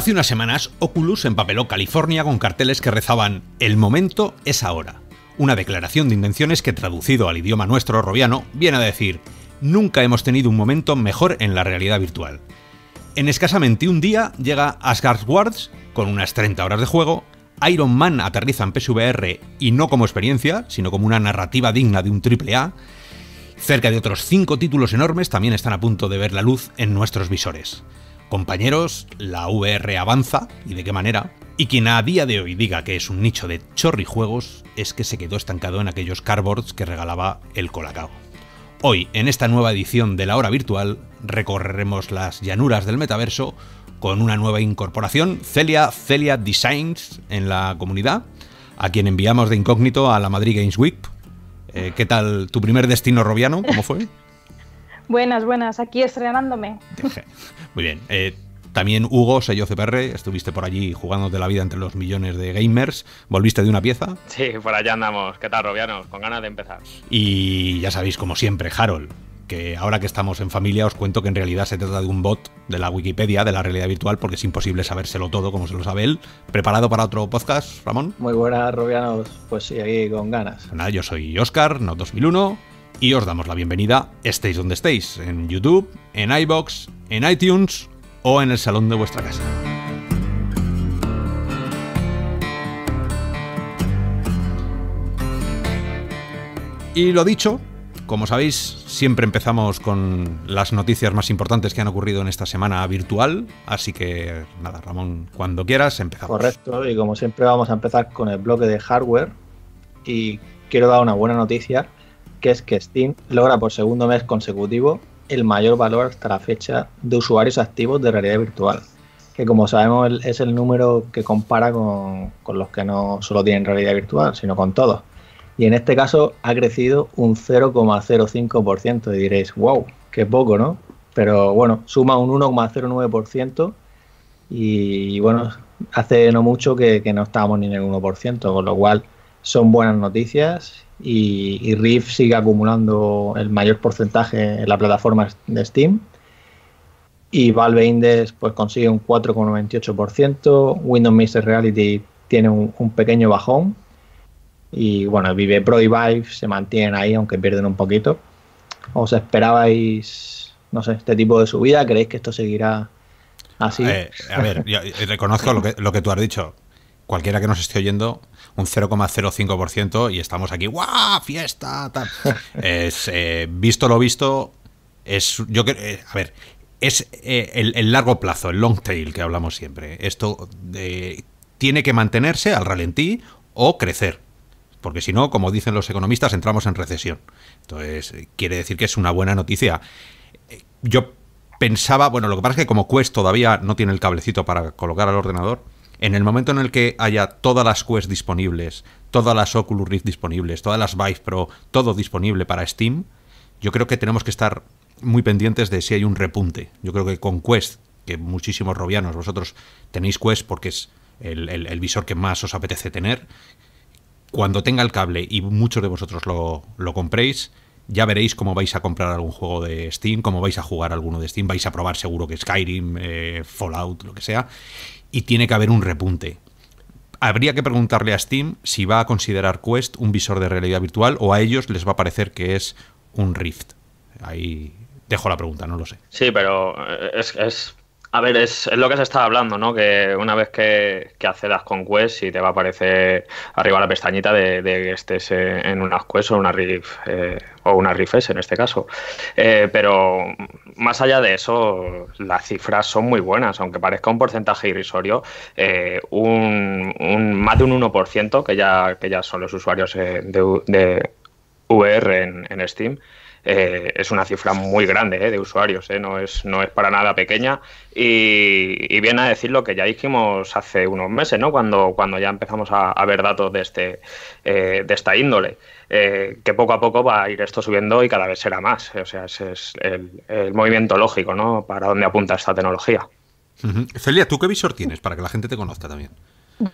Hace unas semanas, Oculus empapeló California con carteles que rezaban El momento es ahora. Una declaración de intenciones que traducido al idioma nuestro robiano viene a decir Nunca hemos tenido un momento mejor en la realidad virtual. En escasamente un día llega Asgard Wars con unas 30 horas de juego, Iron Man aterriza en PSVR y no como experiencia, sino como una narrativa digna de un triple A, cerca de otros 5 títulos enormes también están a punto de ver la luz en nuestros visores. Compañeros, la VR avanza, y de qué manera, y quien a día de hoy diga que es un nicho de chorri-juegos es que se quedó estancado en aquellos cardboards que regalaba el Colacao. Hoy, en esta nueva edición de La Hora Virtual, recorreremos las llanuras del metaverso con una nueva incorporación, Celia, Celia Designs, en la comunidad, a quien enviamos de incógnito a la Madrid Games Week. Eh, ¿Qué tal tu primer destino robiano? ¿Cómo fue? Buenas, buenas, aquí estrenándome. Muy bien. Eh, también Hugo, sello CPR, estuviste por allí jugando de la vida entre los millones de gamers. ¿Volviste de una pieza? Sí, por allá andamos. ¿Qué tal, Robianos? Con ganas de empezar. Y ya sabéis, como siempre, Harold, que ahora que estamos en familia os cuento que en realidad se trata de un bot de la Wikipedia, de la realidad virtual, porque es imposible sabérselo todo como se lo sabe él. ¿Preparado para otro podcast, Ramón? Muy buenas, Robianos. Pues sí, ahí con ganas. Pues nada, yo soy Oscar, no 2001 y os damos la bienvenida, estéis donde estéis, en YouTube, en iBox, en iTunes o en el salón de vuestra casa. Y lo dicho, como sabéis, siempre empezamos con las noticias más importantes que han ocurrido en esta semana virtual, así que nada, Ramón, cuando quieras empezamos. Correcto, y como siempre vamos a empezar con el bloque de hardware y quiero dar una buena noticia que es que Steam logra por segundo mes consecutivo el mayor valor hasta la fecha de usuarios activos de realidad virtual, que como sabemos es el número que compara con, los que no solo tienen realidad virtual, sino con todos. Y en este caso ha crecido un 0,05% y diréis, wow, qué poco, ¿no? Pero bueno, suma un 1,09% y, bueno, hace no mucho que, que no estábamos ni en el 1%, con lo cual son buenas noticias y, Riff sigue acumulando el mayor porcentaje en la plataforma de Steam. Y Valve Index pues, consigue un 4,98%, Windows Mixed Reality tiene un, pequeño bajón, y bueno, Vive Pro y Vive se mantienen ahí, aunque pierden un poquito. ¿Os esperabais, no sé, este tipo de subida? ¿Creéis que esto seguirá así? Eh, a ver, eh, reconozco lo que tú has dicho. Cualquiera que nos esté oyendo un 0,05% y estamos aquí, ¡guau! ¡Fiesta! Es, eh, visto lo visto, es, yo eh, a ver, es eh, el, el, largo plazo, el long tail que hablamos siempre. Esto tiene que mantenerse al ralentí o crecer porque si no, como dicen los economistas, entramos en recesión. Entonces, quiere decir que es una buena noticia. Yo pensaba, bueno, lo que pasa es que como Quest todavía no tiene el cablecito para colocar al ordenador, en el momento en el que haya todas las Quest disponibles, todas las Oculus Rift disponibles, todas las Vive Pro, todo disponible para Steam, yo creo que tenemos que estar muy pendientes de si hay un repunte. Yo creo que con Quest, que muchísimos robianos, vosotros tenéis Quest porque es el, visor que más os apetece tener, cuando tenga el cable y muchos de vosotros lo, compréis, ya veréis cómo vais a comprar algún juego de Steam, cómo vais a jugar alguno de Steam, vais a probar seguro que Skyrim, eh, Fallout, lo que sea, y tiene que haber un repunte. Habría que preguntarle a Steam si va a considerar Quest un visor de realidad virtual o a ellos les va a parecer que es un Rift. Ahí dejo la pregunta, no lo sé. Sí, pero eh, es, es a ver, es, lo que se está hablando, ¿no? Que una vez que, que accedas con Quest, si te va a aparecer arriba la pestañita de, que estés en unas Quest o una Rift, eh, o una Rift en este caso. Eh, pero más allá de eso, las cifras son muy buenas, aunque parezca un porcentaje irrisorio, eh, un, más de un 1%, que ya, que ya son los usuarios eh, de, de VR en Steam, eh, es una cifra muy grande eh, de usuarios, eh, no, es, para nada pequeña. Y, viene a decir lo que ya dijimos hace unos meses, ¿no? cuando, cuando ya empezamos a, ver datos de, este, de esta índole. que poco a poco va a ir esto subiendo y cada vez será más. O sea, ese es el, movimiento lógico, ¿no? Para dónde apunta esta tecnología. Celia, ¿tú qué visor tienes para que la gente te conozca también?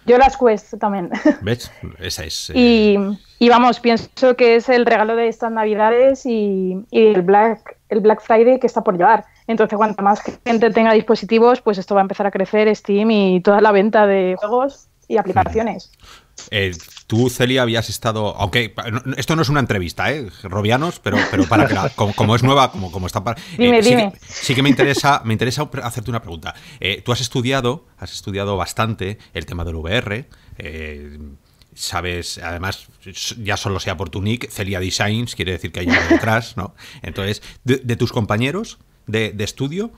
Yo las Quest también. ¿Ves? Esa es. Eh, y, vamos, pienso que es el regalo de estas Navidades y, el, Black, el Black Friday que está por llegar. Entonces, cuanto más gente tenga dispositivos, pues esto va a empezar a crecer, Steam y toda la venta de juegos y aplicaciones. Eh, tú, Celia, habías estado. Aunque esto no es una entrevista, ¿eh? Robianos, pero, pero para que como, es nueva, como, como está. Para, eh, dime, sí, dime. Que, me interesa, me interesa hacerte una pregunta. Eh, tú has estudiado, has estudiado bastante el tema del VR. sabes, además, ya solo sea por tu nick, Celia Designs, quiere decir que hay algo detrás, ¿no? Entonces, de, tus compañeros de, estudio,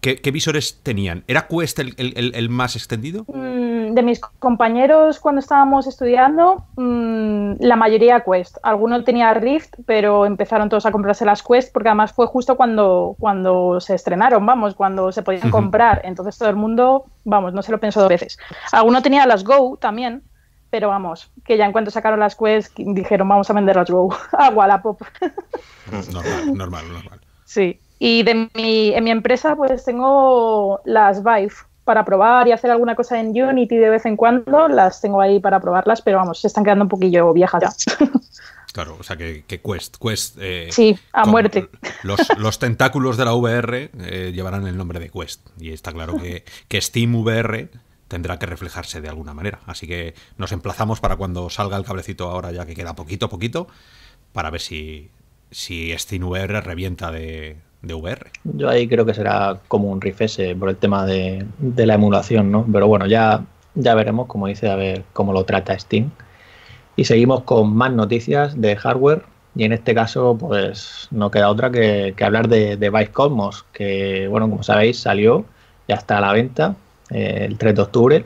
¿qué, visores tenían? ¿Era Quest el, más extendido? Mm, de mis compañeros cuando estábamos estudiando, mm, la mayoría Quest. Algunos tenía Rift, pero empezaron todos a comprarse las Quest porque además fue justo cuando, cuando se estrenaron, vamos, cuando se podían comprar. Entonces todo el mundo, vamos, no se lo pensó dos veces. Alguno tenía las Go también, pero vamos, que ya en cuanto sacaron las Quest dijeron vamos a vender las Go a Wallapop. normal, normal, normal. Sí. Y de en mi empresa pues tengo las Vive para probar y hacer alguna cosa en Unity de vez en cuando. Las tengo ahí para probarlas, pero vamos, se están quedando un poquillo viejas ya. Claro, o sea que, que Quest, Quest. Eh, sí, a muerte. Los, tentáculos de la VR eh, llevarán el nombre de Quest. Y está claro que, que Steam VR tendrá que reflejarse de alguna manera. Así que nos emplazamos para cuando salga el cablecito ahora, ya que queda poquito a poquito, para ver si, si VR revienta de, de VR. Yo ahí creo que será como un rifese eh, por el tema de, la emulación, ¿no? Pero bueno, ya, ya veremos, como dice, a ver cómo lo trata Steam. Y seguimos con más noticias de hardware. Y en este caso, pues no queda otra que, hablar de, Vice Cosmos, que, bueno, como sabéis, salió, ya está a la venta eh, el 3 de octubre.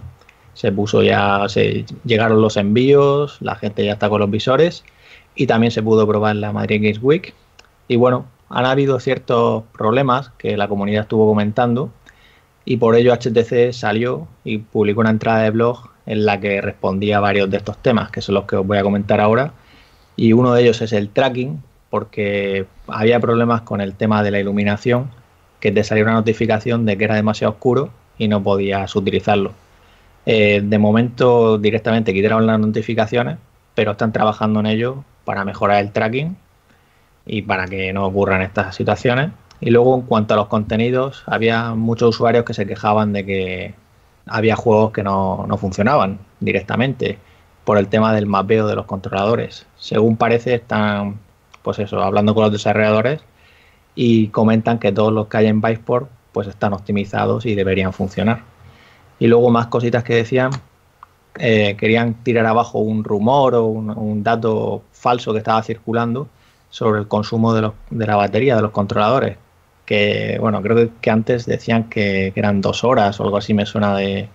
Se puso ya, se llegaron los envíos, la gente ya está con los visores y también se pudo probar la Madrid Games Week. Y bueno, han habido ciertos problemas que la comunidad estuvo comentando y por ello HTC salió y publicó una entrada de blog en la que respondía a varios de estos temas, que son los que os voy a comentar ahora. Y uno de ellos es el tracking, porque había problemas con el tema de la iluminación, que te salió una notificación de que era demasiado oscuro y no podías utilizarlo. Eh, de momento directamente quitaron las notificaciones, pero están trabajando en ello para mejorar el tracking y para que no ocurran estas situaciones. Y luego, en cuanto a los contenidos, había muchos usuarios que se quejaban de que había juegos que no, funcionaban directamente por el tema del mapeo de los controladores. Según parece, están, pues eso, hablando con los desarrolladores y comentan que todos los que hay en Viceport pues están optimizados y deberían funcionar. Y luego más cositas que decían, eh, querían tirar abajo un rumor o un, dato falso que estaba circulando sobre el consumo de, de la batería, de los controladores. Que, bueno, creo que, antes decían que, eran dos horas o algo así, me suena de,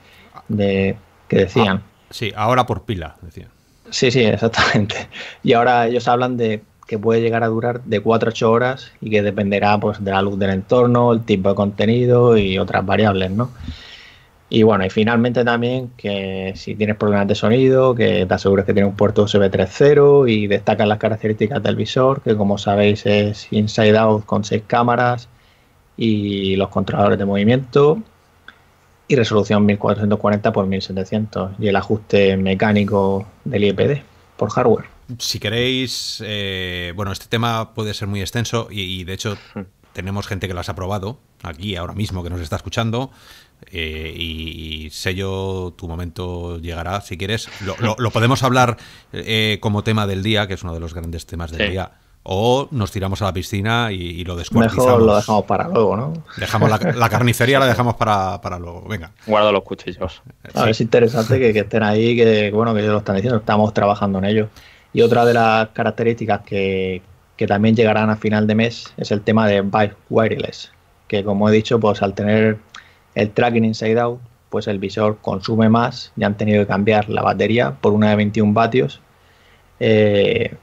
que ah, decían. sí, ahora por pila, decían. Sí, sí, exactamente. Y ahora ellos hablan de que puede llegar a durar de 4 a 8 horas y que dependerá pues, de la luz del entorno, el tipo de contenido y otras variables, ¿no? Y bueno, y finalmente también que si tienes problemas de sonido, que te asegures que tiene un puerto USB 3.0 y destacan las características del visor, que como sabéis es inside out con seis cámaras y los controladores de movimiento y resolución 1440 x 1700 y el ajuste mecánico del IPD por hardware. Si queréis, eh, bueno, este tema puede ser muy extenso y, y de hecho hmm. tenemos gente que lo has aprobado aquí ahora mismo que nos está escuchando. Eh, y, sello, tu momento llegará, si quieres. Lo, podemos hablar eh, como tema del día, que es uno de los grandes temas del día. O nos tiramos a la piscina y, lo descuartizamos. Mejor lo dejamos para luego, ¿no? Dejamos la, la carnicería, la dejamos para, luego. Venga. Guardo los cuchillos. es interesante que, estén ahí, que bueno, que ellos lo están diciendo, estamos trabajando en ello. Y otra de las características que, que también llegarán a final de mes es el tema de Bike Wireless, que como he dicho, pues al tener el tracking inside out, pues el visor consume más ya han tenido que cambiar la batería por una de 21 vatios eh,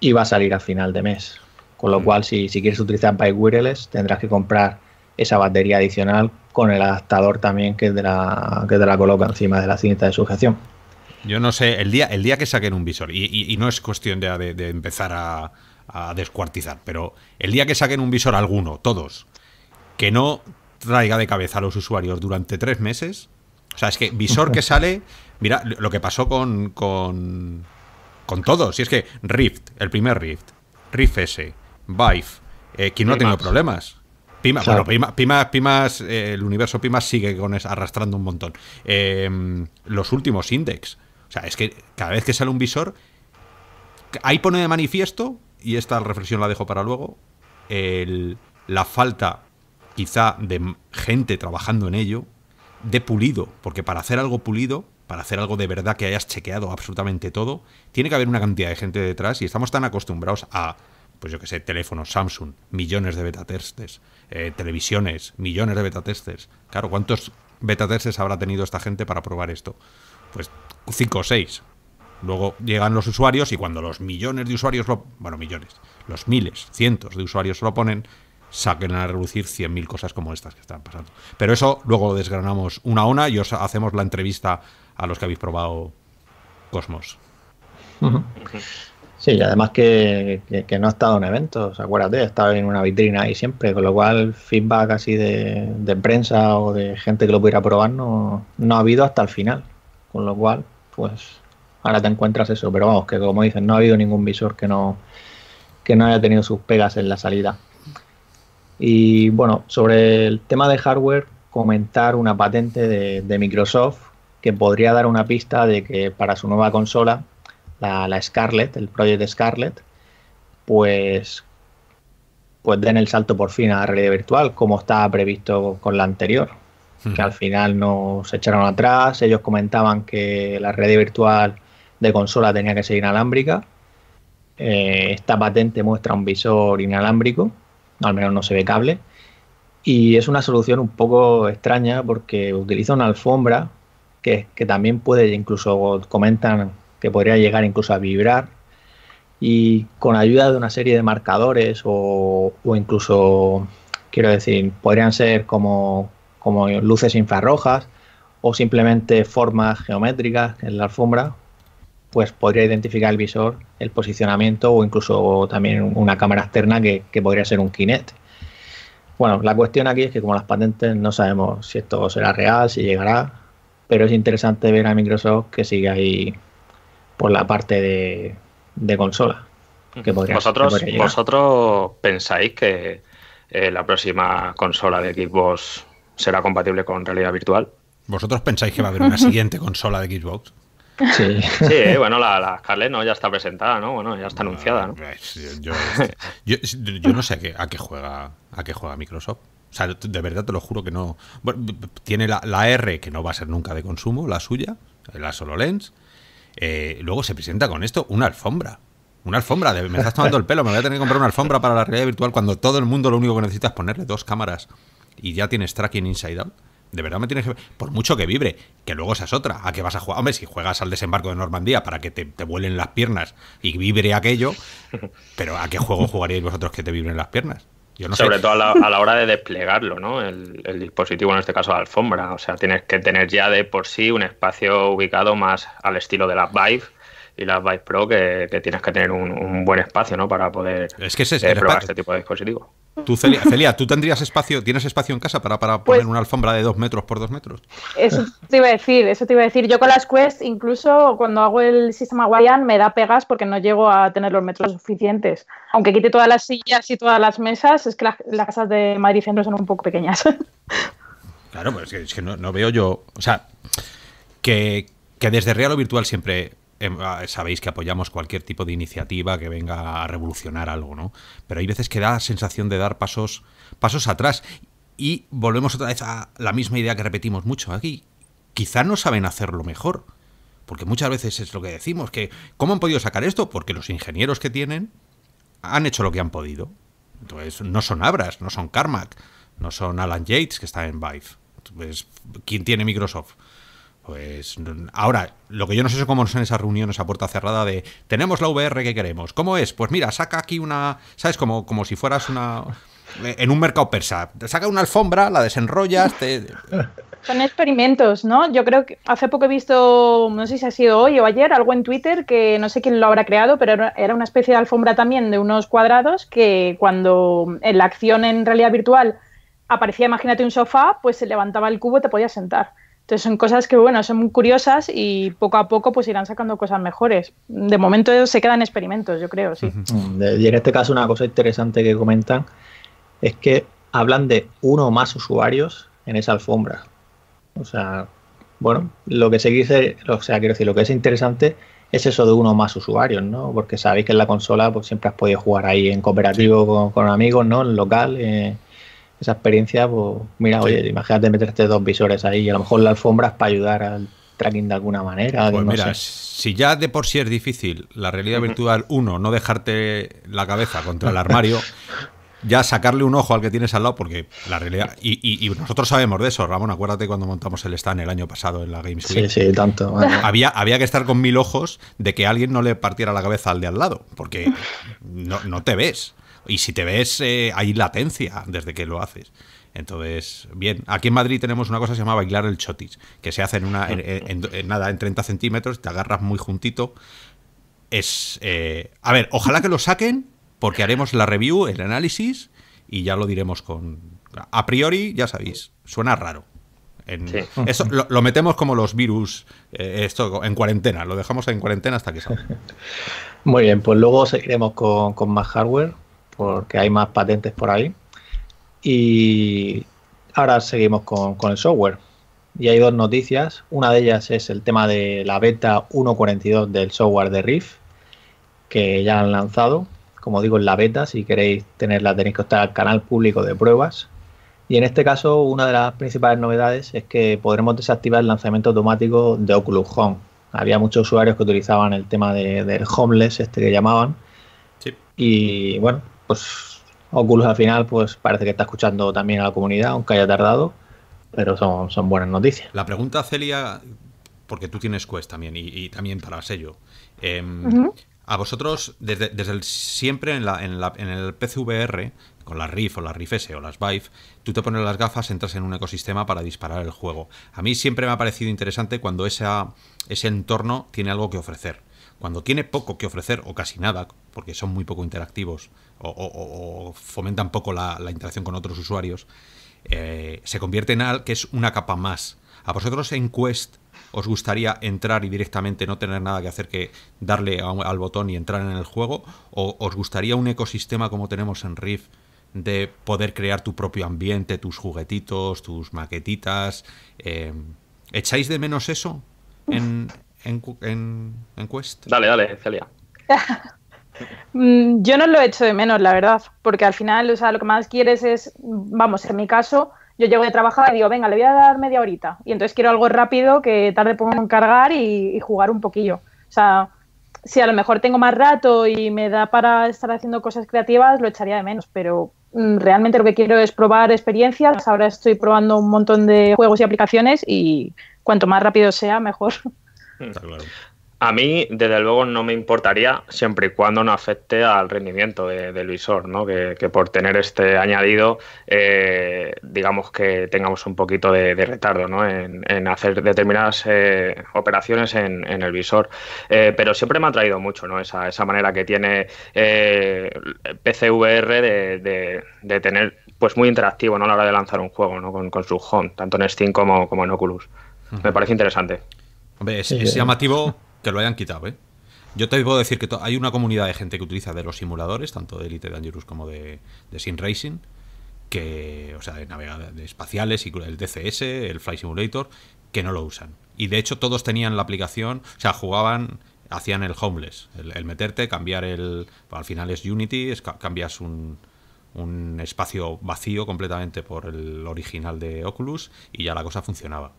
y va a salir a final de mes. Con lo mm. cual, si, quieres utilizar Bike Wireless, tendrás que comprar esa batería adicional con el adaptador también que te la, que la coloca encima de la cinta de sujeción. Yo no sé, el día, el día que saquen un visor, y, no es cuestión de, de, empezar a, a descuartizar, pero el día que saquen un visor alguno, todos, que no traiga de cabeza a los usuarios durante tres meses. O sea, es que visor que sale. Mira lo que pasó con. con. con todos. Y es que Rift, el primer Rift, Rift S, Vive, eh, Que no ha tenido problemas? Pima, bueno, Pimas, eh, el universo Pimas sigue con arrastrando un montón. Em, los últimos Index. O sea, es que cada vez que sale un visor, ahí pone de manifiesto, y esta reflexión la dejo para luego, la falta quizá de gente trabajando en ello, de pulido, porque para hacer algo pulido, para hacer algo de verdad que hayas chequeado absolutamente todo, tiene que haber una cantidad de gente detrás y estamos tan acostumbrados a, pues yo que sé, teléfonos Samsung, millones de beta testers, eh, televisiones, millones de beta testers. Claro, ¿cuántos beta testers habrá tenido esta gente para probar esto? Pues cinco o seis. Luego llegan los usuarios y cuando los millones de usuarios lo, bueno, millones, los miles, cientos de usuarios lo ponen, saquen a relucir 100.000 cosas como estas que están pasando. Pero eso luego lo desgranamos una a una y os hacemos la entrevista a los que habéis probado Cosmos. Sí, y además que, no ha estado en eventos, acuérdate, estaba en una vitrina ahí siempre, con lo cual feedback así de, de prensa o de gente que lo pudiera probar no, no ha habido hasta el final. Con lo cual, pues ahora te encuentras eso, pero vamos, que como dicen, no ha habido ningún visor que no, que no haya tenido sus pegas en la salida. Y bueno, sobre el tema de hardware, comentar una patente de, Microsoft que podría dar una pista de que para su nueva consola, la, Scarlett, el Project Scarlett, pues, pues den el salto por fin a la red virtual, como estaba previsto con la anterior. Que hmm. al final no echaron atrás, ellos comentaban que la red virtual de consola tenía que ser inalámbrica. Eh, esta patente muestra un visor inalámbrico al menos no se ve cable. Y es una solución un poco extraña porque utiliza una alfombra que, también puede, incluso comentan que podría llegar incluso a vibrar. Y con ayuda de una serie de marcadores o, o incluso, quiero decir, podrían ser como, como luces infrarrojas o simplemente formas geométricas en la alfombra, pues podría identificar el visor, el posicionamiento o incluso también una cámara externa que, podría ser un Kinect. Bueno, la cuestión aquí es que como las patentes no sabemos si esto será real, si llegará, pero es interesante ver a Microsoft que sigue ahí por la parte de, consola. ¿Vosotros, pensáis que eh, la próxima consola de Xbox será compatible con realidad virtual? ¿Vosotros pensáis que va a haber una siguiente consola de Xbox? Sí, eh, bueno, la, la, no ya está presentada, ¿no? Bueno, ya está anunciada, ¿no? Yo, no sé a qué, a qué juega a qué juega Microsoft. O sea, de verdad te lo juro que no. tiene la, R, que no va a ser nunca de consumo, la suya, la solo lens. Eh, luego se presenta con esto una alfombra. Una alfombra, me estás tomando el pelo, me voy a tener que comprar una alfombra para la realidad virtual cuando todo el mundo lo único que necesita es ponerle dos cámaras y ya tienes tracking inside out de verdad me tienes que. Por mucho que vibre, que luego seas otra. ¿A qué vas a jugar? Hombre, si juegas al desembarco de Normandía para que te, vuelen las piernas y vibre aquello, pero ¿a qué juego jugaríais vosotros que te vibren las piernas? Yo no Sobre todo a la, a la, hora de desplegarlo, ¿no? El, dispositivo, en este caso la alfombra. O sea, tienes que tener ya de por sí un espacio ubicado más al estilo de la Vive y las Vice Pro que, tienes que tener un, buen espacio para poder es que ese, eh, probar este tipo de dispositivos. Tú, Celia, Celia, ¿tú tendrías espacio, tienes espacio en casa para, pues poner una alfombra de dos metros por dos metros? Eso te iba a decir, eso te iba a decir. Yo con las Quest, incluso cuando hago el sistema Guardian, me da pegas porque no llego a tener los metros suficientes. Aunque quite todas las sillas y todas las mesas, es que las, casas de Madrid Centro son un poco pequeñas. Claro, pues es que no, veo yo. O sea, que, que desde real o virtual siempre Em, ah, sabéis que apoyamos cualquier tipo de iniciativa que venga a revolucionar algo, ¿no? Pero hay veces que da sensación de dar pasos, pasos atrás. Y volvemos otra vez a la misma idea que repetimos mucho aquí. Quizá no saben hacerlo mejor. Porque muchas veces es lo que decimos, que ¿cómo han podido sacar esto? Porque los ingenieros que tienen han hecho lo que han podido. Entonces, no son Abras, no son Carmack, no son Alan Yates, que está en Vive. ¿quién tiene Microsoft? Pues ahora, lo que yo no sé es cómo son esas reuniones a puerta cerrada de tenemos la VR que queremos. ¿Cómo es? Pues mira, saca aquí una. ¿Sabes? Como, como si fueras una. En un mercado persa. Saca una alfombra, la desenrollas, te. Son experimentos, ¿no? Yo creo que hace poco he visto, no sé si ha sido hoy o ayer, algo en Twitter que no sé quién lo habrá creado, pero era una especie de alfombra también de unos cuadrados que cuando en la acción en realidad virtual aparecía, imagínate, un sofá, pues se levantaba el cubo y te podías sentar. Entonces son cosas que, bueno, son muy curiosas y poco a poco pues irán sacando cosas mejores. De momento se quedan experimentos, yo creo, sí. Y en este caso una cosa interesante que comentan es que hablan de uno o más usuarios en esa alfombra. O sea, bueno, lo que se dice, o sea, quiero decir, lo que es interesante es eso de uno o más usuarios, ¿no? Porque sabéis que en la consola pues, siempre has podido jugar ahí en cooperativo con, con, amigos, ¿no? En local. Eh, esa experiencia, pues mira, oye, imagínate meterte dos visores ahí y a lo mejor la alfombras para ayudar al tracking de alguna manera. Pues mira, si ya de por sí es difícil la realidad virtual, uno, no dejarte la cabeza contra el armario, ya sacarle un ojo al que tienes al lado, porque la realidad. Y, nosotros sabemos de eso, Ramón. Acuérdate cuando montamos el stand el año pasado en la Games Sí, sí, tanto. Había, había que estar con mil ojos de que alguien no le partiera la cabeza al de al lado, porque no te ves. Y si te ves, eh, hay latencia desde que lo haces. Entonces, bien, aquí en Madrid tenemos una cosa que se llama bailar el chotis, que se hace en una nada, en 30 centímetros, te agarras muy juntito. Es. Eh, a ver, ojalá que lo saquen, porque haremos la review, el análisis, y ya lo diremos con. A priori, ya sabéis, suena raro. eso, lo, metemos como los virus eh, esto en cuarentena, lo dejamos en cuarentena hasta que salga. Muy bien, pues luego seguiremos con, con más hardware porque hay más patentes por ahí. Y ahora seguimos con, el software. Y hay dos noticias. Una de ellas es el tema de la beta 1.42 del software de Riff, que ya han lanzado. Como digo, en la beta, si queréis tenerla, tenéis que estar al canal público de pruebas. Y en este caso, una de las principales novedades es que podremos desactivar el lanzamiento automático de Oculus Home. Había muchos usuarios que utilizaban el tema del homeless, este que llamaban. Y bueno, óculos pues, Oculus al final pues parece que está escuchando también a la comunidad, aunque haya tardado, pero son, buenas noticias. La pregunta, Celia, porque tú tienes Quest también y, también para sello. Em, a vosotros, desde, siempre en, el PCVR, con las Rift o las Rift S o las Vive, tú te pones las gafas, entras en un ecosistema para disparar el juego. A mí siempre me ha parecido interesante cuando ese entorno tiene algo que ofrecer cuando tiene poco que ofrecer o casi nada, porque son muy poco interactivos o, fomentan poco la, interacción con otros usuarios, eh, se convierte en al que es una capa más. ¿A vosotros en Quest os gustaría entrar y directamente no tener nada que hacer que darle al botón y entrar en el juego? ¿O os gustaría un ecosistema como tenemos en Rift? de poder crear tu propio ambiente, tus juguetitos, tus maquetitas. Eh, ¿Echáis de menos eso en, en, Quest? Dale, dale, Celia. Mm, yo no lo he hecho de menos, la verdad, porque al final, o sea, lo que más quieres es, vamos, en mi caso, yo llego de trabajar y digo, venga, le voy a dar media horita. Y entonces quiero algo rápido que tarde pongo en cargar y, jugar un poquillo. O sea, si a lo mejor tengo más rato y me da para estar haciendo cosas creativas, lo echaría de menos, pero mm, realmente lo que quiero es probar experiencias. Ahora estoy probando un montón de juegos y aplicaciones y cuanto más rápido sea, mejor. Mm. A mí, desde luego, no me importaría siempre y cuando no afecte al rendimiento del visor, ¿no? que, por tener este añadido, eh, digamos que tengamos un poquito de, retardo ¿no? en, hacer determinadas eh, operaciones en, el visor. Eh, pero siempre me ha traído mucho ¿no? esa, esa manera que tiene PCVR de, tener pues muy interactivo a la hora de lanzar un juego ¿no? con, su home, tanto en Steam como, en Oculus. Me parece interesante es, llamativo que lo hayan quitado, ¿eh? Yo te puedo decir que hay una comunidad de gente que utiliza de los simuladores, tanto de Elite Dangerous como de, de Sim Racing, que, o sea, de navegadores espaciales espaciales, el DCS, el Fly Simulator, que no lo usan. Y de hecho todos tenían la aplicación, o sea, jugaban, hacían el homeless, el, meterte, cambiar el... Al final es Unity, cambias un, un espacio vacío completamente por el original de Oculus y ya la cosa funcionaba.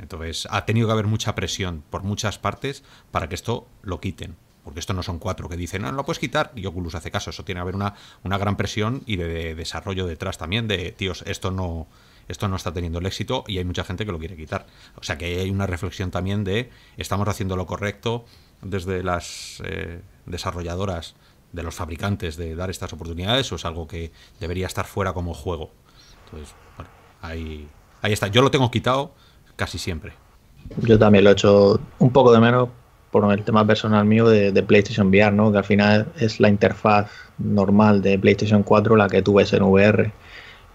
Entonces, ha tenido que haber mucha presión por muchas partes para que esto lo quiten. Porque esto no son cuatro que dicen, no, ah, no lo puedes quitar. Y Oculus hace caso. Eso tiene que haber una, una gran presión y de, desarrollo detrás también. De, tíos, esto no, esto no está teniendo el éxito y hay mucha gente que lo quiere quitar. O sea que hay una reflexión también de, estamos haciendo lo correcto desde las eh, desarrolladoras, de los fabricantes, de dar estas oportunidades o es algo que debería estar fuera como juego. Entonces, bueno, ahí, ahí está. Yo lo tengo quitado casi siempre. Yo también lo he hecho un poco de menos por el tema personal mío de, PlayStation VR, ¿no? que al final es la interfaz normal de PlayStation 4 la que tú ves en VR.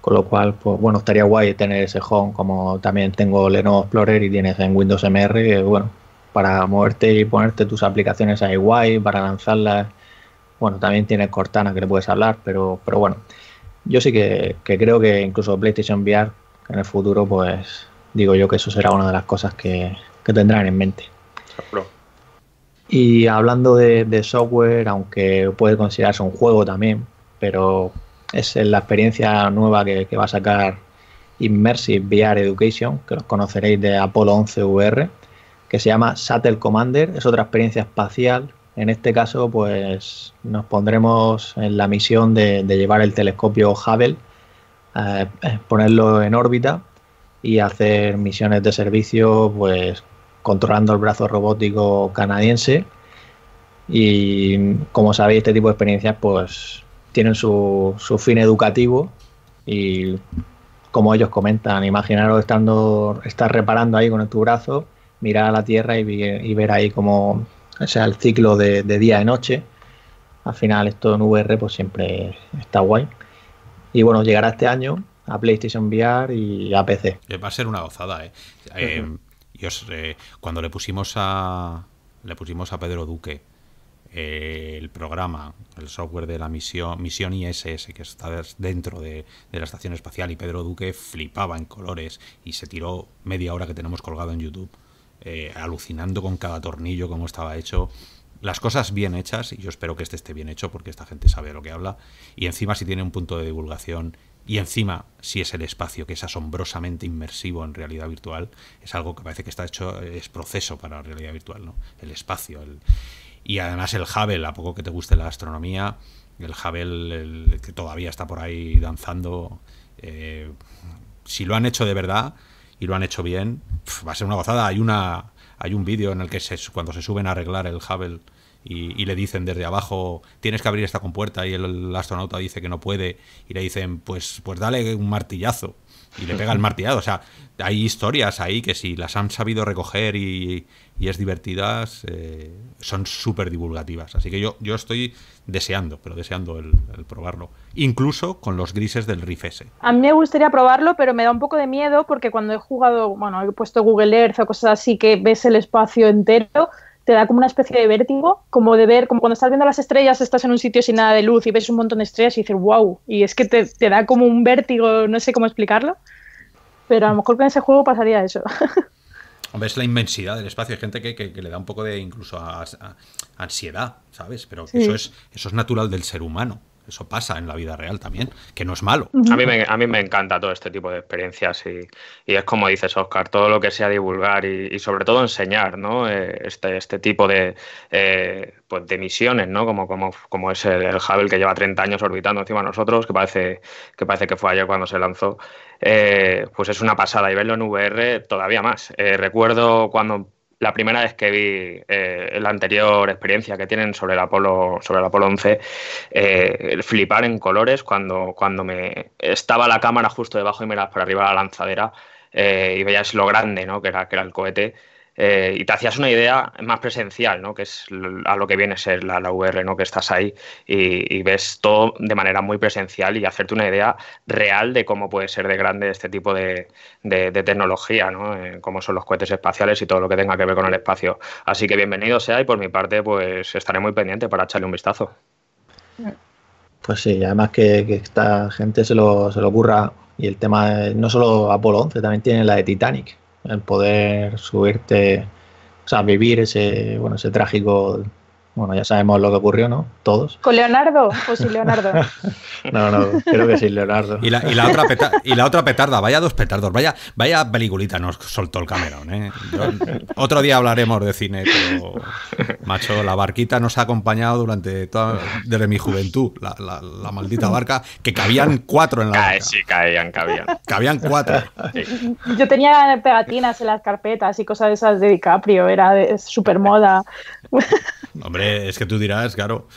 Con lo cual, pues bueno, estaría guay tener ese home, como también tengo Lenovo Explorer y tienes en Windows MR, que, bueno, para moverte y ponerte tus aplicaciones ahí guay, para lanzarlas. Bueno, también tienes Cortana que le puedes hablar, pero, pero bueno, yo sí que, que creo que incluso PlayStation VR en el futuro, pues digo yo que eso será una de las cosas que, tendrán en mente. Y hablando de, software, aunque puede considerarse un juego también, pero es la experiencia nueva que, va a sacar Immersive VR Education, que los conoceréis de Apolo 11 VR, que se llama Shuttle Commander, es otra experiencia espacial. En este caso, pues nos pondremos en la misión de, llevar el telescopio Hubble, eh, eh, ponerlo en órbita y hacer misiones de servicio, pues controlando el brazo robótico canadiense. Y como sabéis, este tipo de experiencias, pues tienen su, su fin educativo y como ellos comentan, imaginaros estando, estar reparando ahí con tu brazo, mirar a la Tierra y, ver ahí como o sea, el ciclo de, de día y noche. Al final esto en VR pues siempre está guay. Y bueno, llegará este año a PlayStation VR y a PC. Eh, va a ser una gozada, eh. Eh, ¿eh? cuando le pusimos a le pusimos a Pedro Duque el programa, el software de la misión, misión ISS, que está dentro de, de, la estación espacial, y Pedro Duque flipaba en colores y se tiró media hora que tenemos colgado en YouTube, alucinando con cada tornillo cómo estaba hecho las cosas bien hechas, y yo espero que este esté bien hecho porque esta gente sabe de lo que habla, y encima si tiene un punto de divulgación y encima, si es el espacio que es asombrosamente inmersivo en realidad virtual, es algo que parece que está hecho, es proceso para realidad virtual, ¿no? El espacio. Y además el Hubble, a poco que te guste la astronomía, el Hubble que todavía está por ahí danzando, eh, si lo han hecho de verdad y lo han hecho bien, va a ser una gozada. Hay una hay un vídeo en el que cuando se suben a arreglar el Hubble y, le dicen desde abajo, tienes que abrir esta compuerta y el, astronauta dice que no puede y le dicen, pues, pues dale un martillazo y le pega el martillazo O sea, hay historias ahí que si las han sabido recoger y, es divertidas, eh, son súper divulgativas. Así que yo, yo estoy deseando, pero deseando el, probarlo. Incluso con los grises del Riff S. A mí me gustaría probarlo, pero me da un poco de miedo porque cuando he jugado, bueno, he puesto Google Earth o cosas así que ves el espacio entero te da como una especie de vértigo, como de ver, como cuando estás viendo las estrellas, estás en un sitio sin nada de luz y ves un montón de estrellas y dices, wow, y es que te, da como un vértigo, no sé cómo explicarlo, pero a lo mejor con ese juego pasaría eso. Hombre, es la inmensidad del espacio. Hay gente que, le da un poco de incluso ansiedad, ¿sabes? Pero eso, es, eso es natural del ser humano. Eso pasa en la vida real también, que no es malo. A mí me, a mí me encanta todo este tipo de experiencias y, es como dices, Oscar, todo lo que sea divulgar y, sobre todo enseñar ¿no? Eh, este, este tipo de, eh, pues de misiones, ¿no? como, como, es el, Hubble que lleva 30 años orbitando encima de nosotros, que parece que, parece que fue ayer cuando se lanzó, eh, pues es una pasada y verlo en VR todavía más. Eh, recuerdo cuando la primera vez que vi eh, la anterior experiencia que tienen sobre el Apolo, sobre el Apolo 11, eh, el flipar en colores cuando, cuando me estaba la cámara justo debajo y me las para arriba la lanzadera eh, y veías lo grande ¿no? que, era, que era el cohete. Eh, y te hacías una idea más presencial, ¿no? que es a lo que viene a ser la, la VR, ¿no? que estás ahí y, ves todo de manera muy presencial y hacerte una idea real de cómo puede ser de grande este tipo de, tecnología, ¿no? Eh, cómo son los cohetes espaciales y todo lo que tenga que ver con el espacio. Así que bienvenido sea y por mi parte pues estaré muy pendiente para echarle un vistazo. Pues sí, además que, esta gente se lo, se ocurra y el tema no solo Apolo 11, también tiene la de Titanic el poder subirte, o sea, vivir ese, bueno, ese trágico bueno, ya sabemos lo que ocurrió, ¿no? Todos. ¿Con Leonardo o sin Leonardo? no, no, creo que sin Leonardo. Y la, otra, petarda, vaya dos petardos, vaya, vaya peliculita nos soltó el Cameron. ¿eh? otro día hablaremos de cine, pero macho, la barquita nos ha acompañado durante toda, desde mi juventud, la, maldita barca, que cabían cuatro en la Sí, caían, cabían. Cabían cuatro. Yo tenía pegatinas en las carpetas y cosas de esas de DiCaprio, era súper moda. Hombre, eh, es que tú dirás, claro,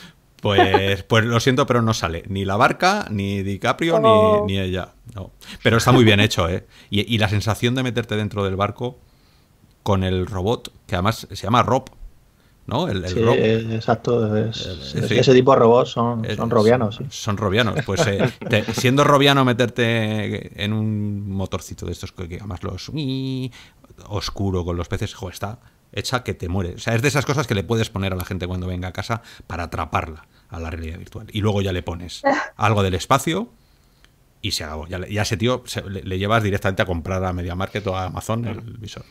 pues, pues lo siento, pero no sale ni la barca, ni DiCaprio, ni, oh. ella. Pero está muy bien hecho, ¿eh? Y, la sensación de meterte dentro del barco con el robot, que además se llama Rob, ¿no? El, sí, eh, exacto. Eh, ese tipo de robots son, robianos. Son robianos. Pues siendo robiano, meterte en un motorcito de estos que, además los oscuro con los peces, jo, está hecha que te muere. O sea, es de esas cosas que le puedes poner a la gente cuando venga a casa para atraparla a la realidad virtual. Y luego ya le pones algo del espacio y se acabó. Ya, ya ese tío le, llevas directamente a comprar a Media Market o a Amazon el visor.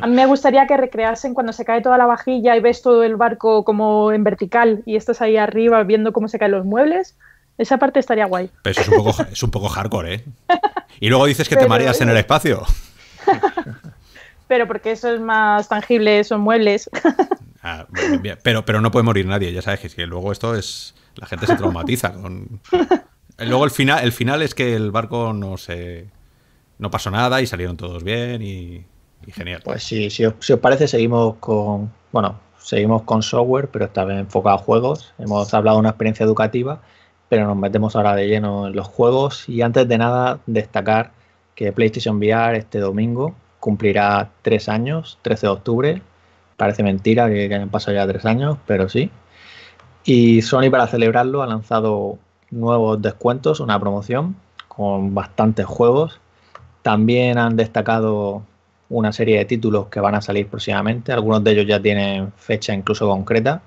A mí me gustaría que recreasen cuando se cae toda la vajilla y ves todo el barco como en vertical y estás ahí arriba viendo cómo se caen los muebles. Esa parte estaría guay. Pero es un poco, hardcore, ¿eh? Y luego dices que te mareas en el espacio. pero porque eso es más tangible, son muebles. Ah, pero, pero no puede morir nadie, ya sabes que luego esto es. La gente se traumatiza con. Luego el final, el final es que el barco no se. No pasó nada y salieron todos bien y, genial. Pues sí, si os, si os parece, seguimos con. Bueno, seguimos con software, pero está bien enfocado a juegos. Hemos hablado de una experiencia educativa, pero nos metemos ahora de lleno en los juegos. Y antes de nada, destacar que PlayStation VR este domingo cumplirá tres años, 13 de octubre. Parece mentira que, hayan pasado ya tres años, pero sí. Y Sony para celebrarlo ha lanzado nuevos descuentos, una promoción con bastantes juegos. También han destacado una serie de títulos que van a salir próximamente. Algunos de ellos ya tienen fecha incluso concreta.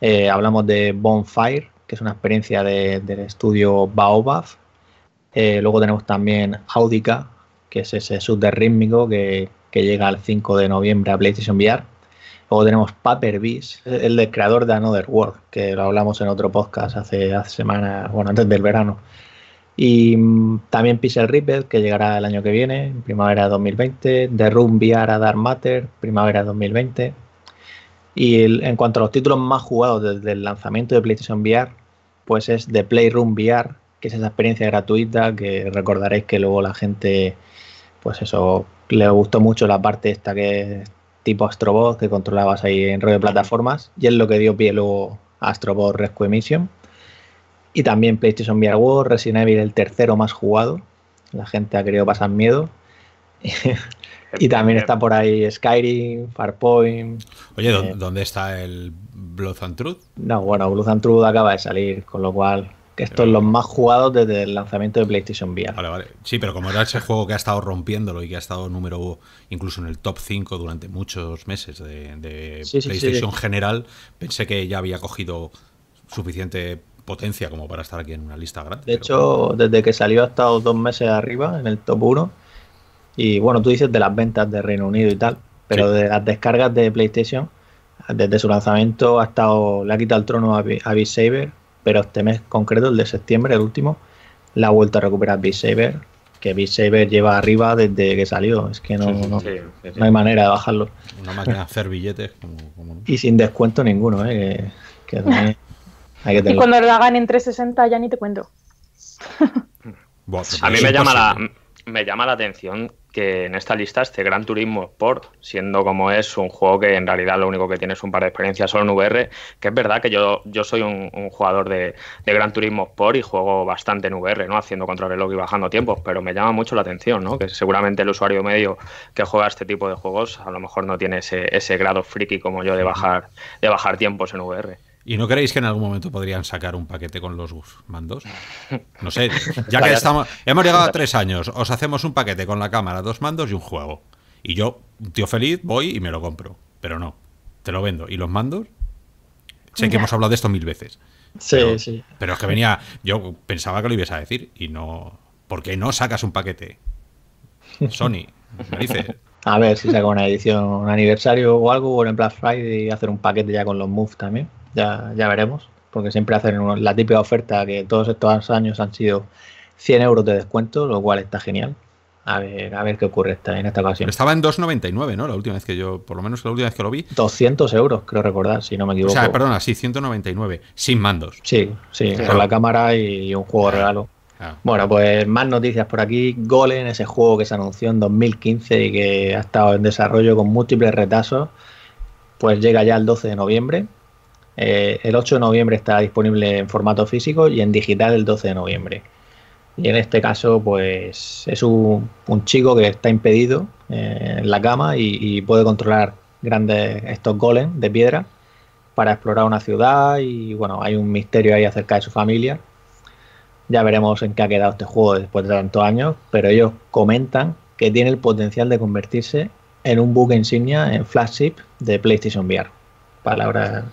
Eh, hablamos de Bonfire, que es una experiencia del estudio Baobab. Eh, luego tenemos también Audica, que es ese shooter rítmico que, llega el 5 de noviembre a PlayStation VR. Luego tenemos Paper Beast, el del creador de Another World, que lo hablamos en otro podcast hace, semanas, bueno, antes del verano. Y mm, también Pixel Ripper, que llegará el año que viene, en primavera 2020. The Room VR a Dark Matter, primavera 2020. Y en cuanto a los títulos más jugados desde el lanzamiento de PlayStation VR, pues es The Playroom VR, que es esa experiencia gratuita, que recordaréis que luego la gente, pues eso, le gustó mucho la parte esta que es tipo Astrobot, que controlabas ahí en red de plataformas, y es lo que dio pie luego a Astrobot Rescue Mission. Y también PlayStation VR World, Resident Evil el tercero más jugado, la gente ha querido pasar miedo. y también está por ahí Skyrim, Farpoint. Oye, eh, ¿dónde está el Blood and Truth? No, bueno, Blood and Truth acaba de salir, con lo cual estos esto los más jugados desde el lanzamiento de PlayStation VR. Vale, vale. Sí, pero como era ese juego que ha estado rompiéndolo y que ha estado número incluso en el top 5 durante muchos meses de, PlayStation general, pensé que ya había cogido suficiente potencia como para estar aquí en una lista grande. De hecho, desde que salió ha estado dos meses arriba en el top 1. Y bueno, tú dices de las ventas de Reino Unido y tal, pero de las descargas de PlayStation, desde su lanzamiento ha estado, le ha quitado el trono a, a Beat Saber pero este mes concreto, el de septiembre, el último, la ha vuelto a recuperar Beat que Beat lleva arriba desde que salió. Es que no, hay manera de bajarlo. Una máquina de hacer billetes. Y sin descuento ninguno, ¿eh? Y cuando lo hagan en 360 ya ni te cuento. a mí me llama, la, me llama la atención que en esta lista este Gran Turismo Sport, siendo como es un juego que en realidad lo único que tiene es un par de experiencias solo en VR, que es verdad que yo, yo soy un, jugador de, Gran Turismo Sport y juego bastante en VR, ¿no? Haciendo contrarreloj y bajando tiempos, pero me llama mucho la atención, ¿no? Que seguramente el usuario medio que juega este tipo de juegos a lo mejor no tiene ese, ese grado friki como yo de bajar, de bajar tiempos en VR. ¿Y no creéis que en algún momento podrían sacar un paquete con los mandos? No sé, ya que estamos, hemos llegado a tres años, os hacemos un paquete con la cámara, dos mandos y un juego. Y yo, tío feliz, voy y me lo compro. Pero no, te lo vendo. ¿Y los mandos? Sé que hemos hablado de esto mil veces. Sí, sí. Pero es que venía, yo pensaba que lo ibas a decir y no... ¿Por qué no sacas un paquete? Sony, dice A ver si saca una edición, un aniversario o algo, o en Black Friday hacer un paquete ya con los moves también ya, ya veremos, porque siempre hacen la típica oferta que todos estos años han sido 100 euros de descuento, lo cual está genial. A ver, a ver qué ocurre esta, en esta ocasión. estaba en 2,99, ¿no? La última vez que yo, por lo menos la última vez que lo vi. 200 euros, creo recordar, si no me equivoco. O sea, perdona, sí, 199, sin mandos. Sí, sí, con la cámara y un juego regalo. Bueno, pues más noticias por aquí. Golem, ese juego que se anunció en 2015 y que ha estado en desarrollo con múltiples retazos pues llega ya el 12 de noviembre. Eh, el 8 de noviembre está disponible en formato físico y en digital el 12 de noviembre. Y en este caso, pues es un, chico que está impedido eh, en la cama y, puede controlar grandes estos golems de piedra para explorar una ciudad y bueno, hay un misterio ahí acerca de su familia. Ya veremos en qué ha quedado este juego después de tantos años, pero ellos comentan que tiene el potencial de convertirse en un buque insignia en flagship de PlayStation VR. Palabras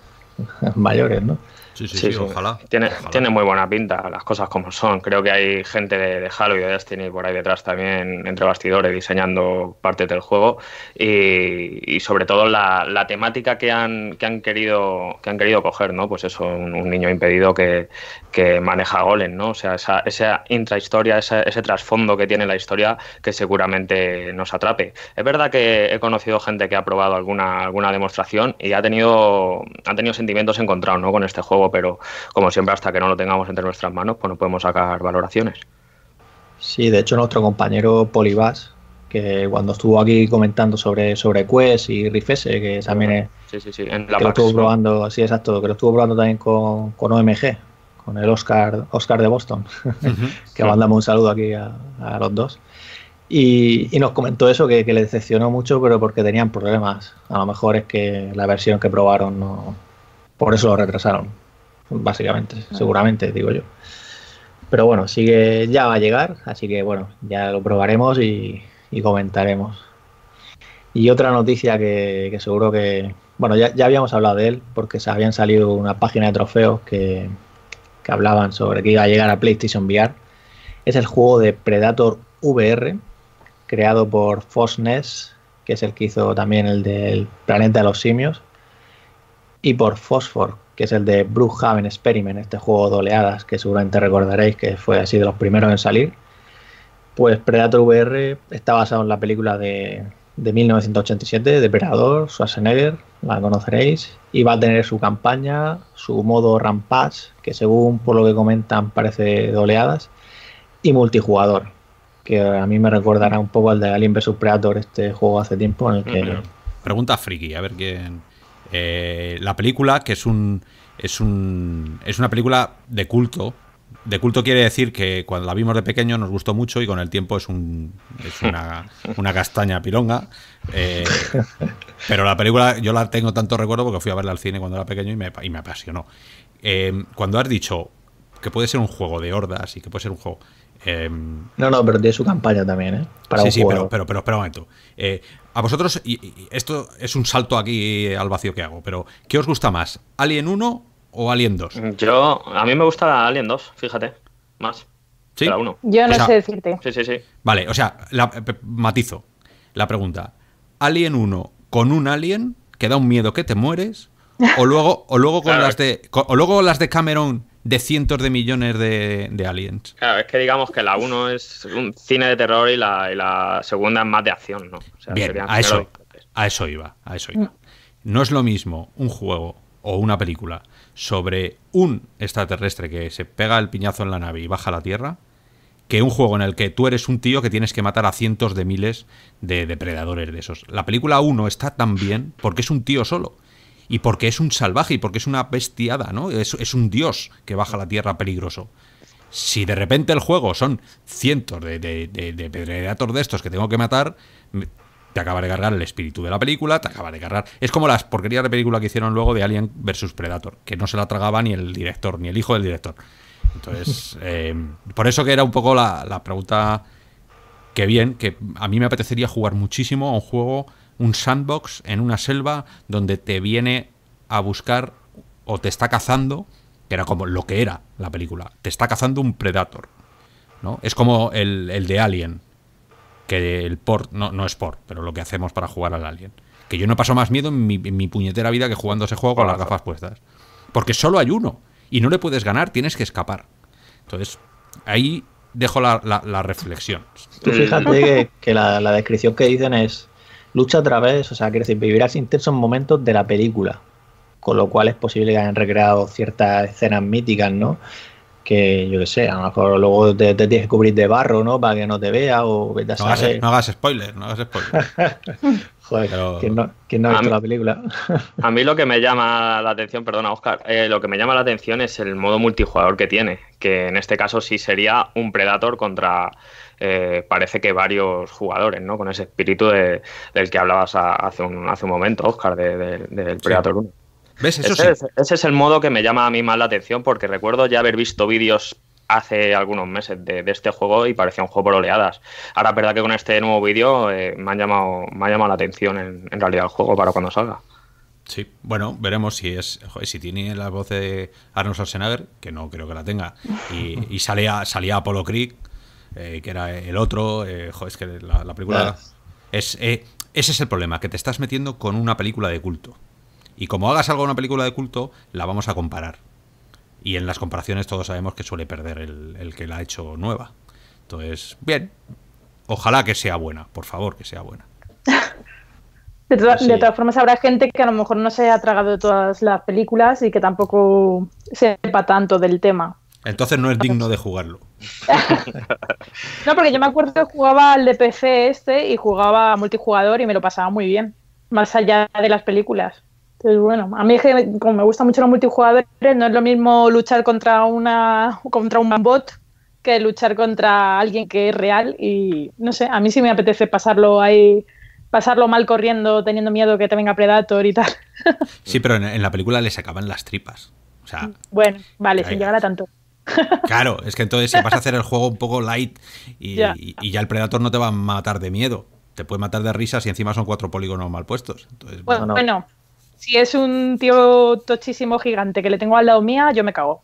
mayores, ¿no? Sí, sí, Ojalá. Tiene, Tiene muy buena pinta, las cosas como son. Creo que hay gente de, Halo y de Destiny por ahí detrás también, entre bastidores, diseñando partes del juego. Y, sobre todo la, temática que han, que, han querido, que han querido coger, ¿no? Pues eso, un, niño impedido que, que maneja golem, ¿no? O sea, esa, esa intrahistoria, ese trasfondo que tiene la historia que seguramente nos atrape. Es verdad que he conocido gente que ha probado alguna, alguna demostración y ha tenido, ha tenido sentimientos encontrados, ¿no? Con este juego pero como siempre, hasta que no lo tengamos entre nuestras manos, pues no podemos sacar valoraciones. Sí, de hecho, nuestro compañero Polibas que cuando estuvo aquí comentando sobre, sobre Quest y Rifese, que también que lo estuvo probando, así exacto, que lo estuvo probando también con, con OMG, con el Oscar, Oscar de Boston, que mandamos un saludo aquí a, los dos. Y, nos comentó eso, que, que, le decepcionó mucho, pero porque tenían problemas. A lo mejor es que la versión que probaron no, por eso lo retrasaron básicamente, seguramente, digo yo. Pero bueno, sigue, ya va a llegar, así que bueno, ya lo probaremos y, comentaremos. Y otra noticia que, seguro que, bueno, ya, habíamos hablado de él, porque se habían salido una página de trofeos que, que hablaban sobre que iba a llegar a PlayStation VR. Es el juego de Predator VR, creado por Fosnes, que es el que hizo también el del Planeta de los Simios, y por Phosphor, que es el de Brookhaven Experiment, este juego de oleadas que seguramente recordaréis que fue así de los primeros en salir. Pues Predator VR está basado en la película de, de 1987, Predator Schwarzenegger, la conoceréis, y va a tener su campaña, su modo Rampage, que según por lo que comentan parece de oleadas, y multijugador, que a mí me recordará un poco al de Alien vs Predator, este juego hace tiempo en el que... Pregunta friki, a ver quién, eh, la película, que es un, es un. es una película de culto. De culto quiere decir que cuando la vimos de pequeño nos gustó mucho y con el tiempo es un. es una, una castaña pilonga. Eh, pero la película, yo la tengo tanto recuerdo porque fui a verla al cine cuando era pequeño y me, y me apasionó. Em, cuando has dicho que puede ser un juego de hordas y que puede ser un juego. Em, no, no, pero tiene su campaña también, ¿eh? Para sí, sí, pero, pero, pero, espera un momento. A vosotros, y, esto es un salto aquí al vacío que hago, pero ¿qué os gusta más? ¿Alien 1 o Alien 2? Mm, yo, a mí me gusta Alien 2, fíjate, más. ¿Sí? la Yo no sé decirte. Sí, sí, sí. Vale, o sea, matizo la pregunta. ¿Alien 1 con un alien que da un miedo que te mueres? O luego, o luego con las de. o luego las de Cameron de cientos de millones de, aliens. Claro, es que digamos que la 1 es un cine de terror y la, segunda es más de acción, ¿no? Bien, a eso, a eso iba, a eso iba. Mm. No es lo mismo un juego o una película sobre un extraterrestre que se pega el piñazo en la nave y baja a la Tierra que un juego en el que tú eres un tío que tienes que matar a cientos de miles de depredadores de esos. La película 1 está tan bien porque es un tío solo y porque es un salvaje y porque es una bestiada, ¿no? Es, un dios que baja a la tierra peligroso. Si de repente el juego son cientos de, de, de, estos que tengo que matar, te acaba de cargar el espíritu de la película, te acaba de cargar. Es como las porquerías de película que hicieron luego de Alien vs Predator, que no se la tragaba ni el director, ni el hijo del director. Entonces, eh, por eso que era un poco la, la pregunta que bien, que a mí me apetecería jugar muchísimo a un juego un sandbox en una selva donde te viene a buscar o te está cazando, que era como lo que era la película, te está cazando un Predator. ¿no? Es como el, de Alien, que el port, no, no es port, pero lo que hacemos para jugar al Alien. Que yo no paso más miedo en mi, puñetera vida que jugando ese juego con las gafas puestas. Porque solo hay uno y no le puedes ganar, tienes que escapar. Entonces, ahí dejo la, reflexión. Tú fíjate que, la, descripción que dicen es lucha a través, o sea, quiero decir, vivirás intensos momentos de la película, con lo cual es posible que hayan recreado ciertas escenas míticas, ¿no? Que yo qué sé, a lo mejor luego te, tienes que cubrir de barro, ¿no? Para que no te vea o no, hagas, spoiler, no hagas spoiler. Joder, ¿quién no, ha visto la película? a mí lo que me llama la atención, perdona, Oscar, eh, lo que me llama la atención es el modo multijugador que tiene, que en este caso sí sería un Predator contra eh, parece que varios jugadores, ¿no? Con ese espíritu del que hablabas hace, un, momento, Oscar, del Predator 1. ese, es, el modo que me llama a mí más la atención porque recuerdo ya haber visto vídeos hace algunos meses de, este juego y parecía un juego por oleadas. Ahora es verdad que con este nuevo vídeo eh, me, llamado, me ha llamado la atención en, realidad el juego para cuando salga. Sí, bueno, veremos si es si tiene la voz de Arnold Schwarzenegger, que no creo que la tenga, y, salía, salía Apollo Creek, eh, que era el otro. Eh, es que la, película. Es, eh, ese es el problema, que te estás metiendo con una película de culto. Y como hagas algo de una película de culto, la vamos a comparar. Y en las comparaciones todos sabemos que suele perder el, que la ha hecho nueva. Entonces, bien. Ojalá que sea buena, por favor, que sea buena. De, todas formas, habrá gente que a lo mejor no se haya tragado todas las películas y que tampoco sepa tanto del tema. Entonces no es digno de jugarlo. no, porque yo me acuerdo que jugaba al de PC este y jugaba multijugador y me lo pasaba muy bien, más allá de las películas. Entonces, bueno, a mí es que como me gusta mucho los multijugadores, no es lo mismo luchar contra, una, contra un bot que luchar contra alguien que es real y no sé, a mí sí me apetece pasarlo ahí pasarlo mal corriendo, teniendo miedo que te venga Predator y tal. Sí, pero en, la película le sacaban las tripas. bueno, vale, sin llegar a tanto. Claro, es que entonces si vas a hacer el juego un poco light y ya. el Predator no te va a matar de miedo, te puede matar de risas y encima son cuatro polígonos mal puestos. bueno, si es un tío tochísimo gigante que le tengo al lado mía, yo me cago.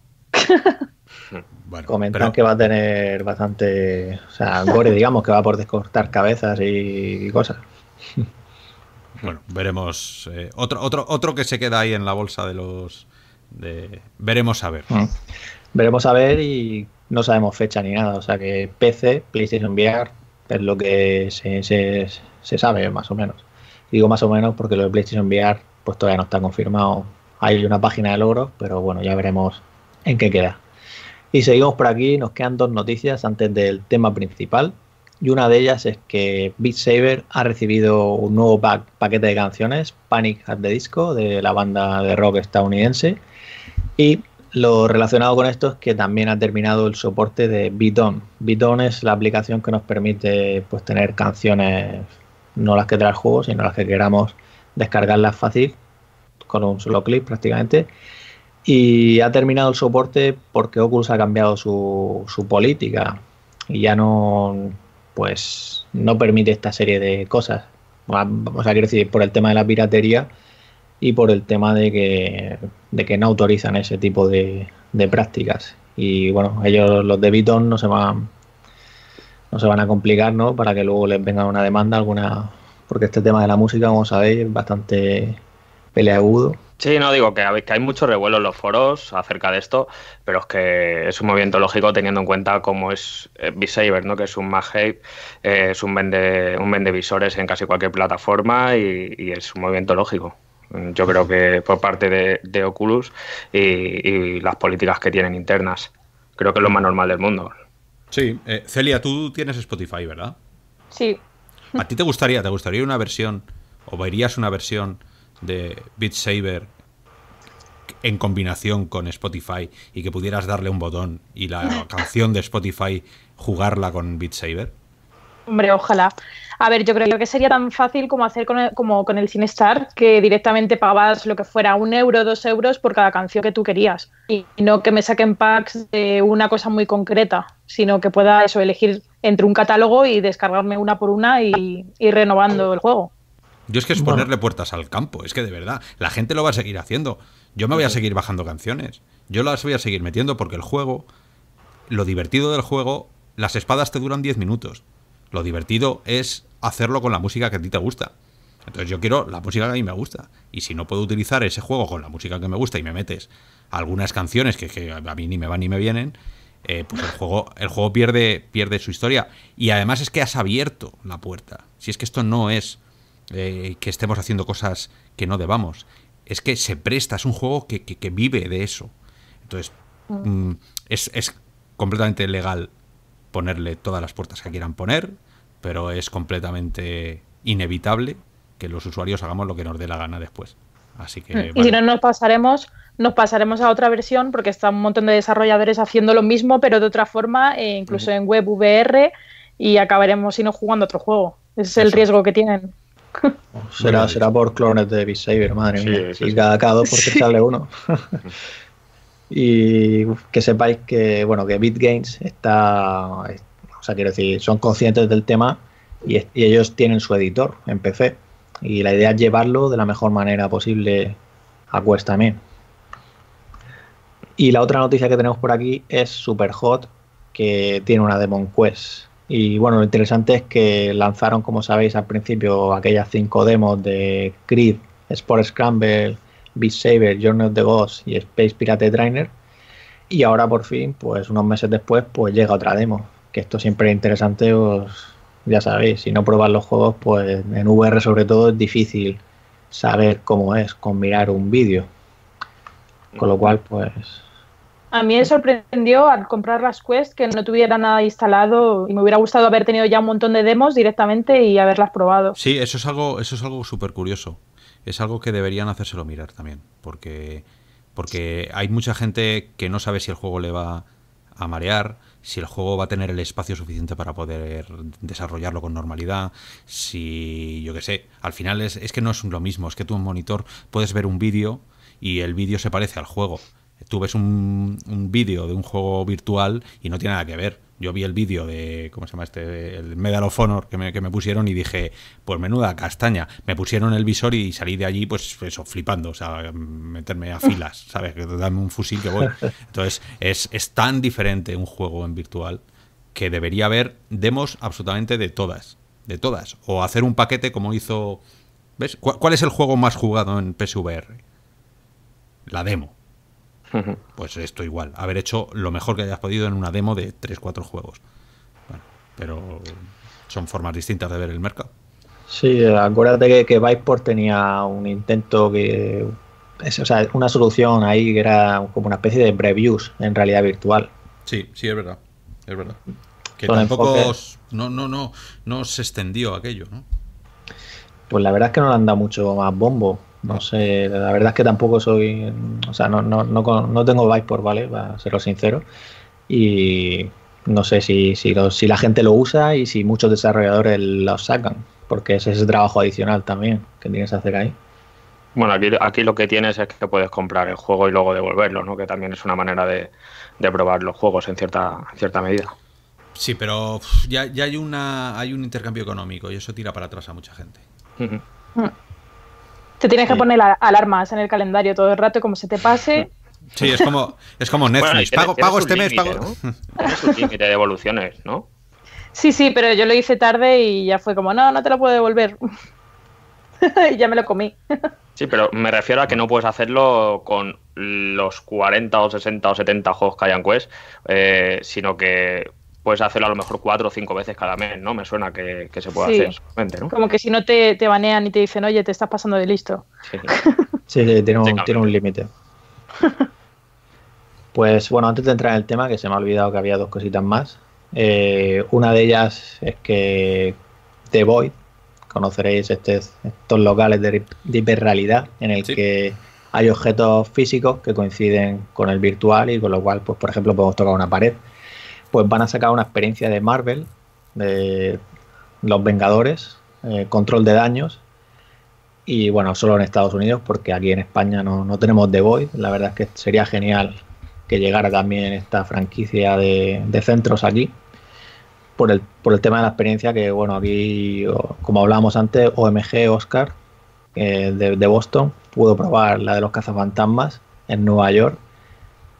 Hmm. Bueno, pero... que va a tener bastante, o sea, gore, digamos, que va por descortar cabezas y, cosas. Bueno, veremos. Eh, otro, otro, otro que se queda ahí en la bolsa de los. Veremos a ver. Hmm veremos a ver y no sabemos fecha ni nada. O sea que PC, PlayStation VR, es lo que se, sabe más o menos. digo más o menos porque lo de PlayStation VR pues todavía no está confirmado. Hay una página de logros, pero bueno, ya veremos en qué queda. Y seguimos por aquí, nos quedan dos noticias antes del tema principal. Y una de ellas es que Beat Saber ha recibido un nuevo paquete de canciones, Panic at the Disco, de la banda de rock estadounidense. Y lo relacionado con esto es que también ha terminado el soporte de Beaton. Biton es la aplicación que nos permite pues, tener canciones, no las que trae el juego, sino las que queramos descargarlas fácil, con un solo clic prácticamente. Y ha terminado el soporte porque Oculus ha cambiado su, su política y ya no, pues, no permite esta serie de cosas. Vamos a decir, por el tema de la piratería, y por el tema de que, no autorizan ese tipo de, prácticas. Y bueno, ellos, los de Biton, no se van, no se van a complicar, ¿no? Para que luego les venga una demanda, alguna. Porque este tema de la música, como sabéis, es bastante peleagudo. Sí, no, digo que, hay mucho revuelo en los foros acerca de esto, pero es que es un movimiento lógico teniendo en cuenta cómo es V-Saber, eh, ¿no? que es un más eh, es un vende, un vende visores en casi cualquier plataforma y es un movimiento lógico. Mm, yo creo que por parte de, Oculus y, las políticas que tienen internas. Creo que es lo más normal del mundo. Sí, eh, Celia, tú tienes Spotify, ¿verdad? Sí. ¿A ti te gustaría, te gustaría una versión o verías una versión de Beat Saber en combinación con Spotify y que pudieras darle un botón y la canción de Spotify jugarla con Beat Saber? Hombre, ojalá. A ver, yo creo que sería tan fácil como hacer con el, como con el CineStar, que directamente pagabas lo que fuera, un euro, dos euros por cada canción que tú querías. Y no que me saquen packs de una cosa muy concreta, sino que pueda eso, elegir entre un catálogo y descargarme una por una y ir renovando el juego. Yo es que es ponerle puertas al campo, es que de verdad, la gente lo va a seguir haciendo. Yo me voy a seguir bajando canciones, yo las voy a seguir metiendo porque el juego, lo divertido del juego, las espadas te duran diez minutos. Lo divertido es hacerlo con la música que a ti te gusta. Entonces yo quiero la música que a mí me gusta. Y si no puedo utilizar ese juego con la música que me gusta y me metes algunas canciones que, a mí ni me van ni me vienen, eh, pues el juego, el juego pierde, pierde su historia. Y además es que has abierto la puerta. Si es que esto no es eh, que estemos haciendo cosas que no debamos. Es que se presta, es un juego que, vive de eso. Entonces, mm. Mm, es completamente legal ponerle todas las puertas que quieran poner, pero es completamente inevitable que los usuarios hagamos lo que nos dé la gana después. Así que, hmm. Y si no nos pasaremos, nos pasaremos a otra versión porque está un montón de desarrolladores haciendo lo mismo, pero de otra forma, eh, incluso en web VR, y acabaremos sino jugando otro juego. Ese es el riesgo que tienen. Será, será por clones de Beat Saber, madre mía. Y cada, cada, dos por sale uno. y que sepáis que, bueno, que Beat está o sea, quiero decir, son conscientes del tema y, ellos tienen su editor en PC. Y la idea es llevarlo de la mejor manera posible a Quest también. Y la otra noticia que tenemos por aquí es Superhot, que tiene una Demon Quest. Y bueno, lo interesante es que lanzaron, como sabéis al principio, aquellas cinco demos de Creed, Sport Scramble, Beat Saber, Journey of the Ghost y Space Pirate Trainer. Y ahora por fin, pues unos meses después, pues llega otra demo que esto siempre es interesante, ya sabéis, si no probar los juegos, pues en VR sobre todo es difícil saber cómo es con mirar un vídeo. Con lo cual, pues... A mí me sorprendió al comprar las Quest que no tuviera nada instalado y me hubiera gustado haber tenido ya un montón de demos directamente y haberlas probado. Sí, eso es algo, eso es algo súper curioso. Es algo que deberían hacérselo mirar también, porque, porque hay mucha gente que no sabe si el juego le va a marear, si el juego va a tener el espacio suficiente para poder desarrollarlo con normalidad, si yo qué sé, al final es, es que no es lo mismo, es que tú en monitor puedes ver un vídeo y el vídeo se parece al juego. Tú ves un, un vídeo de un juego virtual y no tiene nada que ver yo vi el vídeo de, ¿cómo se llama este? El Medal of Honor que me, pusieron y dije, pues menuda castaña. Me pusieron el visor y salí de allí, pues eso, flipando, o sea, meterme a filas, ¿sabes? Que dame un fusil que voy. Entonces, es, es tan diferente un juego en virtual que debería haber demos absolutamente de todas, de todas. O hacer un paquete como hizo... ¿Ves? cuál es el juego más jugado en PSVR? La demo. Pues esto igual, haber hecho lo mejor que hayas podido en una demo de 3-4 juegos. pero son formas distintas de ver el mercado. Sí, acuérdate que, que Viceport tenía un intento que. o sea, una solución ahí que era como una especie de previews en realidad virtual. Sí, sí, es verdad. Es verdad. Que tampoco. no, no, no, no se extendió aquello, ¿no? Pues la verdad es que no le han dado mucho más bombo. No sé, la verdad es que tampoco soy, o sea, no, no, no, no tengo ¿vale? Para serlo sincero. Y no sé si, si, si la gente lo usa y si muchos desarrolladores lo sacan, porque ese es trabajo adicional también que tienes que hacer ahí. Bueno, aquí, lo que tienes es que puedes comprar el juego y luego devolverlo, ¿no? Que también es una manera de, probar los juegos en cierta, cierta medida. Sí, pero ya, ya hay, una, hay un intercambio económico y eso tira para atrás a mucha gente. Te tienes que poner alarmas en el calendario todo el rato como se te pase. Sí, es como, Netflix. pago, este mes, pago. un límite de devoluciones ¿no? Sí, sí, pero yo lo hice tarde y ya fue como, no, no te lo puedo devolver. y ya me lo comí. sí, pero me refiero a que no puedes hacerlo con los 40 o 60 o 70 juegos que hayan Quest, eh, sino que puedes hacerlo a lo mejor cuatro o cinco veces cada mes, ¿no? Me suena que, se puede hacer Como que si no te, banean y te dicen, oye, te estás pasando de listo. Sí, sí tiene un, límite. Pues bueno, antes de entrar en el tema, que se me ha olvidado que había dos cositas más. Eh, una de ellas es que te voy, conoceréis este, estos locales de, de hiperrealidad en el que hay objetos físicos que coinciden con el virtual y con lo cual, pues por ejemplo, podemos tocar una pared pues van a sacar una experiencia de Marvel, de los Vengadores, eh, control de daños. Y bueno, solo en Estados Unidos, porque aquí en España no, tenemos The Void. La verdad es que sería genial que llegara también esta franquicia de, centros aquí. Por el, tema de la experiencia que, bueno, aquí, como hablábamos antes, OMG Oscar eh, de, de, Boston pudo probar la de los cazafantasmas en Nueva York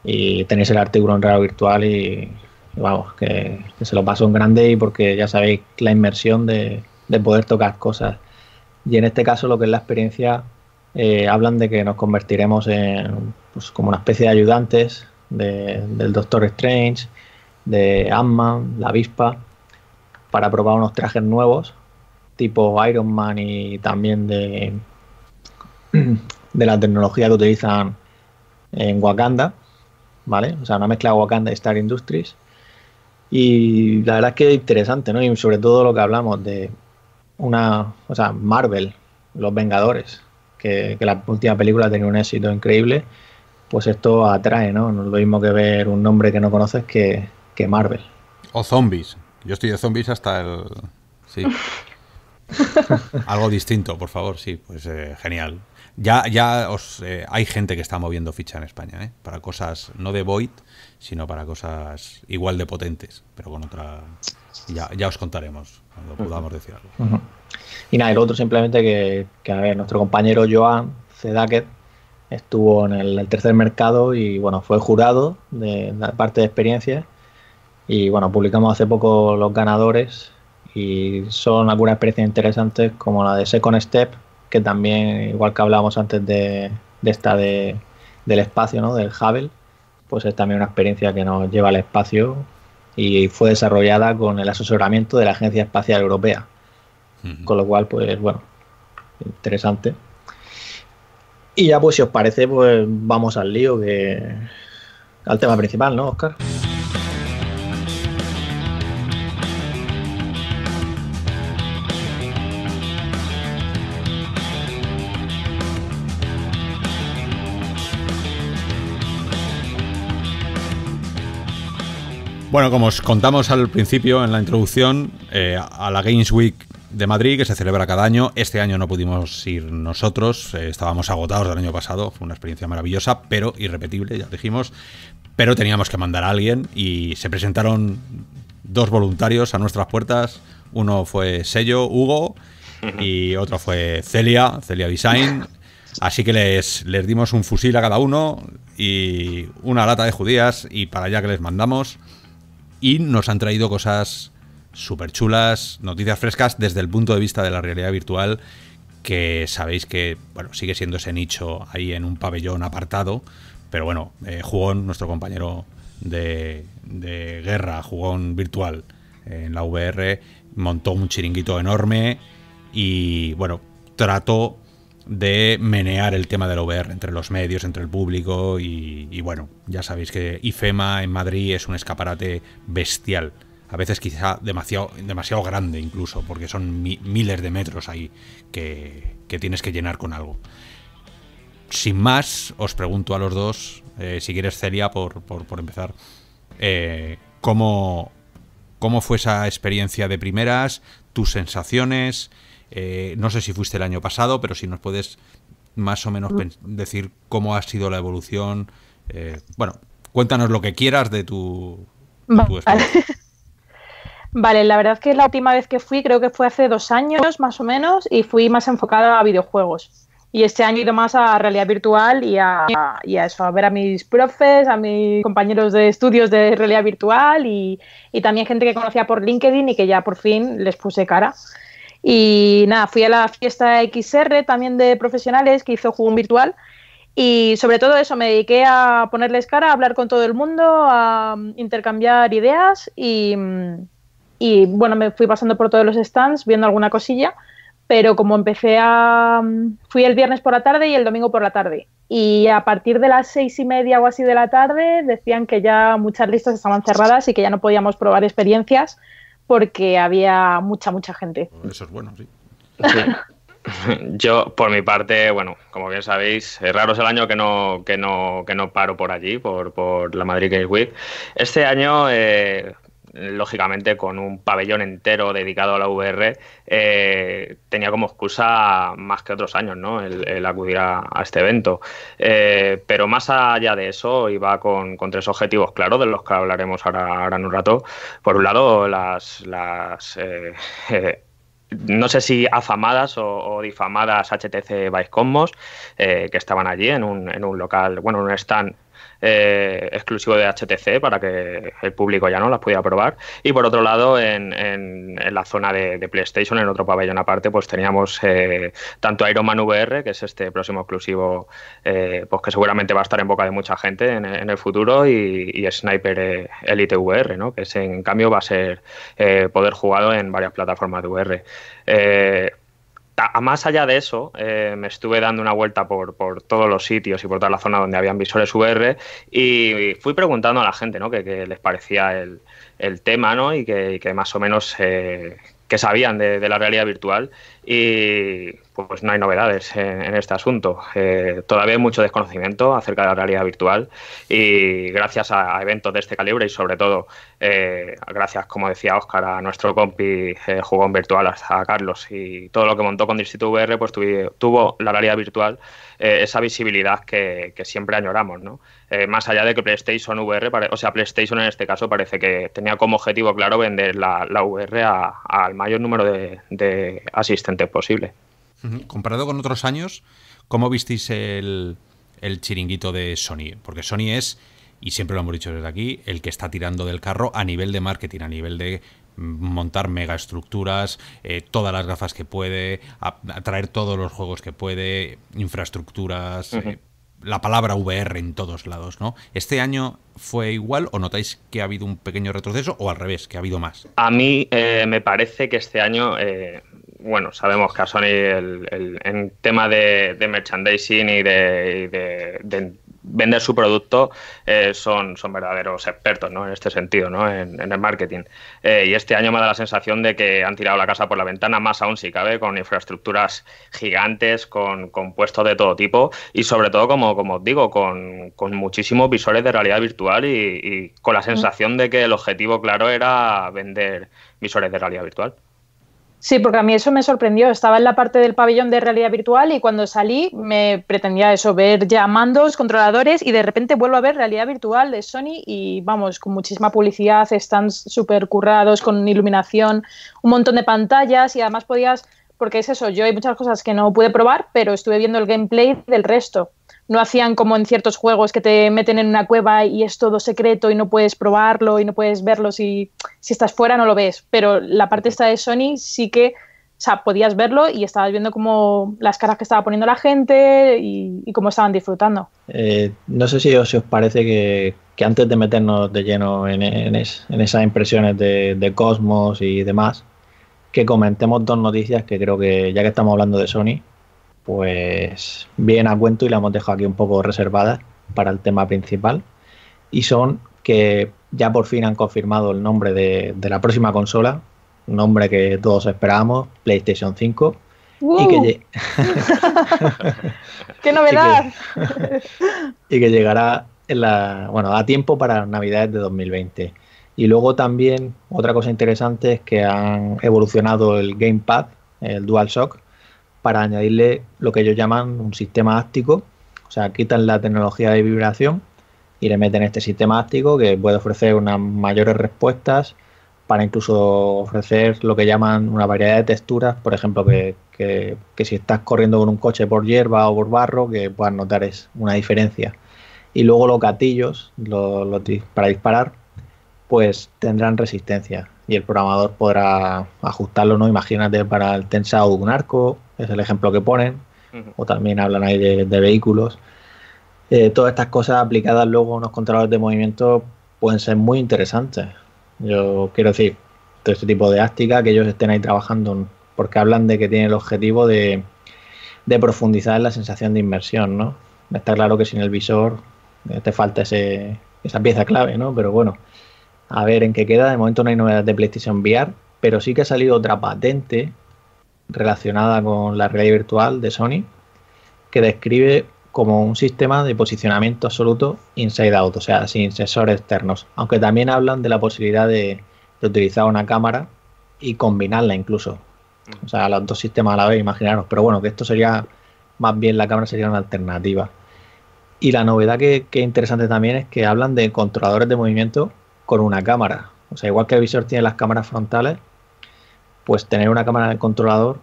y tenéis el artículo en Raro Virtual y, vamos, que, se lo paso un grande y porque ya sabéis la inmersión de, poder tocar cosas. Y en este caso lo que es la experiencia, eh, hablan de que nos convertiremos en pues, como una especie de ayudantes del Doctor Strange, de Ant-Man, la avispa, para probar unos trajes nuevos, tipo Iron Man y también de, de la tecnología que utilizan en Wakanda, ¿vale? O sea, una mezcla Wakanda y Star Industries. Y la verdad es que es interesante, ¿no? Y sobre todo lo que hablamos de una, o sea, Marvel, Los Vengadores, que, la última película tenía un éxito increíble, pues esto atrae, ¿no? No es lo mismo que ver un nombre que no conoces que, Marvel. O zombies. Yo estoy de zombies hasta el... Sí. Algo distinto, por favor, sí, pues eh, genial. Ya, ya os, eh, hay gente que está moviendo ficha en España, ¿eh? Para cosas no de Void, sino para cosas igual de potentes, pero con otra... Ya, os contaremos cuando podamos decir algo. Y nada, el otro simplemente que, a ver, nuestro compañero Joan Zedaket estuvo en el, tercer mercado y bueno, fue jurado de la parte de experiencia y bueno, publicamos hace poco los ganadores y son algunas experiencias interesantes como la de Second Step, que también, igual que hablábamos antes de, esta de, del espacio, ¿no? Del Hubble, pues es también una experiencia que nos lleva al espacio y fue desarrollada con el asesoramiento de la Agencia Espacial Europea. Con lo cual, pues bueno, interesante. Y ya pues si os parece, pues vamos al lío que al tema principal, ¿no, Oscar? Bueno, como os contamos al principio en la introducción, eh, a la Games Week de Madrid, que se celebra cada año. Este año no pudimos ir nosotros, eh, estábamos agotados del año pasado, fue una experiencia maravillosa, pero irrepetible, ya dijimos. Pero teníamos que mandar a alguien y se presentaron dos voluntarios a nuestras puertas. Uno fue Sello, Hugo, y otro fue Celia, Celia Design. Así que les, les dimos un fusil a cada uno y una lata de judías y para allá que les mandamos y nos han traído cosas súper chulas, noticias frescas desde el punto de vista de la realidad virtual, que sabéis que bueno, sigue siendo ese nicho ahí en un pabellón apartado, pero bueno, eh, nuestro compañero de, guerra, Jugón virtual en la VR, montó un chiringuito enorme y bueno, trató de menear el tema del over entre los medios, entre el público y, bueno, ya sabéis que IFEMA en Madrid es un escaparate bestial. A veces quizá demasiado, demasiado grande incluso, porque son miles de metros ahí que, que, tienes que llenar con algo. Sin más, os pregunto a los dos, eh, si quieres Celia, por, por, empezar, eh, ¿cómo, ¿cómo fue esa experiencia de primeras? ¿Tus sensaciones? Eh, no sé si fuiste el año pasado, pero si nos puedes más o menos decir cómo ha sido la evolución. Eh, bueno, cuéntanos lo que quieras de tu, vale. la verdad es que la última vez que fui creo que fue hace dos años más o menos y fui más enfocada a videojuegos. Y este año he ido más a realidad virtual y a, eso, a ver a mis profes, a mis compañeros de estudios de realidad virtual y también gente que conocía por LinkedIn y que ya por fin les puse cara. Y nada, fui a la fiesta XR también de profesionales que hizo Jugón Virtual. Y sobre todo eso, me dediqué a ponerles cara, a hablar con todo el mundo, a mm, intercambiar ideas y, mm, y bueno, me fui pasando por todos los stands viendo alguna cosilla, pero como empecé a... Mm, fui el viernes por la tarde y el domingo por la tarde. Y a partir de las seis y media o así de la tarde decían que ya muchas listas estaban cerradas y que ya no podíamos probar experiencias porque había mucha, mucha gente. Eso es bueno, sí. Yo, por mi parte, bueno, como bien sabéis, es eh, raro es el año que no, que no, que no paro por allí, por, por la Madrid Games Week. Este año, eh, lógicamente con un pabellón entero dedicado a la VR, eh, tenía como excusa más que otros años ¿no? el, acudir a, este evento. Eh, pero más allá de eso, iba con, tres objetivos claros, de los que hablaremos ahora, en un rato. Por un lado, las... las eh, no sé si afamadas o, difamadas HTC Vice Cosmos, que estaban allí en un, en un, local, bueno, en un stand eh, exclusivo de HTC para que el público ya no las pudiera probar. Y por otro lado, en, la zona de, PlayStation, en otro pabellón aparte, pues teníamos eh, tanto Iron Man VR, que es este próximo exclusivo, eh, pues que seguramente va a estar en boca de mucha gente en, el futuro, y, Sniper Elite VR, que es en cambio va a ser poder jugado en varias plataformas de VR más allá de eso, eh, me estuve dando una vuelta por, por, todos los sitios y por toda la zona donde habían visores VR y, fui preguntando a la gente ¿no? que, les parecía el, tema ¿no? y, que, más o menos eh, sabían de, la realidad virtual y pues no hay novedades en, este asunto. Eh, todavía hay mucho desconocimiento acerca de la realidad virtual y gracias a, eventos de este calibre y sobre todo eh, gracias, como decía Óscar, a nuestro compi eh, jugón virtual, a Carlos y todo lo que montó con Distrito VR, pues tuvo la realidad virtual esa visibilidad que, siempre añoramos, ¿no? más allá de que PlayStation VR, o sea, PlayStation en este caso parece que tenía como objetivo claro vender la, VR al mayor número de asistentes posible. Comparado con otros años, ¿cómo visteis el, chiringuito de Sony? Porque Sony es, y siempre lo hemos dicho desde aquí, el que está tirando del carro a nivel de marketing, a nivel de montar mega estructuras, eh, todas las gafas que puede, atraer todos los juegos que puede, infraestructuras, eh, la palabra VR en todos lados, ¿no? ¿Este año fue igual o notáis que ha habido un pequeño retroceso o al revés, que ha habido más? A mí eh, me parece que este año bueno, sabemos que a Sony el, en tema de, merchandising y de, vender su producto eh, son, verdaderos expertos ¿no? en este sentido, ¿no? en, el marketing. Eh, y este año me da la sensación de que han tirado la casa por la ventana, más aún si cabe, con infraestructuras gigantes, con, puestos de todo tipo y sobre todo, como, como os digo, con, muchísimos visores de realidad virtual y con la mm. sensación de que el objetivo claro era vender visores de realidad virtual. Sí, porque a mí eso me sorprendió. Estaba en la parte del pabellón de realidad virtual y cuando salí me pretendía eso, ver ya mandos, controladores y de repente vuelvo a ver realidad virtual de Sony y vamos, con muchísima publicidad, están súper currados, con iluminación, un montón de pantallas y además podías, porque es eso, yo hay muchas cosas que no pude probar, pero estuve viendo el gameplay del resto no hacían como en ciertos juegos que te meten en una cueva y es todo secreto y no puedes probarlo y no puedes verlo si, si estás fuera no lo ves. Pero la parte esta de Sony sí que, o sea, podías verlo y estabas viendo como las caras que estaba poniendo la gente y, cómo estaban disfrutando. Eh, no sé si os, parece que, antes de meternos de lleno en, esas impresiones de, de Cosmos y demás, que comentemos dos noticias que creo que ya que estamos hablando de Sony, pues bien a cuento y la hemos dejado aquí un poco reservada para el tema principal. Y son que ya por fin han confirmado el nombre de, la próxima consola, un nombre que todos esperábamos, PlayStation 5. Y que ¡Qué novedad! y, que, llegará en la, bueno, a tiempo para Navidades de 2020. Y luego también otra cosa interesante es que han evolucionado el Gamepad, el DualShock, para añadirle lo que ellos llaman un sistema áctico, o sea, quitan la tecnología de vibración y le meten este sistema áctico que puede ofrecer unas mayores respuestas para incluso ofrecer lo que llaman una variedad de texturas, por ejemplo, que, si estás corriendo con un coche por hierba o por barro, que puedas notar es una diferencia. Y luego los gatillos para disparar, pues tendrán resistencia y el programador podrá ajustarlo, ¿no? Imagínate para el tensado de un arco es el ejemplo que ponen, o también hablan ahí de, vehículos. Eh, todas estas cosas aplicadas luego a unos controladores de movimiento pueden ser muy interesantes. Yo quiero decir, todo este tipo de ástica que ellos estén ahí trabajando, porque hablan de que tiene el objetivo de, de profundizar en la sensación de inmersión, ¿no? Está claro que sin el visor eh, te falta esa pieza clave, ¿no? Pero bueno, a ver en qué queda. De momento no hay novedades de PlayStation VR, pero sí que ha salido otra patente relacionada con la realidad virtual de Sony, que describe como un sistema de posicionamiento absoluto inside out, o sea, sin sensores externos. Aunque también hablan de la posibilidad de, utilizar una cámara y combinarla incluso. O sea, los dos sistemas a la vez, imaginaros. Pero bueno, que esto sería, más bien la cámara sería una alternativa. Y la novedad que, que es interesante también es que hablan de controladores de movimiento con una cámara. O sea, igual que el visor tiene las cámaras frontales, pues tener una cámara en el controlador,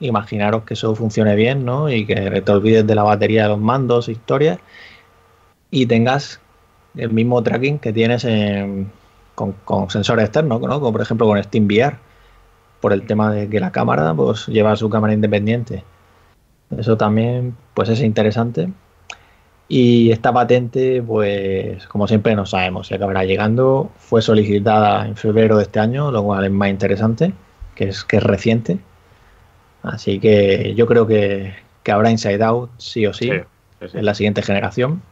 imaginaros que eso funcione bien, ¿no? Y que te olvides de la batería de los mandos, historias, y tengas el mismo tracking que tienes con, con, sensores externos, ¿no? Como por ejemplo con SteamVR, por el tema de que la cámara pues lleva su cámara independiente. Eso también pues es interesante. Y esta patente, pues como siempre no sabemos si acabará llegando. Fue solicitada en febrero de este año, lo cual es más interesante que es, que es reciente. Así que yo creo que, que habrá Inside Out sí o sí. en la siguiente generación.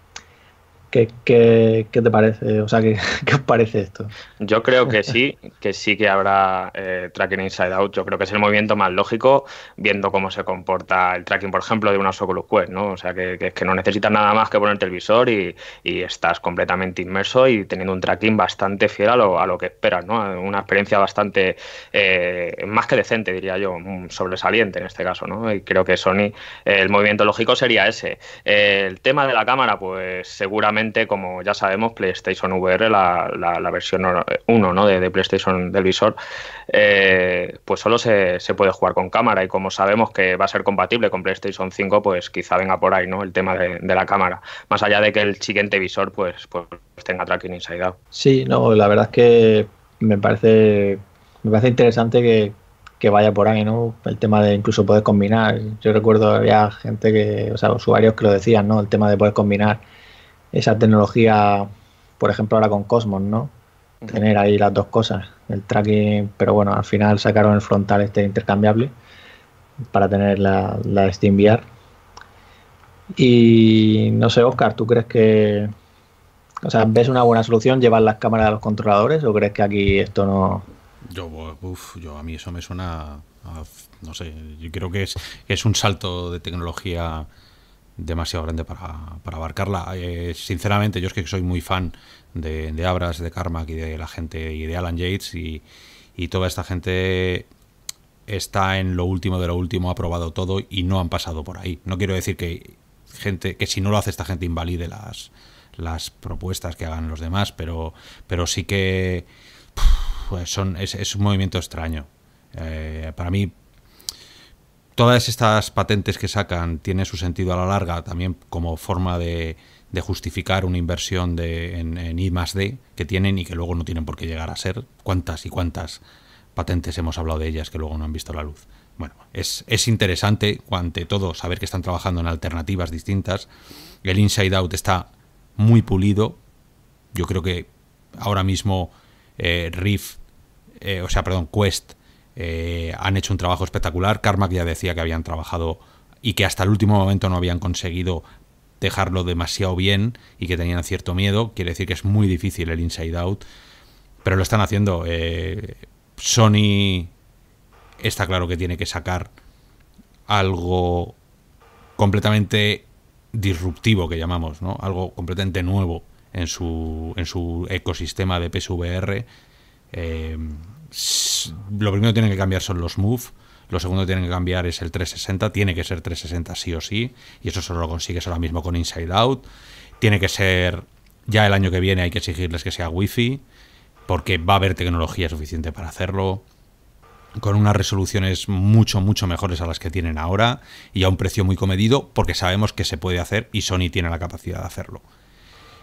¿Qué, qué, te parece? O sea, ¿qué, os parece esto? Yo creo que sí, que sí que habrá eh, tracking inside out. Yo creo que es el movimiento más lógico, viendo cómo se comporta el tracking, por ejemplo, de una Oculus Quest, ¿no? O sea, que, que, no necesitas nada más que ponerte el visor y, estás completamente inmerso y teniendo un tracking bastante fiel a lo, a lo que esperas, ¿no? Una experiencia bastante eh, más que decente, diría yo, mm, sobresaliente en este caso, ¿no? Y creo que Sony, el movimiento lógico sería ese. el tema de la cámara, pues seguramente como ya sabemos, PlayStation VR, la, versión 1 de, PlayStation del visor, eh, pues solo se, puede jugar con cámara y como sabemos que va a ser compatible con PlayStation 5, pues quizá venga por ahí ¿no? el tema de, la cámara, más allá de que el siguiente visor pues, pues, pues tenga tracking inside out. Sí, no, la verdad es que me parece, me parece interesante que, vaya por ahí, ¿no? El tema de incluso poder combinar. Yo recuerdo había gente que, o sea, usuarios que lo decían, ¿no? El tema de poder combinar esa tecnología, por ejemplo, ahora con Cosmos, ¿no? Tener ahí las dos cosas, el tracking, pero bueno, al final sacaron el frontal este intercambiable para tener la, la SteamVR. Y no sé, Oscar, ¿tú crees que, o sea, ¿ves una buena solución llevar las cámaras a los controladores o crees que aquí esto no... Yo, uf, yo a mí eso me suena, no sé, yo creo que es, que es un salto de tecnología demasiado grande para, abarcarla. Eh, sinceramente, yo es que soy muy fan de, Abras, de Carmack y de la gente, y de Alan Yates, y, toda esta gente está en lo último de lo último, ha probado todo y no han pasado por ahí. No quiero decir que gente, que si no lo hace esta gente invalide las, las propuestas que hagan los demás, pero, pero sí que son, es, un movimiento extraño. Eh, para mí todas estas patentes que sacan tienen su sentido a la larga también como forma de, justificar una inversión de, en, I más D que tienen y que luego no tienen por qué llegar a ser. ¿Cuántas y cuántas patentes hemos hablado de ellas que luego no han visto la luz? Bueno, es, interesante, ante todo, saber que están trabajando en alternativas distintas. El Inside Out está muy pulido. Yo creo que ahora mismo eh, eh o sea, perdón, Quest eh, han hecho un trabajo espectacular. Carmack ya decía que habían trabajado y que hasta el último momento no habían conseguido dejarlo demasiado bien y que tenían cierto miedo. Quiere decir que es muy difícil el Inside Out, pero lo están haciendo. Eh, Sony está claro que tiene que sacar algo completamente disruptivo que llamamos, ¿no? Algo completamente nuevo en su, ecosistema de PSVR. Eh, lo primero que tienen que cambiar son los move. Lo segundo que tienen que cambiar es el 360. Tiene que ser 360 sí o sí. Y eso solo lo consigues ahora mismo con Inside Out. Tiene que ser. Ya el año que viene hay que exigirles que sea Wi-Fi. Porque va a haber tecnología suficiente para hacerlo. Con unas resoluciones mucho, mucho mejores a las que tienen ahora. Y a un precio muy comedido. Porque sabemos que se puede hacer. Y Sony tiene la capacidad de hacerlo.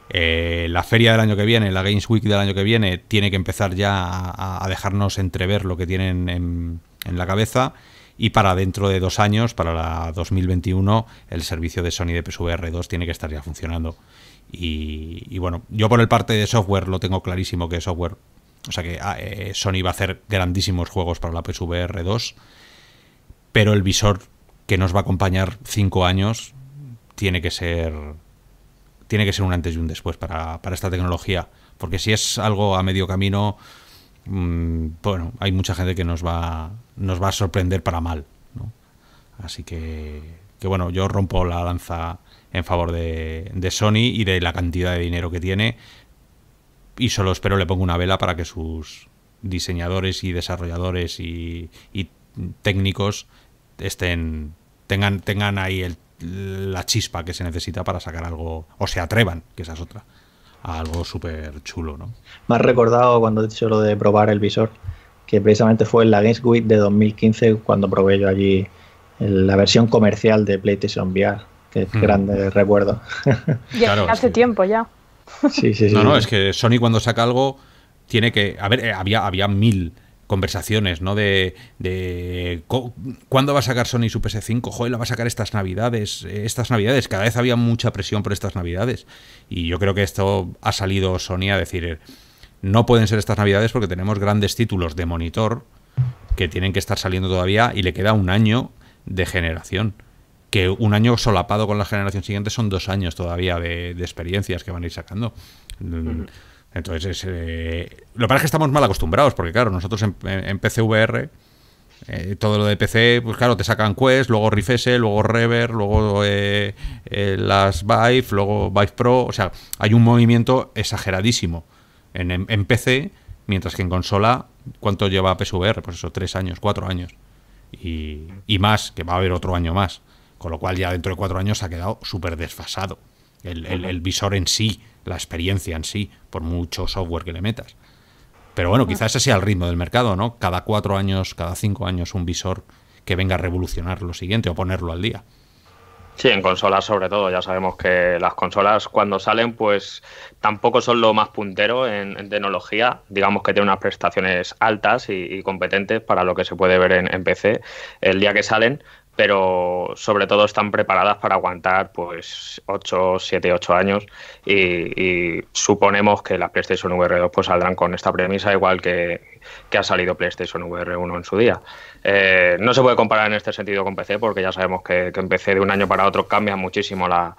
Eh, la feria del año que viene, la Games Week del año que viene, tiene que empezar ya a, dejarnos entrever lo que tienen en, la cabeza. Y para dentro de dos años, para la 2021, el servicio de Sony de PSVR 2 tiene que estar ya funcionando. Y, bueno, yo por el parte de software lo tengo clarísimo que software. O sea que ah, eh, Sony va a hacer grandísimos juegos para la PSVR 2. Pero el visor que nos va a acompañar cinco años tiene que ser tiene que ser un antes y un después para, para esta tecnología, porque si es algo a medio camino, mm, bueno, hay mucha gente que nos va, nos va a sorprender para mal. ¿no? Así que, que, bueno, yo rompo la lanza en favor de, Sony y de la cantidad de dinero que tiene y solo espero le pongo una vela para que sus diseñadores y desarrolladores y, y técnicos estén tengan tengan ahí el la chispa que se necesita para sacar algo, o se atrevan, que esa es otra, a algo súper chulo, ¿no? Me has recordado cuando he dicho lo de probar el visor, que precisamente fue en la Games Week de 2015 cuando probé yo allí la versión comercial de PlayStation VR, que es hmm. grande recuerdo. claro, hace tiempo ya. Sí, sí, sí. No, no, es que Sony cuando saca algo tiene que, a ver, eh, había, había mil conversaciones, ¿no? De, de cuándo va a sacar Sony su PS5, joder, la va a sacar estas navidades, eh, estas navidades, cada vez había mucha presión por estas navidades. Y yo creo que esto ha salido Sony a decir, no pueden ser estas navidades porque tenemos grandes títulos de monitor que tienen que estar saliendo todavía y le queda un año de generación. Que un año solapado con la generación siguiente son dos años todavía de, experiencias que van a ir sacando. Entonces, eh, lo que pasa es que estamos mal acostumbrados, porque claro, nosotros en, PCVR, eh, todo lo de PC, pues claro, te sacan Quest, luego S luego Rever, luego eh, las Vive, luego Vive Pro, o sea, hay un movimiento exageradísimo en, PC, mientras que en consola, ¿cuánto lleva PSVR? Pues eso, tres años, cuatro años. Y, más, que va a haber otro año más. Con lo cual ya dentro de cuatro años ha quedado súper desfasado el, el visor en sí la experiencia en sí, por mucho software que le metas. Pero bueno, quizás ese sea el ritmo del mercado, ¿no? Cada cuatro años, cada cinco años, un visor que venga a revolucionar lo siguiente o ponerlo al día. Sí, en consolas sobre todo. Ya sabemos que las consolas cuando salen, pues tampoco son lo más puntero en, tecnología. Digamos que tienen unas prestaciones altas y, competentes para lo que se puede ver en, en PC el día que salen pero sobre todo están preparadas para aguantar pues 8, 7, 8 años y, suponemos que las PlayStation VR 2 pues saldrán con esta premisa igual que que ha salido PlayStation VR 1 en su día. Eh, no se puede comparar en este sentido con PC, porque ya sabemos que, que en PC de un año para otro cambia muchísimo la,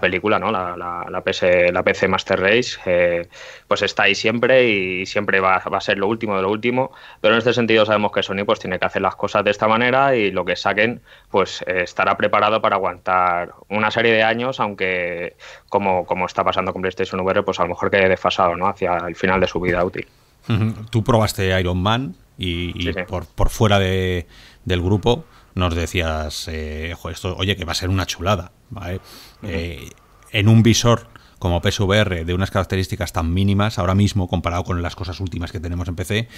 película, ¿no? La, la, PC, la PC Master Race, eh, pues está ahí siempre y siempre va, a ser lo último de lo último, pero en este sentido sabemos que Sony pues tiene que hacer las cosas de esta manera y lo que saquen pues eh, estará preparado para aguantar una serie de años, aunque como, está pasando con PlayStation VR, pues a lo mejor quede desfasado, ¿no? Hacia el final de su vida útil. Tú probaste Iron Man y, Por, fuera de, del grupo nos decías, eh, oye, que va a ser una chulada. Eh, en un visor como PSVR de unas características tan mínimas ahora mismo comparado con las cosas últimas que tenemos en PC,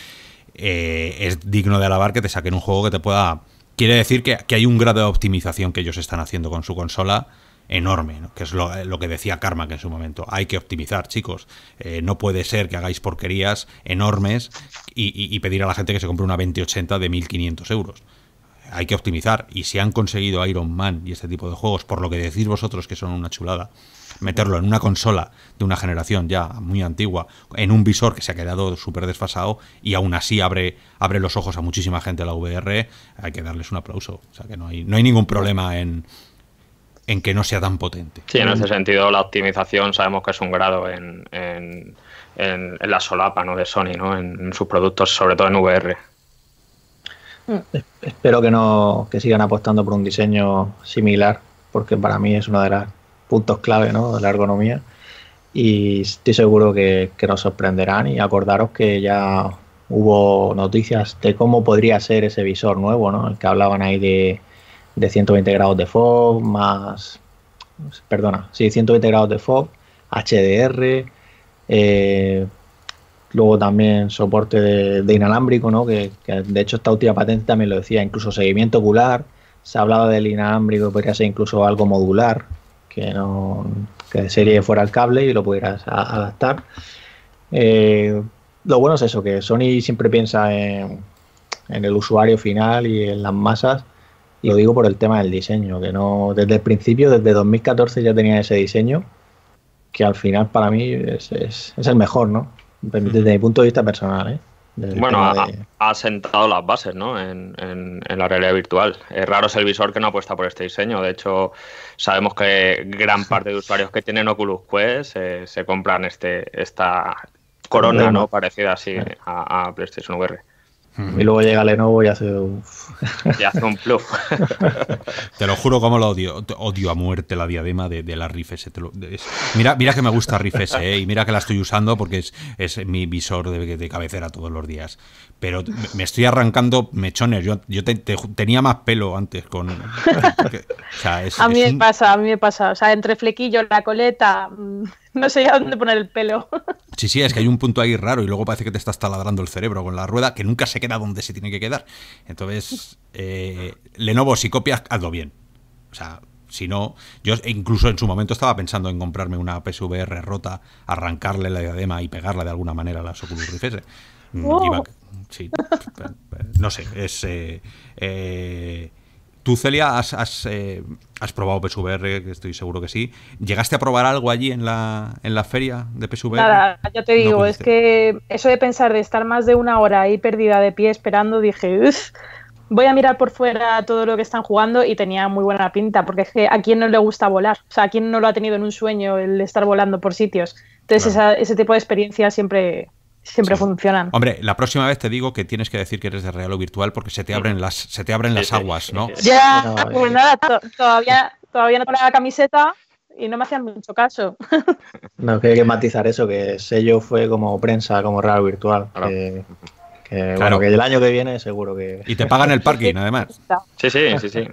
eh, es digno de alabar que te saquen un juego que te pueda... Quiere decir que, que hay un grado de optimización que ellos están haciendo con su consola enorme, que es lo, que decía Karma en su momento. Hay que optimizar, chicos. Eh, no puede ser que hagáis porquerías enormes y, pedir a la gente que se compre una 2080 de 1.500 euros. Hay que optimizar. Y si han conseguido Iron Man y este tipo de juegos, por lo que decís vosotros que son una chulada, meterlo en una consola de una generación ya muy antigua, en un visor que se ha quedado súper desfasado y aún así abre, abre los ojos a muchísima gente a la VR, hay que darles un aplauso. O sea que no hay, no hay ningún problema en, en que no sea tan potente. Sí, en ese sentido la optimización sabemos que es un grado en, la solapa ¿no? de Sony, ¿no? en, sus productos, sobre todo en VR. Espero que no sigan apostando por un diseño similar, porque para mí es uno de los puntos clave ¿no? de la ergonomía. Y estoy seguro que, que nos sorprenderán. Y acordaros que ya hubo noticias de cómo podría ser ese visor nuevo, ¿no? El que hablaban ahí de, de 120 grados de fog más, perdona, sí, 120 grados de fog HDR, eh, luego también soporte de, inalámbrico, ¿no? Que, de hecho esta última patente también lo decía, incluso seguimiento ocular, se hablaba del inalámbrico podría ser incluso algo modular, que no que de serie fuera el cable y lo pudieras adaptar. Eh, lo bueno es eso, que Sony siempre piensa en el usuario final y en las masas lo digo por el tema del diseño, que no desde el principio, desde 2014 ya tenía ese diseño, que al final para mí es, el mejor, ¿no? Desde, mi punto de vista personal, ¿eh? Bueno, ha, sentado las bases ¿no? En, la realidad virtual. Es raro el visor que no apuesta por este diseño. De hecho, sabemos que gran parte de usuarios que tienen Oculus Quest se compran este, esta corona ¿no? parecida así a PlayStation VR. Y luego llega Lenovo y hace un... y hace un pluf. te lo juro como lo odio. Odio a muerte la diadema de, de la rifese S. mira, mira que me gusta rifese S eh, y mira que la estoy usando porque es, es mi visor de, de, cabecera todos los días pero me estoy arrancando mechones. Yo, yo tenía más pelo antes con... a mí me pasa, a mí me pasa. O sea, entre flequillo, la coleta, mm, no sé ya dónde poner el pelo. Sí, sí, es que hay un punto ahí raro y luego parece que te estás taladrando el cerebro con la rueda que nunca se queda donde se tiene que quedar. Entonces, eh, Lenovo, si copias, hazlo bien. O sea, si no, yo incluso en su momento estaba pensando en comprarme una PSVR rota, arrancarle la diadema y pegarla de alguna manera a las Oculus Rift Mm, oh. no sé, es... Eh, eh, tú, Celia, has, eh, probado PSVR, que estoy seguro que sí. ¿Llegaste a probar algo allí en la, en la feria de PSVR? Nada, ya te digo, es que eso de pensar de estar más de una hora ahí perdida de pie esperando, dije, voy a mirar por fuera todo lo que están jugando y tenía muy buena pinta, porque es que a quién no le gusta volar, o sea, a quién no lo ha tenido en un sueño el estar volando por sitios. Entonces, ese tipo de experiencia siempre, siempre funcionan. Hombre, la próxima vez te digo que tienes que decir que eres de real o virtual porque se te abren las, se te abren las aguas, ¿no? Ya, pues eh. nada, todavía, todavía no la camiseta y no me hacían mucho caso. no, que hay que matizar eso, que sello fue como prensa, como real o virtual claro. Bueno, que el año que viene seguro que... Y te pagan el parking, además. Sí, sí, sí, sí.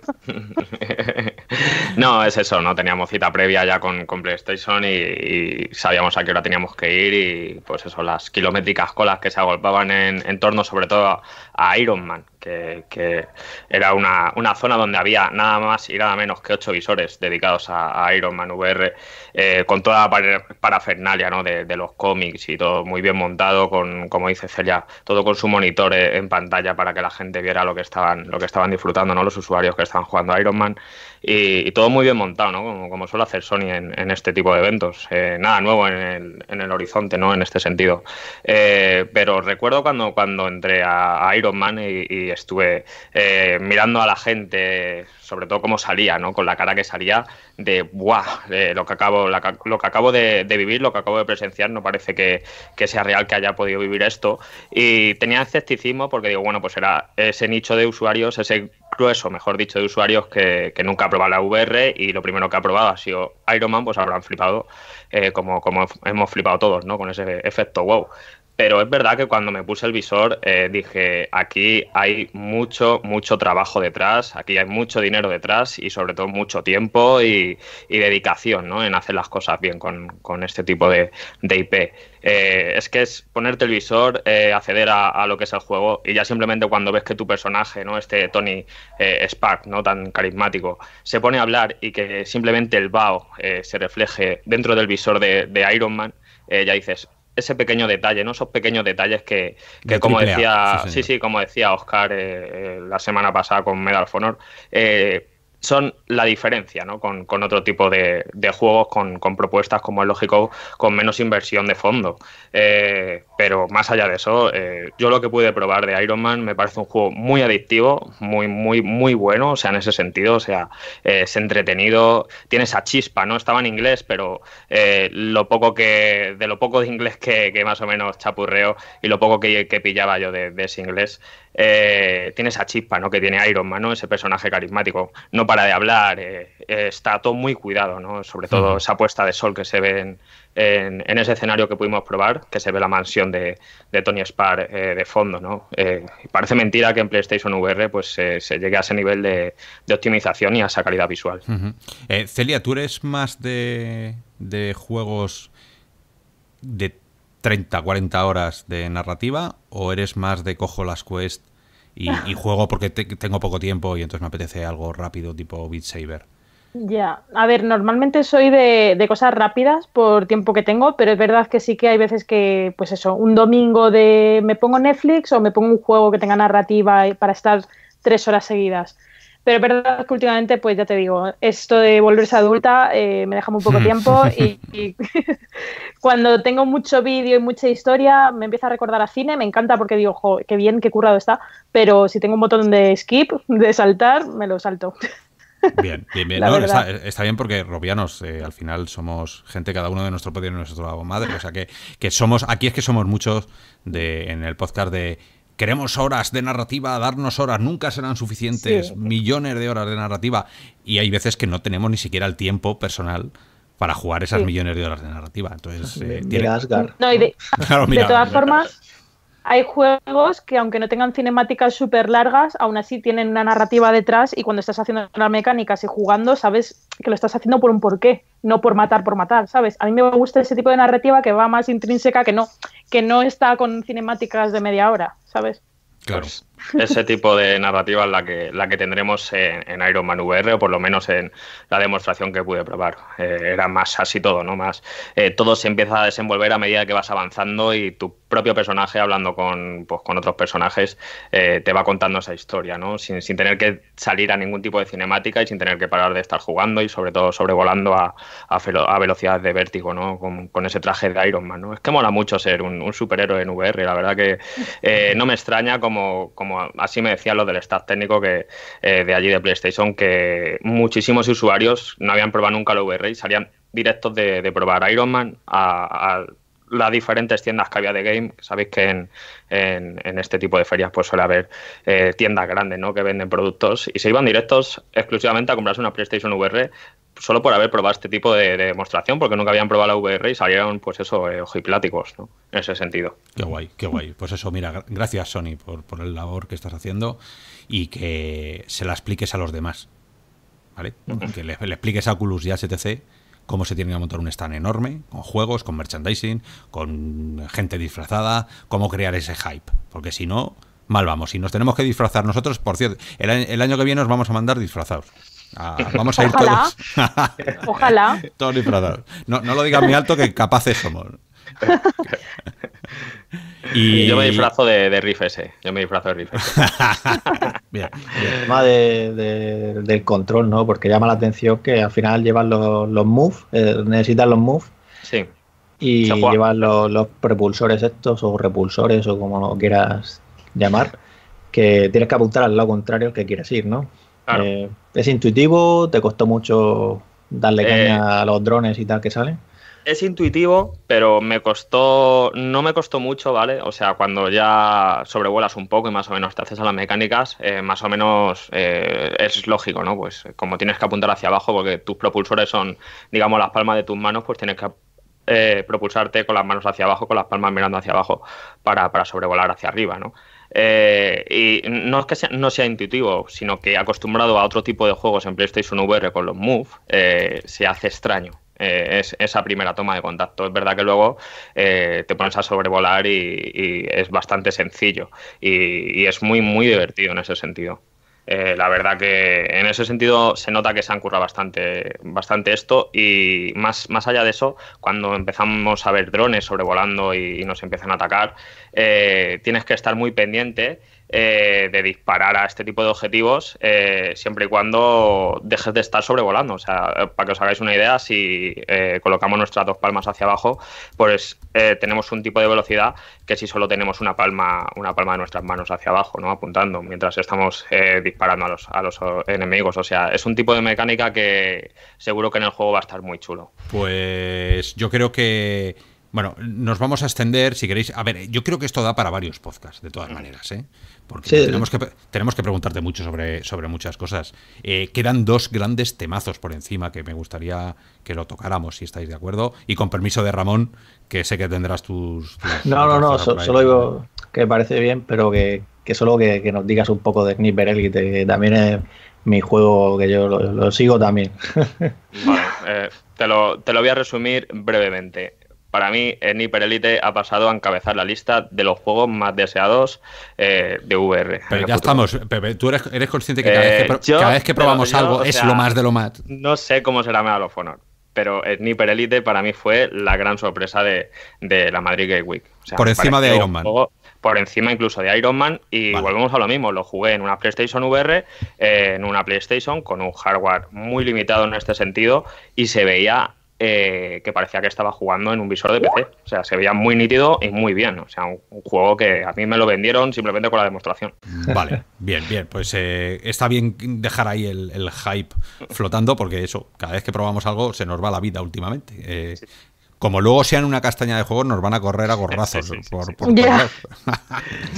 no, es eso, no teníamos cita previa ya con, con PlayStation y, sabíamos a qué hora teníamos que ir y pues eso, las kilométricas colas que se agolpaban en, torno sobre todo a Iron Man, que, era una, zona donde había nada más y nada menos que ocho visores dedicados a, Iron Man VR, eh, con toda la parafernalia ¿no? de, los cómics y todo muy bien montado, con, como dice Celia, todo con su monitor eh, en pantalla para que la gente viera lo que estaban, lo que estaban disfrutando, ¿no? los usuarios que estaban jugando a Iron Man y, todo muy bien montado, ¿no? Como, suele hacer Sony en, en, este tipo de eventos. Eh, nada nuevo en el, en el, horizonte, ¿no? En este sentido. Eh, pero recuerdo cuando, cuando entré a, Iron Man y, estuve eh, mirando a la gente, sobre todo cómo salía, ¿no? Con la cara que salía de, ¡buah! De lo que acabo, lo que acabo de, vivir, lo que acabo de presenciar, no parece que, que sea real que haya podido vivir esto. Y tenía escepticismo porque digo, bueno, pues era ese nicho de usuarios, ese grueso, mejor dicho, de usuarios que, nunca ha probado la VR y lo primero que ha probado ha sido Iron Man, pues habrán flipado eh, como, como hemos flipado todos, ¿no? Con ese efecto wow. Pero es verdad que cuando me puse el visor eh, dije, aquí hay mucho, mucho trabajo detrás, aquí hay mucho dinero detrás y sobre todo mucho tiempo y, dedicación ¿no? en hacer las cosas bien con, este tipo de, IP. Eh, es que es ponerte el visor, eh, acceder a, lo que es el juego y ya simplemente cuando ves que tu personaje, no este Tony Spark, no tan carismático, se pone a hablar y que simplemente el VAO se refleje dentro del visor de Iron Man, ya dices, ese pequeño detalle, ¿no? Esos pequeños detalles que, como decía, sí, sí, como decía Oscar eh, eh, la semana pasada con Medal eh, son la diferencia ¿no? con, otro tipo de, juegos, con, propuestas, como es lógico, con menos inversión de fondo. Eh, pero más allá de eso, eh, yo lo que pude probar de Iron Man me parece un juego muy adictivo, muy, muy, muy bueno, o sea, en ese sentido, o sea, eh, es entretenido, tiene esa chispa, ¿no? Estaba en inglés, pero lo poco que, de lo poco de inglés que, más o menos chapurreo y lo poco que, que pillaba yo de, de ese inglés, eh, tiene esa chispa ¿no? que tiene Iron Man, ¿no? ese personaje carismático. No para de hablar, eh, eh, está todo muy cuidado, ¿no? sobre todo esa puesta de sol que se ve en, ese escenario que pudimos probar, que se ve la mansión de, Tony Spar de fondo. ¿no? parece mentira que en PlayStation VR pues, se llegue a ese nivel de, optimización y a esa calidad visual. Celia, ¿tú eres más de juegos de 30, 40 horas de narrativa o eres más de cojo las quests y, ah. juego porque tengo poco tiempo y entonces me apetece algo rápido tipo Beat Saber? Ya, a ver, normalmente soy de, de, cosas rápidas por tiempo que tengo, pero es verdad que sí que hay veces que, pues eso, un domingo de me pongo Netflix o me pongo un juego que tenga narrativa para estar tres horas seguidas. Pero es verdad que últimamente, pues ya te digo, esto de volverse adulta eh, me deja muy poco mm. tiempo y, cuando tengo mucho vídeo y mucha historia me empieza a recordar a cine, me encanta porque digo, jo, qué bien, qué currado está, pero si tengo un botón de skip, de saltar, me lo salto. Bien, bien, bien. está, bien porque robianos, eh, al final somos gente, cada uno de nuestro poder y nuestro madre. O sea que, que somos, aquí es que somos muchos de, en el podcast de queremos horas de narrativa, darnos horas, nunca serán suficientes, millones de horas de narrativa. Y hay veces que no tenemos ni siquiera el tiempo personal para jugar esas millones de horas de narrativa. Entonces, de todas formas, hay juegos que aunque no tengan cinemáticas súper largas, aún así tienen una narrativa detrás y cuando estás haciendo las mecánicas y jugando, sabes que lo estás haciendo por un porqué, no por matar por matar, ¿sabes? A mí me gusta ese tipo de narrativa que va más intrínseca, que no, que no está con cinemáticas de media hora, ¿sabes? Claro. Pues, ese tipo de narrativa es la que, la que tendremos en, Iron Man VR, o por lo menos en la demostración que pude probar. Eh, era más así todo, ¿no? Eh, todo se empieza a desenvolver a medida que vas avanzando y tu propio personaje, hablando con, pues, con otros personajes, eh, te va contando esa historia, ¿no? Sin, tener que salir a ningún tipo de cinemática y sin tener que parar de estar jugando y sobre todo sobrevolando a, a, a de vértigo, ¿no? Con, ese traje de Iron Man, ¿no? Es que mola mucho ser un, superhéroe en VR, la verdad que no me extraña como así me decían los del staff técnico que, eh, de allí de PlayStation, que muchísimos usuarios no habían probado nunca la VR y salían directos de, probar Iron Man a, las diferentes tiendas que había de game. Sabéis que en, este tipo de ferias pues suele haber eh, tiendas grandes ¿no? que venden productos y se iban directos exclusivamente a comprarse una PlayStation VR solo por haber probado este tipo de, demostración, porque nunca habían probado la VR y salieron, pues eso, eh, ojipláticos, ¿no? En ese sentido. Qué guay, qué guay. Pues eso, mira, gracias, Sony, por, por el labor que estás haciendo y que se la expliques a los demás, ¿vale? Que le, expliques a Oculus y a HTC cómo se tiene que montar un stand enorme, con juegos, con merchandising, con gente disfrazada, cómo crear ese hype, porque si no, mal vamos. y nos tenemos que disfrazar nosotros, por cierto, el, el año que viene nos vamos a mandar disfrazados. Ah, vamos a ir todos. ojalá. No, no lo digas muy alto que capaces somos. Y... Yo me disfrazo de, Rifes. Riff ese. Yo me disfrazo de Riff bien, El tema del control, ¿no? Porque llama la atención que al final llevan los, los moves, eh, necesitan los moves. Sí. Y llevan los, propulsores estos, o repulsores, o como lo quieras llamar, que tienes que apuntar al lado contrario al que quieres ir, ¿no? Claro. Eh, ¿Es intuitivo? ¿Te costó mucho darle eh, caña a los drones y tal que salen? Es intuitivo, pero me costó, no me costó mucho, ¿vale? O sea, cuando ya sobrevuelas un poco y más o menos te haces a las mecánicas, eh, más o menos eh, es lógico, ¿no? Pues como tienes que apuntar hacia abajo, porque tus propulsores son, digamos, las palmas de tus manos, pues tienes que propulsarte con las manos hacia abajo, con las palmas mirando hacia abajo para, para sobrevolar hacia arriba, ¿no? Eh, y no es que no sea intuitivo, sino que acostumbrado a otro tipo de juegos en PlayStation VR con los Move, eh, se hace extraño. Eh, es, esa primera toma de contacto. Es verdad que luego te pones a sobrevolar y, es bastante sencillo y, es muy, muy divertido en ese sentido. Eh, la verdad que en ese sentido se nota que se han currado bastante, bastante esto y más, más allá de eso, cuando empezamos a ver drones sobrevolando y, y nos empiezan a atacar, eh, tienes que estar muy pendiente eh, de disparar a este tipo de objetivos eh, siempre y cuando dejes de estar sobrevolando. O sea, para que os hagáis una idea, si eh, colocamos nuestras dos palmas hacia abajo, pues tenemos un tipo de velocidad que si solo tenemos una palma, una palma de nuestras manos hacia abajo, ¿no? Apuntando, mientras estamos disparando a los, a los enemigos. O sea, es un tipo de mecánica que seguro que en el juego va a estar muy chulo. Pues yo creo que. Bueno, nos vamos a extender, si queréis. A ver, yo creo que esto da para varios podcasts, de todas mm. maneras, ¿eh? porque tenemos, que, tenemos que preguntarte mucho sobre, sobre muchas cosas. Eh, quedan dos grandes temazos por encima que me gustaría que lo tocáramos, si estáis de acuerdo. Y con permiso de Ramón, que sé que tendrás tus... no, no, no, solo digo que me parece bien, pero que, solo que, nos digas un poco de Sniper Elite, que también es mi juego que yo lo, sigo también. Eh, te, te lo voy a resumir brevemente para mí, Nipper Elite ha pasado a encabezar la lista de los juegos más deseados eh, de VR. Pero ya estamos. tú eres, consciente que cada, vez, que, probamos algo es lo más de lo más. No sé cómo será Medal of Honor, pero Sniper Elite para mí fue la gran sorpresa de, la Madrid Gate Week. por encima de Iron Man. por encima incluso de Iron Man y volvemos a lo mismo, lo jugué en una PlayStation VR, eh, en una PlayStation con un hardware muy limitado en este sentido y se veía eh, que parecía que estaba jugando en un visor de PC. O sea, se veía muy nítido y muy bien. O sea, un, juego que a mí me lo vendieron simplemente con la demostración. Vale, bien, bien. Pues eh, está bien dejar ahí el, hype flotando porque eso, cada vez que probamos algo se nos va la vida últimamente. Eh, como luego sean una castaña de juegos, nos van a correr a gorrazos.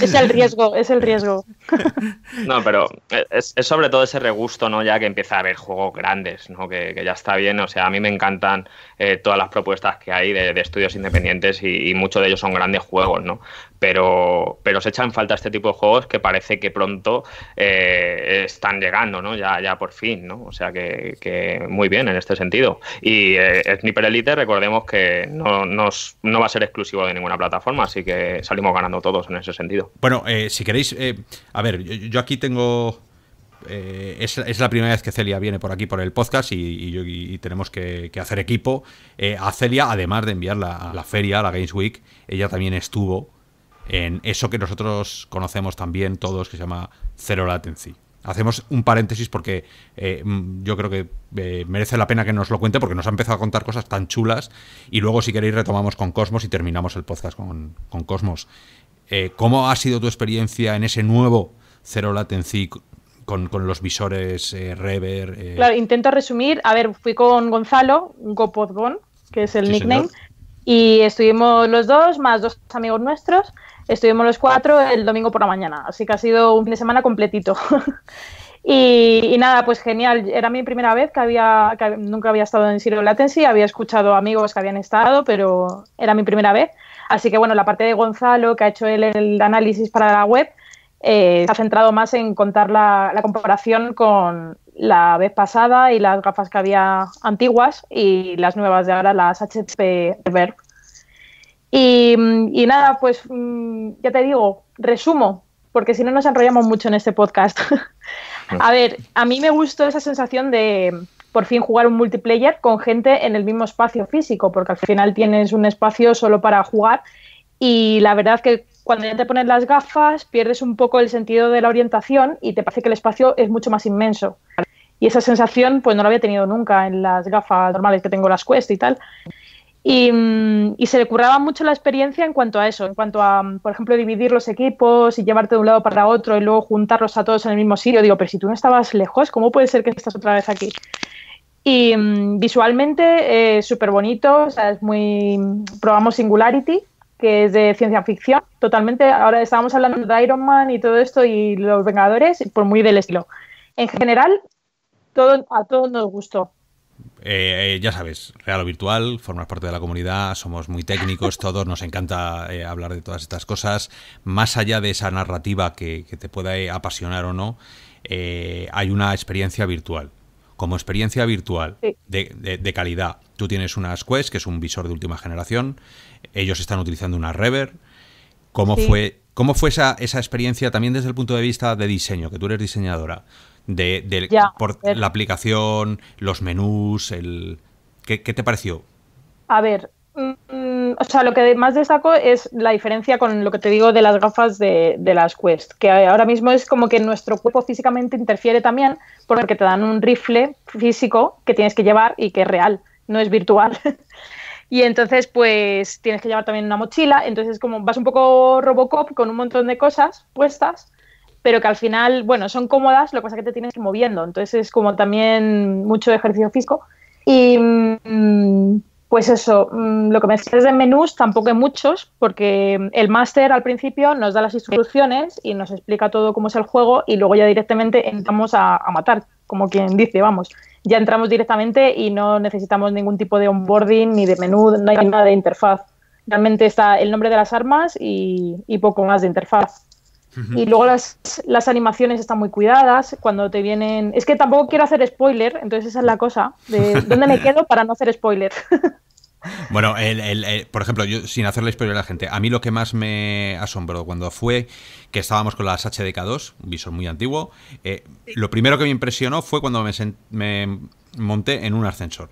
es el riesgo, es el riesgo. no, pero es, sobre todo ese regusto, ¿no? Ya que empieza a haber juegos grandes, ¿no? Que, que, ya está bien. O sea, a mí me encantan eh, todas las propuestas que hay de, estudios independientes y, muchos de ellos son grandes juegos, ¿no? Pero, pero se echan falta este tipo de juegos que parece que pronto eh, están llegando, ¿no? Ya, ya por fin, ¿no? O sea que, muy bien en este sentido. Y eh, Sniper Elite, recordemos que no, no, va a ser exclusivo de ninguna plataforma, así que salimos ganando todos en ese sentido. Bueno, si queréis, a ver, yo aquí tengo eh, es, la primera vez que Celia viene por aquí por el podcast y, tenemos que, hacer equipo. Eh, a Celia, además de enviarla a la feria, a la Games Week, ella también estuvo en eso que nosotros conocemos también todos, que se llama Zero Latency. Hacemos un paréntesis porque eh, mm, yo creo que merece la pena que nos lo cuente porque nos ha empezado a contar cosas tan chulas y luego si queréis retomamos con Cosmos y terminamos el podcast con, Cosmos. ¿Cómo ha sido tu experiencia en ese nuevo Zero Latency con, los visores eh, Rever. Eh. Claro, intento resumir. A ver, fui con Gonzalo, Gopodgon, que es el nickname, y estuvimos los dos, más dos amigos nuestros. Estuvimos los cuatro el domingo por la mañana, así que ha sido un fin de semana completito. Y, nada, pues genial. Era mi primera vez que había, nunca había estado en Zero Latency, había escuchado amigos que habían estado, pero era mi primera vez. Así que bueno, la parte de Gonzalo, que ha hecho el análisis para la web, eh, se ha centrado más en contar la, comparación con la vez pasada y las gafas que había antiguas y las nuevas de ahora, las HP Ver. y nada, pues mm, ya te digo, resumo, porque si no nos enrollamos mucho en este podcast. a ver, a mí me gustó esa sensación de por fin jugar un multiplayer con gente en el mismo espacio físico, porque al final tienes un espacio solo para jugar y la verdad que cuando ya te pones las gafas pierdes un poco el sentido de la orientación y te parece que el espacio es mucho más inmenso. Y esa sensación pues no la había tenido nunca en las gafas normales que tengo las Quest y tal. Mm, y, se le curraba mucho la experiencia en cuanto a eso, en cuanto a, mm, por ejemplo, dividir los equipos y llevarte de un lado para otro y luego juntarlos a todos en el mismo sitio. Digo, pero si tú no estabas lejos, ¿cómo puede ser que estás otra vez aquí? Y mm, visualmente, eh, súper bonito, es muy... Probamos Singularity, que es de ciencia ficción, totalmente. Ahora estábamos hablando de Iron Man y todo esto y los Vengadores, por pues muy del estilo. En general, todo, a todos nos gustó. Eh, eh, ya sabes, real o virtual, formas parte de la comunidad, somos muy técnicos todos, nos encanta eh, hablar de todas estas cosas. Más allá de esa narrativa que, te pueda apasionar o no, hay una experiencia virtual. Como experiencia virtual de, calidad, tú tienes una Quest, que es un visor de última generación, ellos están utilizando una rever. ¿Cómo fue, cómo fue esa, esa, experiencia también desde el punto de vista de diseño, que tú eres diseñadora? De, la aplicación, los menús, el... ¿Qué, te pareció? A ver, mm, o sea, lo que más destaco es la diferencia con lo que te digo de las gafas de las Quest, que ahora mismo es como que nuestro cuerpo físicamente interfiere también porque te dan un rifle físico que tienes que llevar y que es real, no es virtual. Y entonces, pues tienes que llevar también una mochila. Entonces, como vas un poco Robocop con un montón de cosas puestas, pero que al final, bueno, son cómodas, lo que pasa es que te tienes que ir moviendo. Entonces, es como también mucho ejercicio físico. Y. Mm, pues eso, mm, lo que me decías de menús tampoco hay muchos, porque el máster al principio nos da las instrucciones y nos explica todo cómo es el juego y luego ya directamente entramos a, matar, como quien dice, vamos. Ya entramos directamente y no necesitamos ningún tipo de onboarding ni de menú, no hay nada de interfaz. Realmente está el nombre de las armas y poco más de interfaz. Y luego las, animaciones están muy cuidadas. Cuando te vienen. Es que tampoco quiero hacer spoiler, entonces esa es la cosa. De dónde me quedo para no hacer spoiler. Bueno, el, el, por ejemplo, yo sin hacerle spoiler a la gente, a mí lo que más me asombró cuando fue que estábamos con las HDK2, un visor muy antiguo, eh, lo primero que me impresionó fue cuando me, monté en un ascensor.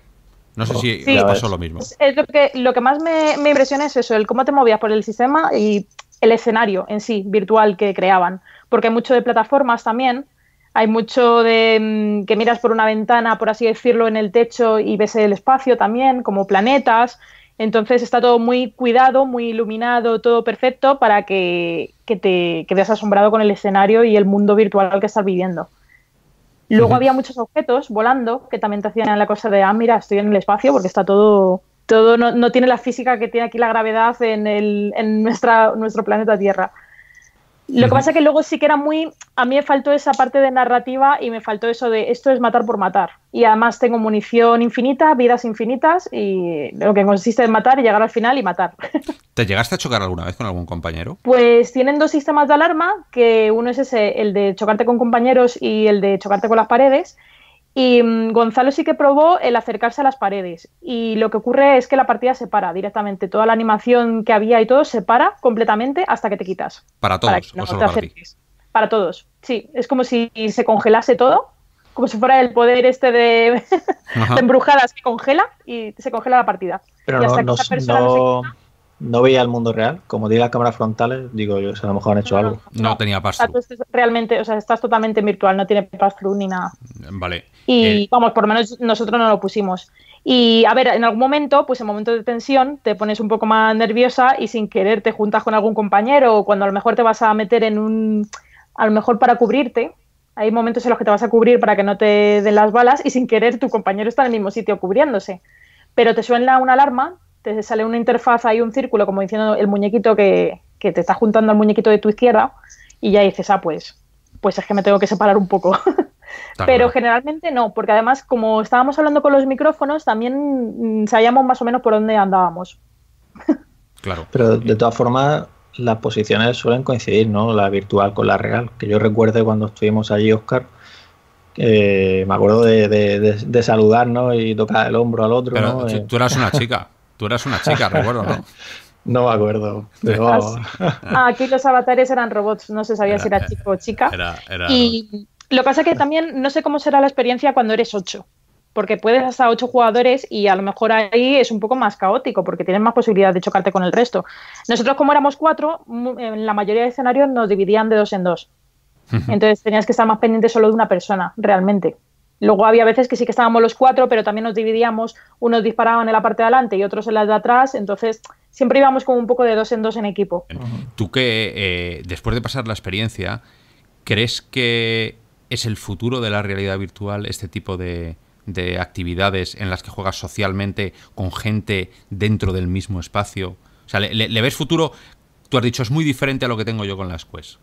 No sé oh. si les pasó lo mismo. lo, que, más me, me impresiona es eso, el cómo te movías por el sistema y el escenario en sí, virtual que creaban. Porque hay mucho de plataformas también, hay mucho de mm, que miras por una ventana, por así decirlo, en el techo y ves el espacio también, como planetas. Entonces está todo muy cuidado, muy iluminado, todo perfecto para que, te quedes asombrado con el escenario y el mundo virtual que estás viviendo. Luego había muchos objetos volando que también te hacían la cosa de, ah, mira, estoy en el espacio porque está todo todo no, tiene la física que tiene aquí la gravedad en, nuestro planeta Tierra. Lo que pasa es que luego sí que era muy. A mí me faltó esa parte de narrativa y me faltó eso de esto es matar por matar. Y además tengo munición infinita, vidas infinitas y lo que consiste en matar y llegar al final y matar. ¿Te llegaste a chocar alguna vez con algún compañero? Pues tienen dos sistemas de alarma: que uno es ese, el de chocarte con compañeros y el de chocarte con las paredes. Y mm, Gonzalo sí que probó el acercarse a las paredes. Y lo que ocurre es que la partida se para directamente. Toda la animación que había y todo se para completamente hasta que te quitas. Para todos, para para todos, sí. Es como si se congelase todo, como si fuera el poder este de, embrujadas que congela y se congela la partida. y hasta que persona se no veía el mundo real. Como di las cámaras frontales, digo yo, a lo mejor han hecho algo. No, tenía pass realmente, o sea, estás totalmente virtual, no tiene pass-through ni nada. Vale. Y eh, vamos, por lo menos nosotros no lo pusimos. Y a ver, en algún momento, pues en momentos de tensión, te pones un poco más nerviosa y sin querer te juntas con algún compañero o cuando a lo mejor te vas a meter en un. A lo mejor para cubrirte, hay momentos en los que te vas a cubrir para que no te den las balas y sin querer tu compañero está en el mismo sitio cubriéndose. Pero te suena una alarma te sale una interfaz ahí, un círculo, como diciendo el muñequito que, te está juntando al muñequito de tu izquierda, y ya dices, ah, pues, pues es que me tengo que separar un poco. Pero generalmente no, porque además, como estábamos hablando con los micrófonos, también mm, sabíamos más o menos por dónde andábamos. Claro. Pero de todas formas, las posiciones suelen coincidir, ¿no? La virtual con la real. Que yo recuerde cuando estuvimos allí, Oscar, eh, me acuerdo de, de, saludarnos y tocar el hombro al otro. Pero tú eras una chica. Tú eras una chica, recuerdo, ¿no? No me acuerdo. Ah, ah, aquí los avatares eran robots, no se sabía si era eh, chico o chica. Y lo que pasa que también no sé cómo será la experiencia cuando eres ocho, porque puedes hasta ocho jugadores y a lo mejor ahí es un poco más caótico, porque tienes más posibilidad de chocarte con el resto. Nosotros como éramos cuatro, en la mayoría de escenarios nos dividían de dos en dos. Entonces tenías que estar más pendiente solo de una persona, realmente. Luego había veces que sí que estábamos los cuatro, pero también nos dividíamos, unos disparaban en la parte de adelante y otros en la de atrás, entonces siempre íbamos como un poco de dos en dos en equipo. Tú que eh, después de pasar la experiencia, ¿crees que es el futuro de la realidad virtual este tipo de, actividades en las que juegas socialmente con gente dentro del mismo espacio? O sea, ¿le, ves futuro? Tú has dicho, es muy diferente a lo que tengo yo con las Quest.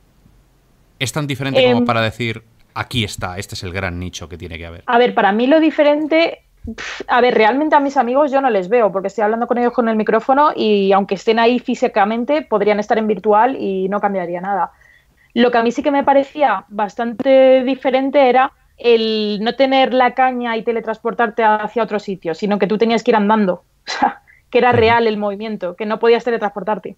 ¿Es tan diferente como em, para decir, aquí está, este es el gran nicho que tiene que haber. A ver, para mí lo diferente a ver, realmente a mis amigos yo no les veo porque estoy hablando con ellos con el micrófono y aunque estén ahí físicamente, podrían estar en virtual y no cambiaría nada. Lo que a mí sí que me parecía bastante diferente era el no tener la caña y teletransportarte hacia otro sitio, sino que tú tenías que ir andando, o sea, que era real el movimiento, que no podías teletransportarte.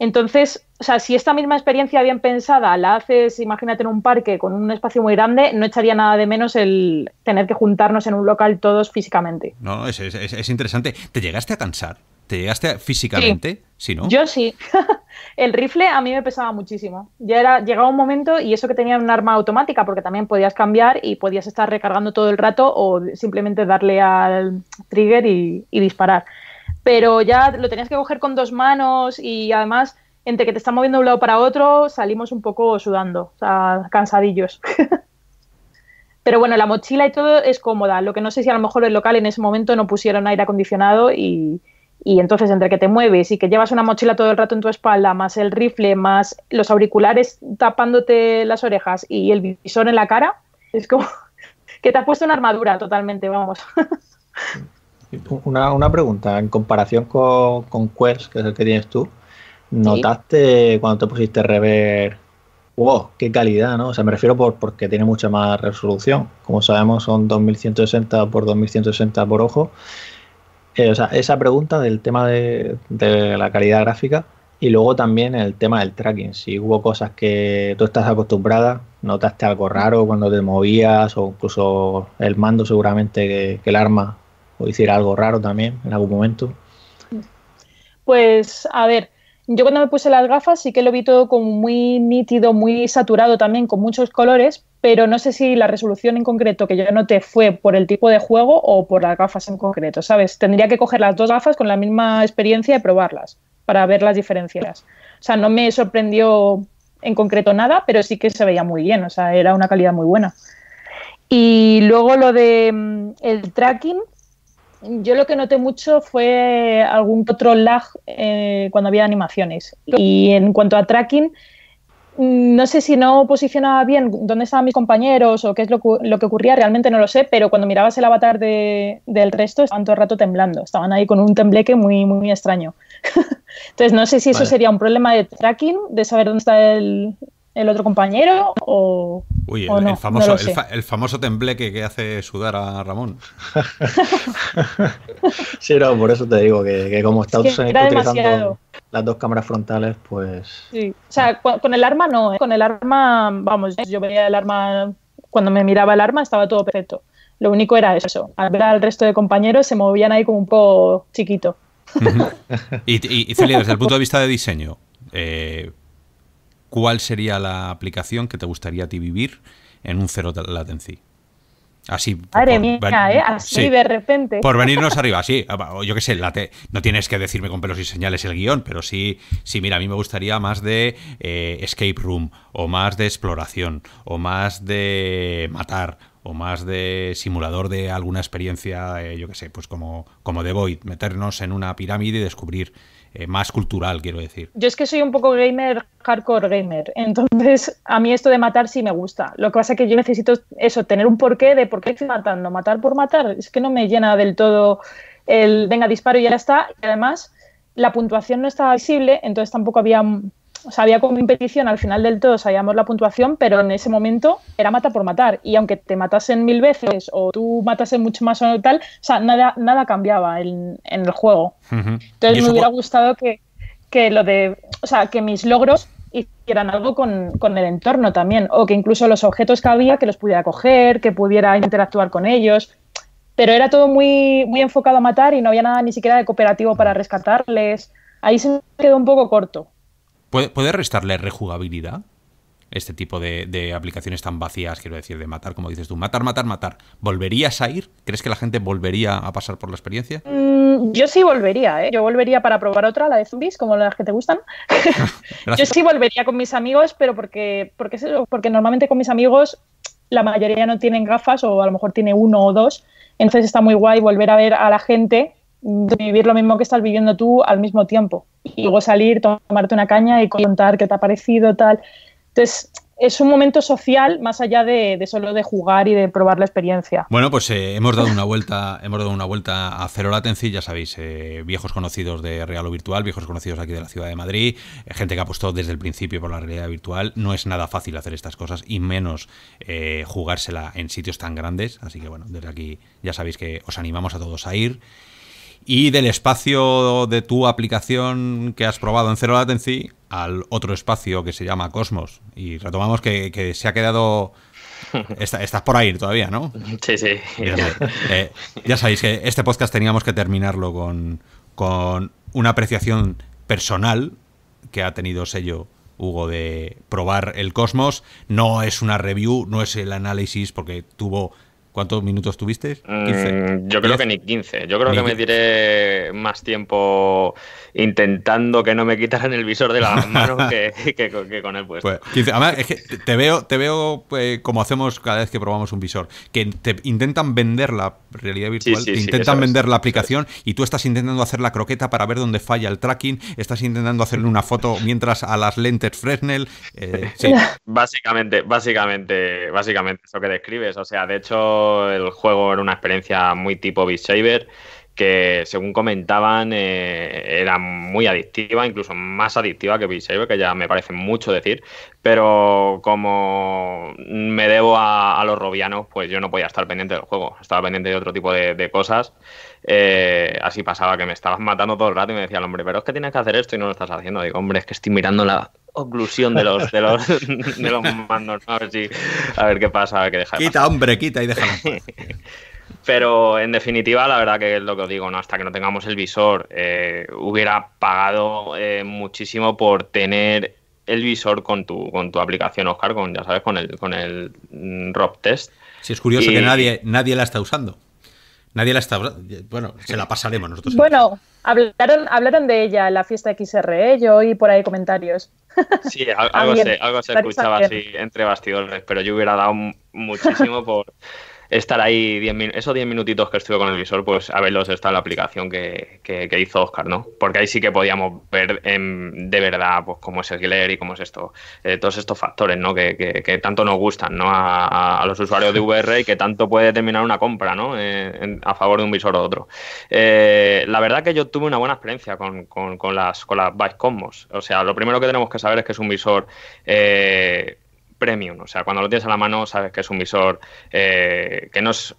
Entonces, o sea, si esta misma experiencia bien pensada la haces, imagínate, en un parque con un espacio muy grande, no echaría nada de menos el tener que juntarnos en un local todos físicamente. No, es, interesante. ¿Te llegaste a cansar? ¿Te llegaste físicamente? Sí. no? Yo sí. el rifle a mí me pesaba muchísimo. Ya era, llegaba un momento y eso que tenía un arma automática, porque también podías cambiar y podías estar recargando todo el rato o simplemente darle al trigger y disparar pero ya lo tenías que coger con dos manos y además entre que te está moviendo de un lado para otro salimos un poco sudando, o cansadillos. pero bueno, la mochila y todo es cómoda, lo que no sé si a lo mejor el local en ese momento no pusieron aire acondicionado y, y entonces entre que te mueves y que llevas una mochila todo el rato en tu espalda, más el rifle, más los auriculares tapándote las orejas y el visor en la cara, es como que te has puesto una armadura totalmente, vamos. Una, pregunta, en comparación con, con, Quest, que es el que tienes tú, ¿notaste cuando te pusiste rever, wow, qué calidad, ¿no? O sea, me refiero por, porque tiene mucha más resolución. Como sabemos, son 2160 por 2160 por ojo. Eh, o sea, esa pregunta del tema de, la calidad gráfica, y luego también el tema del tracking. Si hubo cosas que tú estás acostumbrada, notaste algo raro cuando te movías o incluso el mando seguramente que el arma o decir algo raro también en algún momento? Pues a ver, yo cuando me puse las gafas sí que lo vi todo como muy nítido, muy saturado también, con muchos colores, pero no sé si la resolución en concreto que yo noté fue por el tipo de juego o por las gafas en concreto, ¿sabes? Tendría que coger las dos gafas con la misma experiencia y probarlas para ver las diferencias. O sea, no me sorprendió en concreto nada, pero sí que se veía muy bien, o sea, era una calidad muy buena. Y luego lo de mm, el tracking, yo lo que noté mucho fue algún otro lag eh, cuando había animaciones. Y en cuanto a tracking, mm, no sé si no posicionaba bien dónde estaban mis compañeros o qué es lo, que ocurría, realmente no lo sé, pero cuando mirabas el avatar del resto, estaban todo el rato temblando, estaban ahí con un tembleque muy, muy extraño. Entonces, no sé si eso sería un problema de tracking, de saber dónde está el, el otro compañero o. Uy, el, famoso, tembleque que hace sudar a Ramón. sí, no, por eso te digo que, como está utilizando las dos cámaras frontales, pues. Sí, o sea, con, el arma no, ¿eh? con el arma, vamos, yo veía el arma, cuando me miraba el arma estaba todo perfecto. Lo único era eso, al ver al resto de compañeros se movían ahí como un poco chiquito. y, y, desde el punto de vista de diseño, eh, ¿cuál sería la aplicación que te gustaría a ti vivir en un cero latency? Así. ¿eh? Así de repente. Por venirnos arriba, sí. Ah, yo qué sé, no tienes que decirme con pelos y señales el guión, pero sí, sí mira, a mí me gustaría más de eh, escape room, o más de exploración, o más de matar, o más de simulador de alguna experiencia, eh, yo qué sé, pues como, como The Void, meternos en una pirámide y descubrir eh, más cultural, quiero decir. Yo es que soy un poco gamer, hardcore gamer, entonces a mí esto de matar sí me gusta. Lo que pasa es que yo necesito eso, tener un porqué de por qué estoy matando, matar por matar. Es que no me llena del todo el venga, disparo y ya está. Y además la puntuación no estaba visible, entonces tampoco había Sabía había como impetición, al final del todo sabíamos la puntuación, pero en ese momento era mata por matar. Y aunque te matasen mil veces o tú matasen mucho más o tal, o sea, nada, nada cambiaba en, el juego. Entonces me hubiera gustado que, que, lo de, o sea, que mis logros hicieran algo con, con, el entorno también, o que incluso los objetos que había, que los pudiera coger, que pudiera interactuar con ellos. Pero era todo muy, muy enfocado a matar y no había nada ni siquiera de cooperativo para rescatarles. Ahí se me quedó un poco corto. ¿Puede, restarle rejugabilidad? Este tipo de, aplicaciones tan vacías, quiero decir, de matar, como dices tú, matar, matar, matar. ¿Volverías a ir? ¿Crees que la gente volvería a pasar por la experiencia? Mm, yo sí volvería, ¿eh? Yo volvería para probar otra, la de zombies, como las que te gustan. yo sí volvería con mis amigos, pero porque, porque, porque normalmente con mis amigos la mayoría no tienen gafas o a lo mejor tiene uno o dos. Entonces está muy guay volver a ver a la gente, vivir lo mismo que estás viviendo tú al mismo tiempo y luego salir, tomarte una caña y contar qué te ha parecido, tal. Entonces, es un momento social más allá de, solo de jugar y de probar la experiencia. Bueno, pues eh, hemos dado una vuelta, hemos dado una vuelta a cero Latency, ya sabéis, eh, viejos conocidos de Real o Virtual, viejos conocidos aquí de la ciudad de Madrid, eh, gente que ha apostado desde el principio por la realidad virtual. No es nada fácil hacer estas cosas y menos jugársela en sitios tan grandes. Así que bueno, desde aquí ya sabéis que os animamos a todos a ir y del espacio de tu aplicación que has probado en Zero Latency al otro espacio que se llama Cosmos. Y retomamos que, se ha quedado... estás por ahí todavía, ¿no? Sí, sí. Eh, ya, sabéis que este podcast teníamos que terminarlo con, con una apreciación personal que ha tenido sello Hugo de probar el Cosmos. No es una review, no es el análisis, porque tuvo ¿Cuántos minutos tuviste? Mm, yo creo que ni 15. Yo creo que me diré más tiempo intentando que no me quitaran el visor de la mano que, con el puesto. Pues, te veo, te veo eh, como hacemos cada vez que probamos un visor, que te intentan vender la realidad virtual, intentan vender la aplicación y tú estás intentando hacer la croqueta para ver dónde falla el tracking, estás intentando hacerle una foto mientras a las lentes Fresnel. Eh, básicamente, básicamente, básicamente eso que describes. O sea, de hecho el juego era una experiencia muy tipo Beat Saber que según comentaban eh, era muy adictiva, incluso más adictiva que Beat que ya me parece mucho decir, pero como me debo a, los robianos, pues yo no podía estar pendiente del juego, estaba pendiente de otro tipo de, cosas, eh, así pasaba que me estabas matando todo el rato y me decía el hombre, pero es que tienes que hacer esto y no lo estás haciendo, digo, hombre, es que estoy mirando la oclusión de los de los, mandos, a, ver qué pasa, a ver qué Quita, hombre, quita y déjalo. Pero en definitiva, la verdad que es lo que os digo, ¿no? hasta que no tengamos el visor, eh, hubiera pagado eh, muchísimo por tener el visor con tu, con tu aplicación Oscar, con, ya sabes, con el, con el mm, Rob Test. Sí, es curioso que nadie, nadie la está usando. Nadie la está. Bueno, se la pasaremos nosotros. Bueno, hablaron, hablaron de ella en la fiesta XRE, yo oí por ahí comentarios. Sí, algo, algo se escuchaba así entre bastidores, pero yo hubiera dado muchísimo por, estar ahí esos 10 minutitos que estuve con el visor, pues a haberlos está en la aplicación que, que, hizo Oscar, ¿no? Porque ahí sí que podíamos ver de verdad pues cómo es el Glare y cómo es esto, eh, todos estos factores, ¿no? Que, que tanto nos gustan, ¿no? A, los usuarios de VR y que tanto puede determinar una compra, ¿no? Eh, a favor de un visor o otro. Eh, la verdad que yo tuve una buena experiencia con, con, las, con las Cosmos. O sea, lo primero que tenemos que saber es que es un visor premium. O sea, cuando lo tienes a la mano sabes que es un visor eh, que, no es,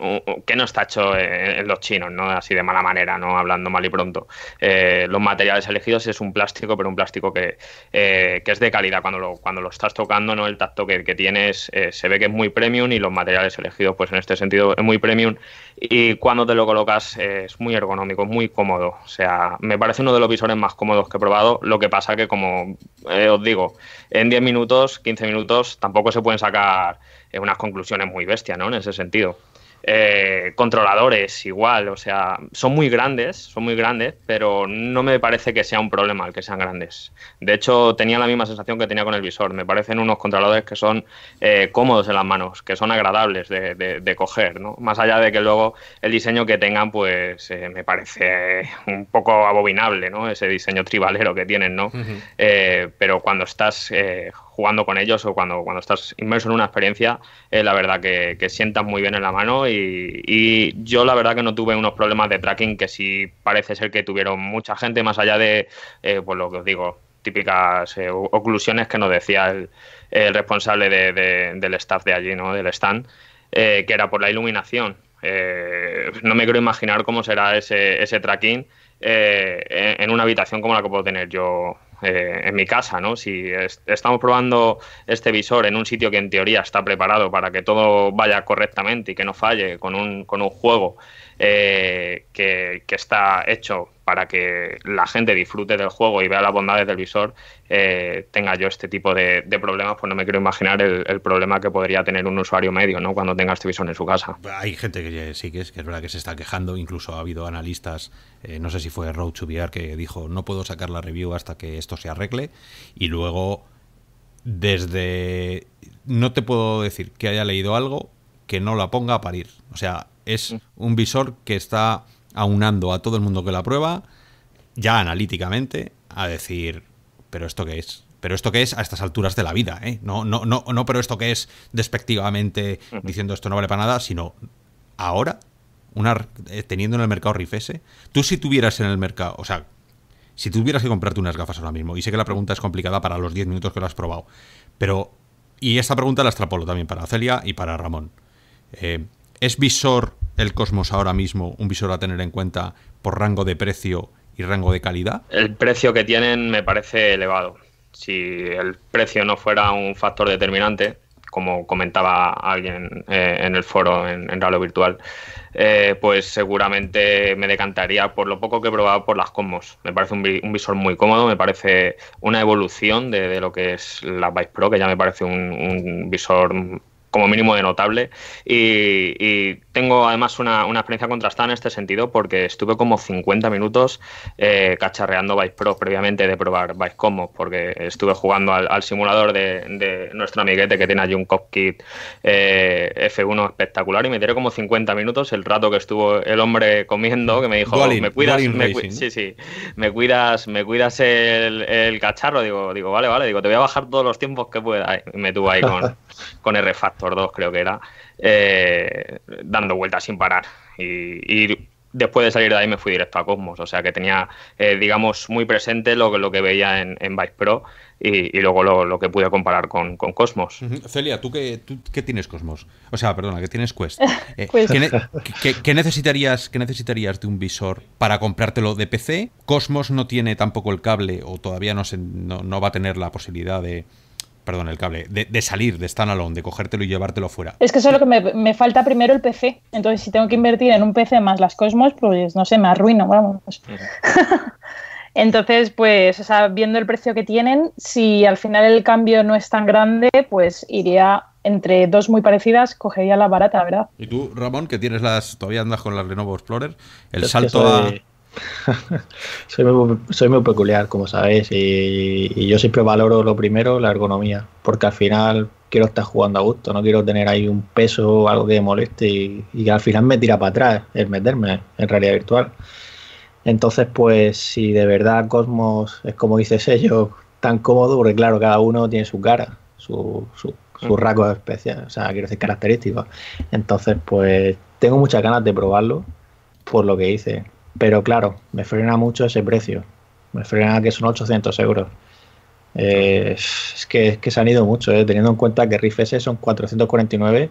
que no está hecho en, los chinos, ¿no? Así de mala manera, ¿no? Hablando mal y pronto. Eh, los materiales elegidos es un plástico, pero un plástico eh, que, es de calidad. Cuando lo, cuando lo estás tocando, ¿no? El tacto que, que tienes se ve que es muy premium y los materiales elegidos, pues en este sentido, es muy premium. Y cuando te lo colocas es muy ergonómico, es muy cómodo. O sea, me parece uno de los visores más cómodos que he probado. Lo que pasa que, como os digo, en 10 minutos, 15 minutos, tampoco se pueden sacar eh, unas conclusiones muy bestias, ¿no? En ese sentido. Eh, controladores igual, o sea, son muy grandes, son muy grandes, pero no me parece que sea un problema el que sean grandes. De hecho, tenía la misma sensación que tenía con el visor. Me parecen unos controladores que son eh, cómodos en las manos, que son agradables de, coger, ¿no? Más allá de que luego el diseño que tengan, pues me parece un poco abominable, ¿no? Ese diseño tribalero que tienen, ¿no? pero cuando estás jugando con ellos o cuando, cuando estás inmerso en una experiencia, eh, la verdad que, sientas muy bien en la mano y, yo la verdad que no tuve unos problemas de tracking que sí parece ser que tuvieron mucha gente más allá de, eh, pues lo que os digo, típicas eh, oclusiones que nos decía el, responsable del staff de allí, ¿no? del stand, que era por la iluminación. no me quiero imaginar cómo será ese, ese tracking en una habitación como la que puedo tener yo eh, en mi casa, ¿no? Si estamos probando este visor en un sitio que en teoría está preparado para que todo vaya correctamente y que no falle con un, con un juego eh, que, está hecho para que la gente disfrute del juego y vea la bondad del visor, eh, tenga yo este tipo de, problemas, pues no me quiero imaginar el, problema que podría tener un usuario medio ¿no? cuando tenga este visor en su casa. Hay gente que sí que es, verdad que se está quejando, incluso ha habido analistas, eh, no sé si fue Road to que dijo no puedo sacar la review hasta que esto se arregle y luego desde no te puedo decir que haya leído algo que no la ponga a parir. O sea, es mm. un visor que está aunando a todo el mundo que la prueba, ya analíticamente, a decir, pero esto qué es, pero esto que es a estas alturas de la vida, ¿eh? No, no, no, no, pero esto que es despectivamente diciendo esto no vale para nada, sino ahora, una, eh, teniendo en el mercado rifese tú si tuvieras en el mercado, o sea, si tuvieras que comprarte unas gafas ahora mismo, y sé que la pregunta es complicada para los 10 minutos que lo has probado, pero, y esta pregunta la extrapolo también para Celia y para Ramón. Eh, ¿Es visor el Cosmos ahora mismo un visor a tener en cuenta por rango de precio y rango de calidad? El precio que tienen me parece elevado. Si el precio no fuera un factor determinante, como comentaba alguien eh, en el foro en, Radio Virtual, eh, pues seguramente me decantaría por lo poco que he probado por las Cosmos. Me parece un, visor muy cómodo, me parece una evolución de, lo que es la Vice Pro, que ya me parece un visor como mínimo de notable. Y, tengo además una, experiencia contrastada en este sentido porque estuve como 50 minutos eh, cacharreando Vice Pro previamente de probar Vice Como, porque estuve jugando al, simulador de, de, nuestro amiguete que tiene allí un cockpit eh, F1 espectacular y me tiré como 50 minutos el rato que estuvo el hombre comiendo que me dijo me cuidas me, cuidas me cuidas el, cacharro digo digo vale vale digo te voy a bajar todos los tiempos que pueda y me tuve ahí con, con R Factor 2 creo que era eh, dando vueltas sin parar. Y, después de salir de ahí me fui directo a Cosmos, o sea que tenía, eh, digamos, muy presente lo, lo que veía en, Vice Pro y, luego lo, que pude comparar con, Cosmos. Celia, ¿tú qué, tienes Cosmos? O sea, perdona, ¿qué tienes Quest? Eh, pues ¿qué, necesitarías, ¿Qué necesitarías de un visor para comprártelo de PC? Cosmos no tiene tampoco el cable o todavía no, se, no va a tener la posibilidad de perdón, el cable, de, salir de standalone, de cogértelo y llevártelo fuera. Es que eso es lo que me, falta primero el PC. Entonces, si tengo que invertir en un PC más las Cosmos, pues no sé, me arruino, vamos. Entonces, pues, o viendo el precio que tienen, si al final el cambio no es tan grande, pues iría entre dos muy parecidas, cogería la barata, ¿verdad? Y tú, Ramón, que tienes las, todavía andas con las Lenovo Explorer, el salto a soy, muy, peculiar, como sabéis, y, yo siempre valoro lo primero, la ergonomía, porque al final quiero estar jugando a gusto, no quiero tener ahí un peso o algo que me moleste y, que al final me tira para atrás el meterme en realidad virtual. Entonces, pues si de verdad Cosmos es como dices ellos, tan cómodo, porque claro, cada uno tiene su cara, su, su, sus mm. rasgos especiales, o sea, quiero decir características. Entonces, pues tengo muchas ganas de probarlo por lo que hice. Pero claro, me frena mucho ese precio. Me frena que son 800 euros. Eh, es, que, se han ido mucho, eh, teniendo en cuenta que Riff S son 449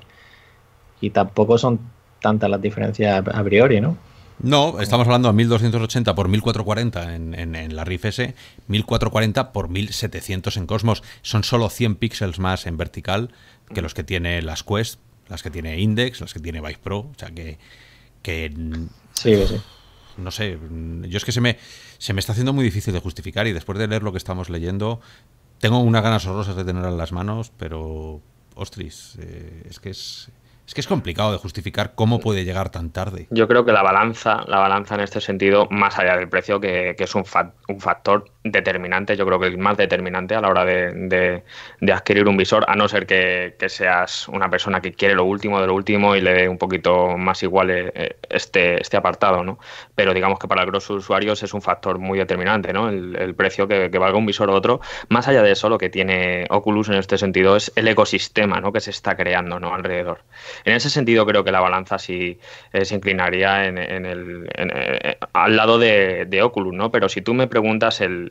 y tampoco son tantas las diferencias a priori, ¿no? No, estamos hablando de 1280 por 1440 en, en, en, la Riff S, 1440 por 1700 en Cosmos. Son solo 100 píxeles más en vertical que los que tiene las Quest, las que tiene Index, las que tiene Vive Pro. O sea que. que... sí no sé, yo es que se me, se me está haciendo muy difícil de justificar y después de leer lo que estamos leyendo, tengo unas ganas horrorosas de tenerla en las manos, pero, ostris, eh, es que es... Es que es complicado de justificar cómo puede llegar tan tarde. Yo creo que la balanza, la balanza en este sentido, más allá del precio, que, que es un, un factor determinante, yo creo que el más determinante a la hora de, adquirir un visor, a no ser que, seas una persona que quiere lo último de lo último y le dé un poquito más igual eh, eh, este, este apartado, ¿no? Pero digamos que para los usuarios es un factor muy determinante, ¿no? El, precio que, valga un visor o otro. Más allá de eso, lo que tiene Oculus en este sentido es el ecosistema, ¿no? Que se está creando, ¿no? Alrededor. En ese sentido creo que la balanza sí eh, se inclinaría en, el, al lado de, de Oculus, ¿no? Pero si tú me preguntas el,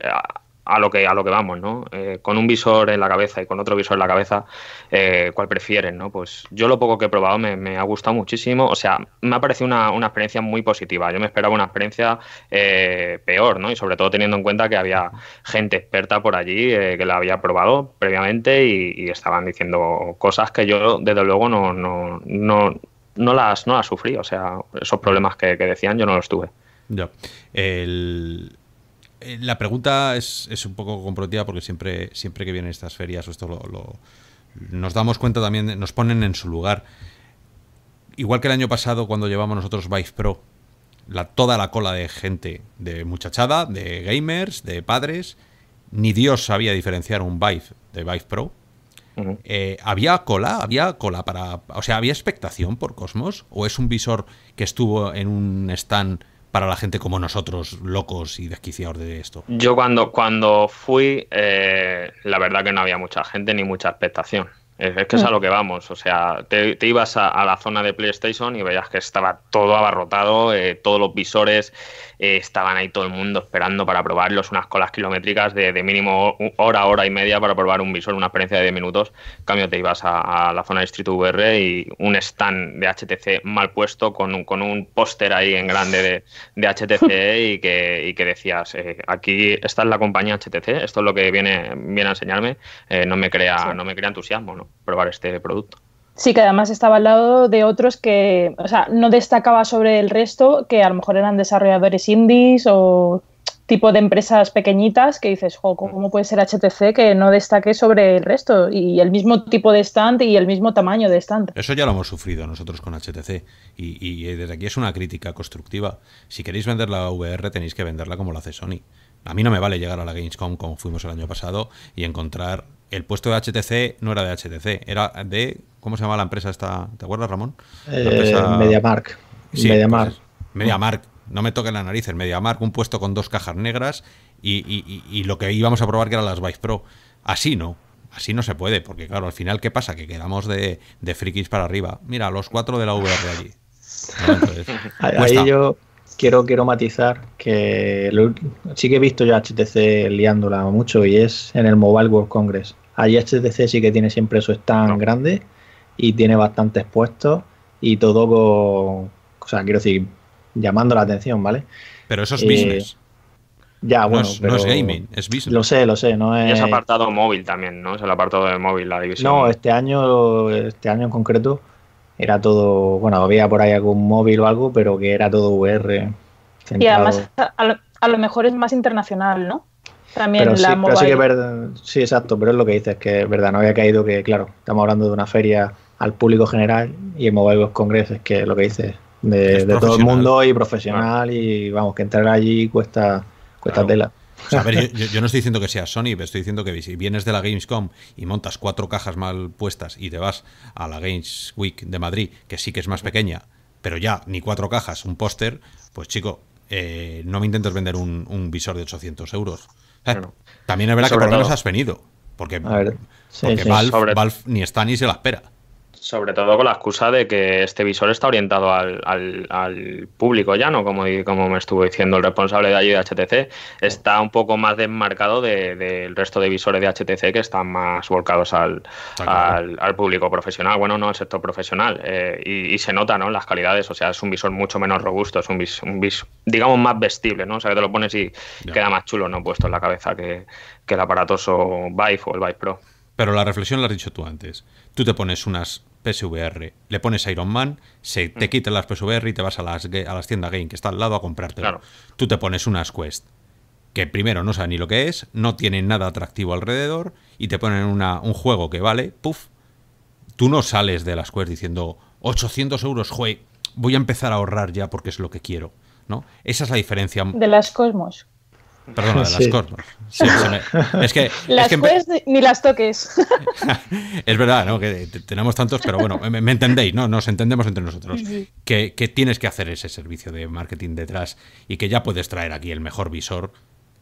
a, lo que, a lo que vamos, ¿no? Eh, con un visor en la cabeza y con otro visor en la cabeza, eh, ¿cuál prefieren, no? Pues yo lo poco que he probado me, ha gustado muchísimo, o sea, me ha parecido una, una experiencia muy positiva, yo me esperaba una experiencia eh, peor, ¿no? Y sobre todo teniendo en cuenta que había gente experta por allí que la había probado previamente y, estaban diciendo cosas que yo desde luego no, no, no, no las, no las sufrí, o sea, esos problemas que, que decían yo no los tuve. Ya. El, eh, la pregunta es, un poco comprometida porque siempre, siempre que vienen estas ferias esto lo, nos damos cuenta también, nos ponen en su lugar. Igual que el año pasado cuando llevamos nosotros Vive Pro, la, toda la cola de gente, de muchachada, de gamers, de padres, ni Dios sabía diferenciar un Vive de Vive Pro. Eh, ¿Había cola? ¿Había cola para.? O sea, ¿había expectación por Cosmos? ¿O es un visor que estuvo en un stand para la gente como nosotros, locos y desquiciados de esto? Yo cuando, cuando fui, eh, la verdad que no había mucha gente ni mucha expectación. Es que es a mm. lo que vamos. O sea, te, ibas a, la zona de PlayStation y veías que estaba todo abarrotado, eh, todos los visores eh, estaban ahí todo el mundo esperando para probarlos, unas colas kilométricas de, mínimo hora, hora y media para probar un visor, una experiencia de 10 minutos. En cambio, te ibas a, la zona de Street VR y un stand de HTC mal puesto con un, con un póster ahí en grande de, de HTC y que, decías, eh, aquí está la compañía HTC, esto es lo que viene, viene a enseñarme, no, me crea, no me crea entusiasmo, ¿no? probar este producto. Sí, que además estaba al lado de otros que, o sea, no destacaba sobre el resto, que a lo mejor eran desarrolladores indies o tipo de empresas pequeñitas que dices, jo, ¿cómo mm. puede ser HTC que no destaque sobre el resto? Y el mismo tipo de stand y el mismo tamaño de stand. Eso ya lo hemos sufrido nosotros con HTC. Y, y desde aquí es una crítica constructiva. Si queréis vender la VR tenéis que venderla como lo hace Sony. A mí no me vale llegar a la Gamescom como fuimos el año pasado y encontrar el puesto de HTC no era de HTC, era de. ¿Cómo se llama la empresa esta? ¿Te acuerdas, Ramón? Media eh, Mark. MediaMark. Sí, MediaMark. Pues, no me toque la nariz, el MediaMark, un puesto con dos cajas negras y, lo que íbamos a probar que eran las Vice Pro. Así no. Así no se puede, porque claro, al final, ¿qué pasa? Que quedamos de, frikis para arriba. Mira, los cuatro de la VR allí. Ahí yo quiero, quiero matizar que sí que he visto ya HTC liándola mucho y es en el Mobile World Congress. Allí de sí que tiene siempre su stand grande y tiene bastantes puestos y todo con. O sea, quiero decir, llamando la atención, ¿vale? Pero eso es eh, business. Ya, bueno. No es, gaming, es business. Lo sé, lo sé. No es... Y es apartado móvil también, ¿no? Es el apartado de móvil, la división. No, este año, este año en concreto era todo. Bueno, había por ahí algún móvil o algo, pero que era todo VR. Y además, a lo mejor es más internacional, ¿no? También la sí, Pero sí, exacto, pero es lo que dices, que es verdad, no había caído que, claro, estamos hablando de una feria al público general y en Mobile World Congress es que lo que dices, de, todo el mundo y profesional y vamos, que entrar allí cuesta, cuesta tela. yo, no estoy diciendo que sea Sony, pero estoy diciendo que si vienes de la Gamescom y montas cuatro cajas mal puestas y te vas a la Games Week de Madrid, que sí que es más pequeña, pero ya ni cuatro cajas, un póster, pues chico, eh, no me intentes vender un, un visor de 800 euros. Eh, también es verdad que por lo menos has venido. Porque, ver, ni está ni se la espera. Sobre todo con la excusa de que este visor está orientado al, al, público ya, ¿no? Como, como me estuvo diciendo el responsable de allí de HTC, está un poco más desmarcado del resto de visores de HTC que están más volcados ah, al, público profesional, bueno, no al sector profesional. Eh, y, se nota, ¿no? Las calidades, o sea, es un visor mucho menos robusto, es un visor, digamos, más vestible, ¿no? O sea, que te lo pones y queda más chulo, ¿no? Puesto en la cabeza que, que el aparatoso Vive o el Vive Pro. Pero la reflexión la has dicho tú antes. Tú te pones unas PSVR. Le pones Iron Man, se te mm. quitan las PSVR y te vas a las, a las tiendas game que está al lado a comprártelo. Tú te pones unas Quest que primero no saben ni lo que es, no tienen nada atractivo alrededor y te ponen un juego que vale, puff. Tú no sales de las Quest diciendo 800 euros, jue, voy a empezar a ahorrar ya porque es lo que quiero. ¿no? Esa es la diferencia. De las Cosmos perdona las sí. Sí, es que, las ni las toques. es verdad, ¿no? Que tenemos tantos, pero bueno, me, entendéis, ¿no? Nos entendemos entre nosotros. Que, tienes que hacer ese servicio de marketing detrás y que ya puedes traer aquí el mejor visor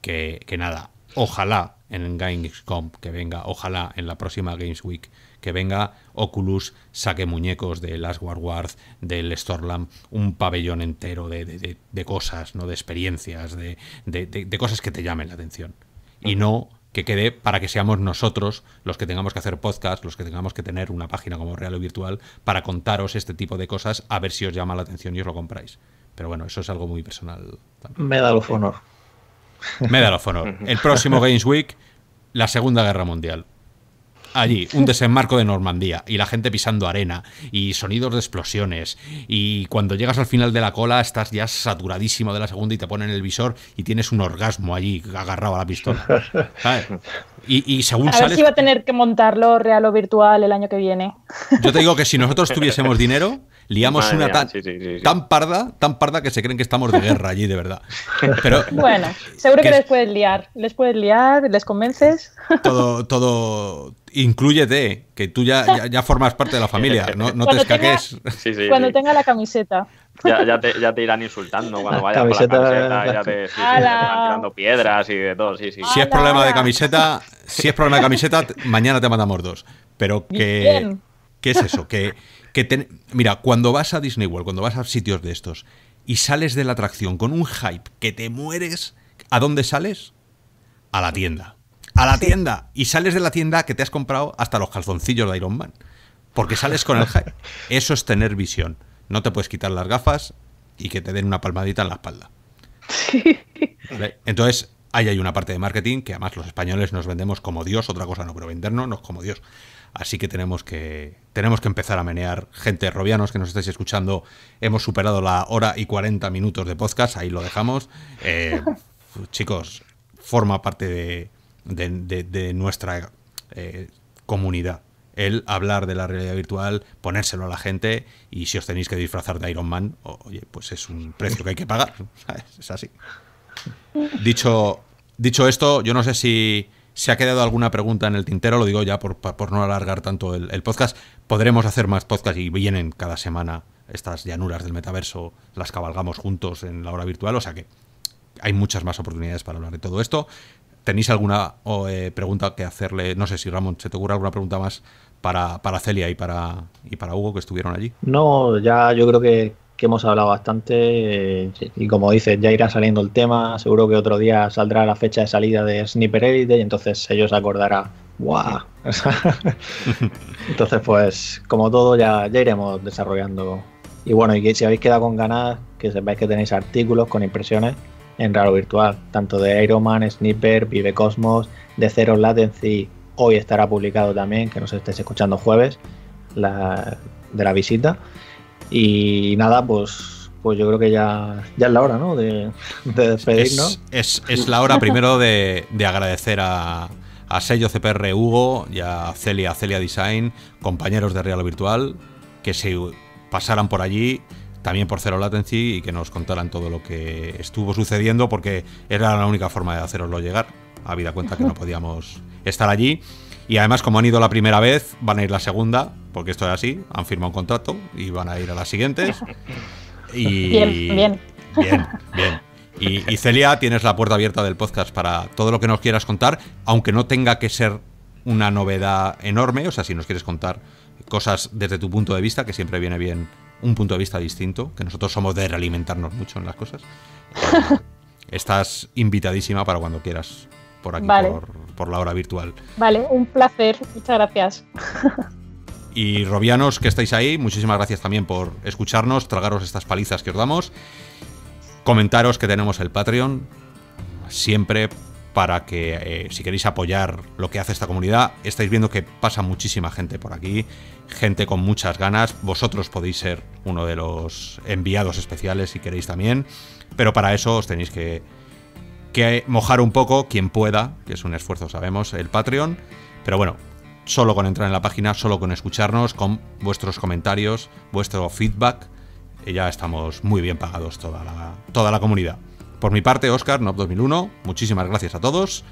que, que nada. Ojalá en Gamescom que venga, ojalá en la próxima Games Week que venga Oculus, saque muñecos de las War Wars, del Storlam, un pabellón entero de, cosas, ¿no? de experiencias, de, de, cosas que te llamen la atención. Y no que quede para que seamos nosotros los que tengamos que hacer podcast, los que tengamos que tener una página como real o virtual para contaros este tipo de cosas, a ver si os llama la atención y os lo compráis. Pero bueno, eso es algo muy personal. También. Honor. Medal Honor. El próximo Games Week, la Segunda Guerra Mundial allí un desembarco de Normandía y la gente pisando arena y sonidos de explosiones y cuando llegas al final de la cola estás ya saturadísimo de la segunda y te ponen el visor y tienes un orgasmo allí agarrado a la pistola. Y, según si va a tener que montarlo real o virtual el año que viene. Yo te digo que si nosotros tuviésemos dinero, Liamos una tan, parda, tan parda que se creen que estamos de guerra allí, de verdad. Pero, bueno, seguro que, les puedes liar, les puedes liar, les convences. Todo, todo, incluyete, que tú ya, ya, formas parte de la familia, no, te escaques. cuando tenga la camiseta. Ya, te, irán insultando cuando vayas a la camiseta, ya te, tirando piedras y de todo, Si es problema de camiseta, si es problema de camiseta, mañana te mandamos dos. Pero que, ¿qué es eso? Que mira, cuando vas a Disney World, cuando vas a sitios de estos y sales de la atracción con un hype que te mueres, ¿a dónde sales? A la tienda. A la tienda. Y sales de la tienda que te has comprado hasta los calzoncillos de Iron Man. Porque sales con el hype. Eso es tener visión. No te puedes quitar las gafas y que te den una palmadita en la espalda. Entonces, ahí hay una parte de marketing que además los españoles nos vendemos como Dios, otra cosa no, pero vendernos como Dios. Así que tenemos que, tenemos que empezar a menear. Gente, robianos que nos estáis escuchando, hemos superado la hora y 40 minutos de podcast, ahí lo dejamos. Eh, chicos, forma parte de, de, nuestra eh, comunidad el hablar de la realidad virtual, ponérselo a la gente y si os tenéis que disfrazar de Iron Man, oye, pues es un precio que hay que pagar, Es así. Dicho, dicho esto, yo no sé si se ha quedado alguna pregunta en el tintero, lo digo ya por, no alargar tanto el, podcast, podremos hacer más podcasts y vienen cada semana estas llanuras del metaverso, las cabalgamos juntos en la hora virtual, o sea que hay muchas más oportunidades para hablar de todo esto. ¿Tenéis alguna eh, pregunta que hacerle? No sé si Ramón, ¿se te ocurre alguna pregunta más para, para Celia y para, y para Hugo que estuvieron allí? No, ya yo creo que, que hemos hablado bastante eh, y como dices, ya irá saliendo el tema, seguro que otro día saldrá la fecha de salida de Sniper Elite y entonces ellos acordará, ¡guau! entonces pues como todo ya, ya iremos desarrollando. Y bueno, y si habéis quedado con ganas, que sepáis que tenéis artículos con impresiones en Raro Virtual, tanto de Iron Man, Sniper, Vive Cosmos, de Zero Latency, hoy estará publicado también, que nos estéis escuchando jueves, de la visita. Y nada, pues, pues yo creo que ya, ya es la hora, ¿no? De, despedirnos. Es, la hora primero de, agradecer a, Sello CPR Hugo y a Celia, Celia Design, compañeros de Real Virtual, que se pasaran por allí también por Zero Latency y que nos contaran todo lo que estuvo sucediendo porque era la única forma de haceroslo llegar, a vida cuenta que no podíamos estar allí. Y además, como han ido la primera vez, van a ir la segunda, porque esto es así, han firmado un contrato y van a ir a las siguientes. bien, bien. Bien, bien. y, Celia, tienes la puerta abierta del podcast para todo lo que nos quieras contar, aunque no tenga que ser una novedad enorme, o sea, si nos quieres contar cosas desde tu punto de vista, que siempre viene bien un punto de vista distinto, que nosotros somos de realimentarnos mucho en las cosas. Pues, estás invitadísima para cuando quieras por aquí, por, la hora virtual. Vale, un placer, muchas gracias. Y Robianos, que estáis ahí, muchísimas gracias también por escucharnos, tragaros estas palizas que os damos. Comentaros que tenemos el Patreon, siempre para que eh, si queréis apoyar lo que hace esta comunidad, estáis viendo que pasa muchísima gente por aquí, gente con muchas ganas, vosotros podéis ser uno de los enviados especiales si queréis también, pero para eso os tenéis que que mojar un poco, quien pueda, que es un esfuerzo, sabemos, el Patreon. Pero bueno, solo con entrar en la página, solo con escucharnos, con vuestros comentarios, vuestro feedback, eh, ya estamos muy bien pagados toda la, toda la comunidad. Por mi parte, Oscar, NOP 2001, muchísimas gracias a todos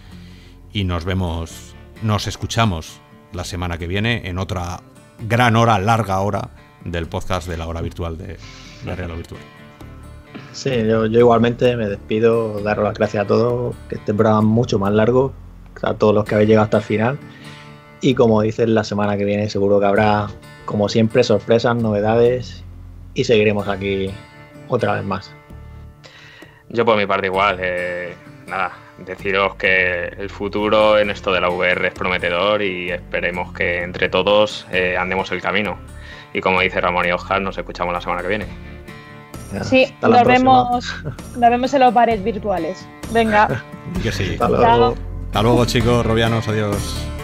y nos vemos, nos escuchamos la semana que viene en otra gran hora, larga hora del podcast de la hora virtual de, de Real Virtual. Sí, yo, igualmente me despido, daros las gracias a todos, que este programa es mucho más largo, a todos los que habéis llegado hasta el final. Y como dices, la semana que viene seguro que habrá, como siempre, sorpresas, novedades y seguiremos aquí otra vez más. Yo por mi parte igual, eh, nada, deciros que el futuro en esto de la VR es prometedor y esperemos que entre todos eh, andemos el camino. Y como dice Ramón y Oscar, nos escuchamos la semana que viene. Sí, nos vemos, vemos en los bares virtuales. Venga. Que sí. luego. Hasta luego, chicos, robianos, adiós.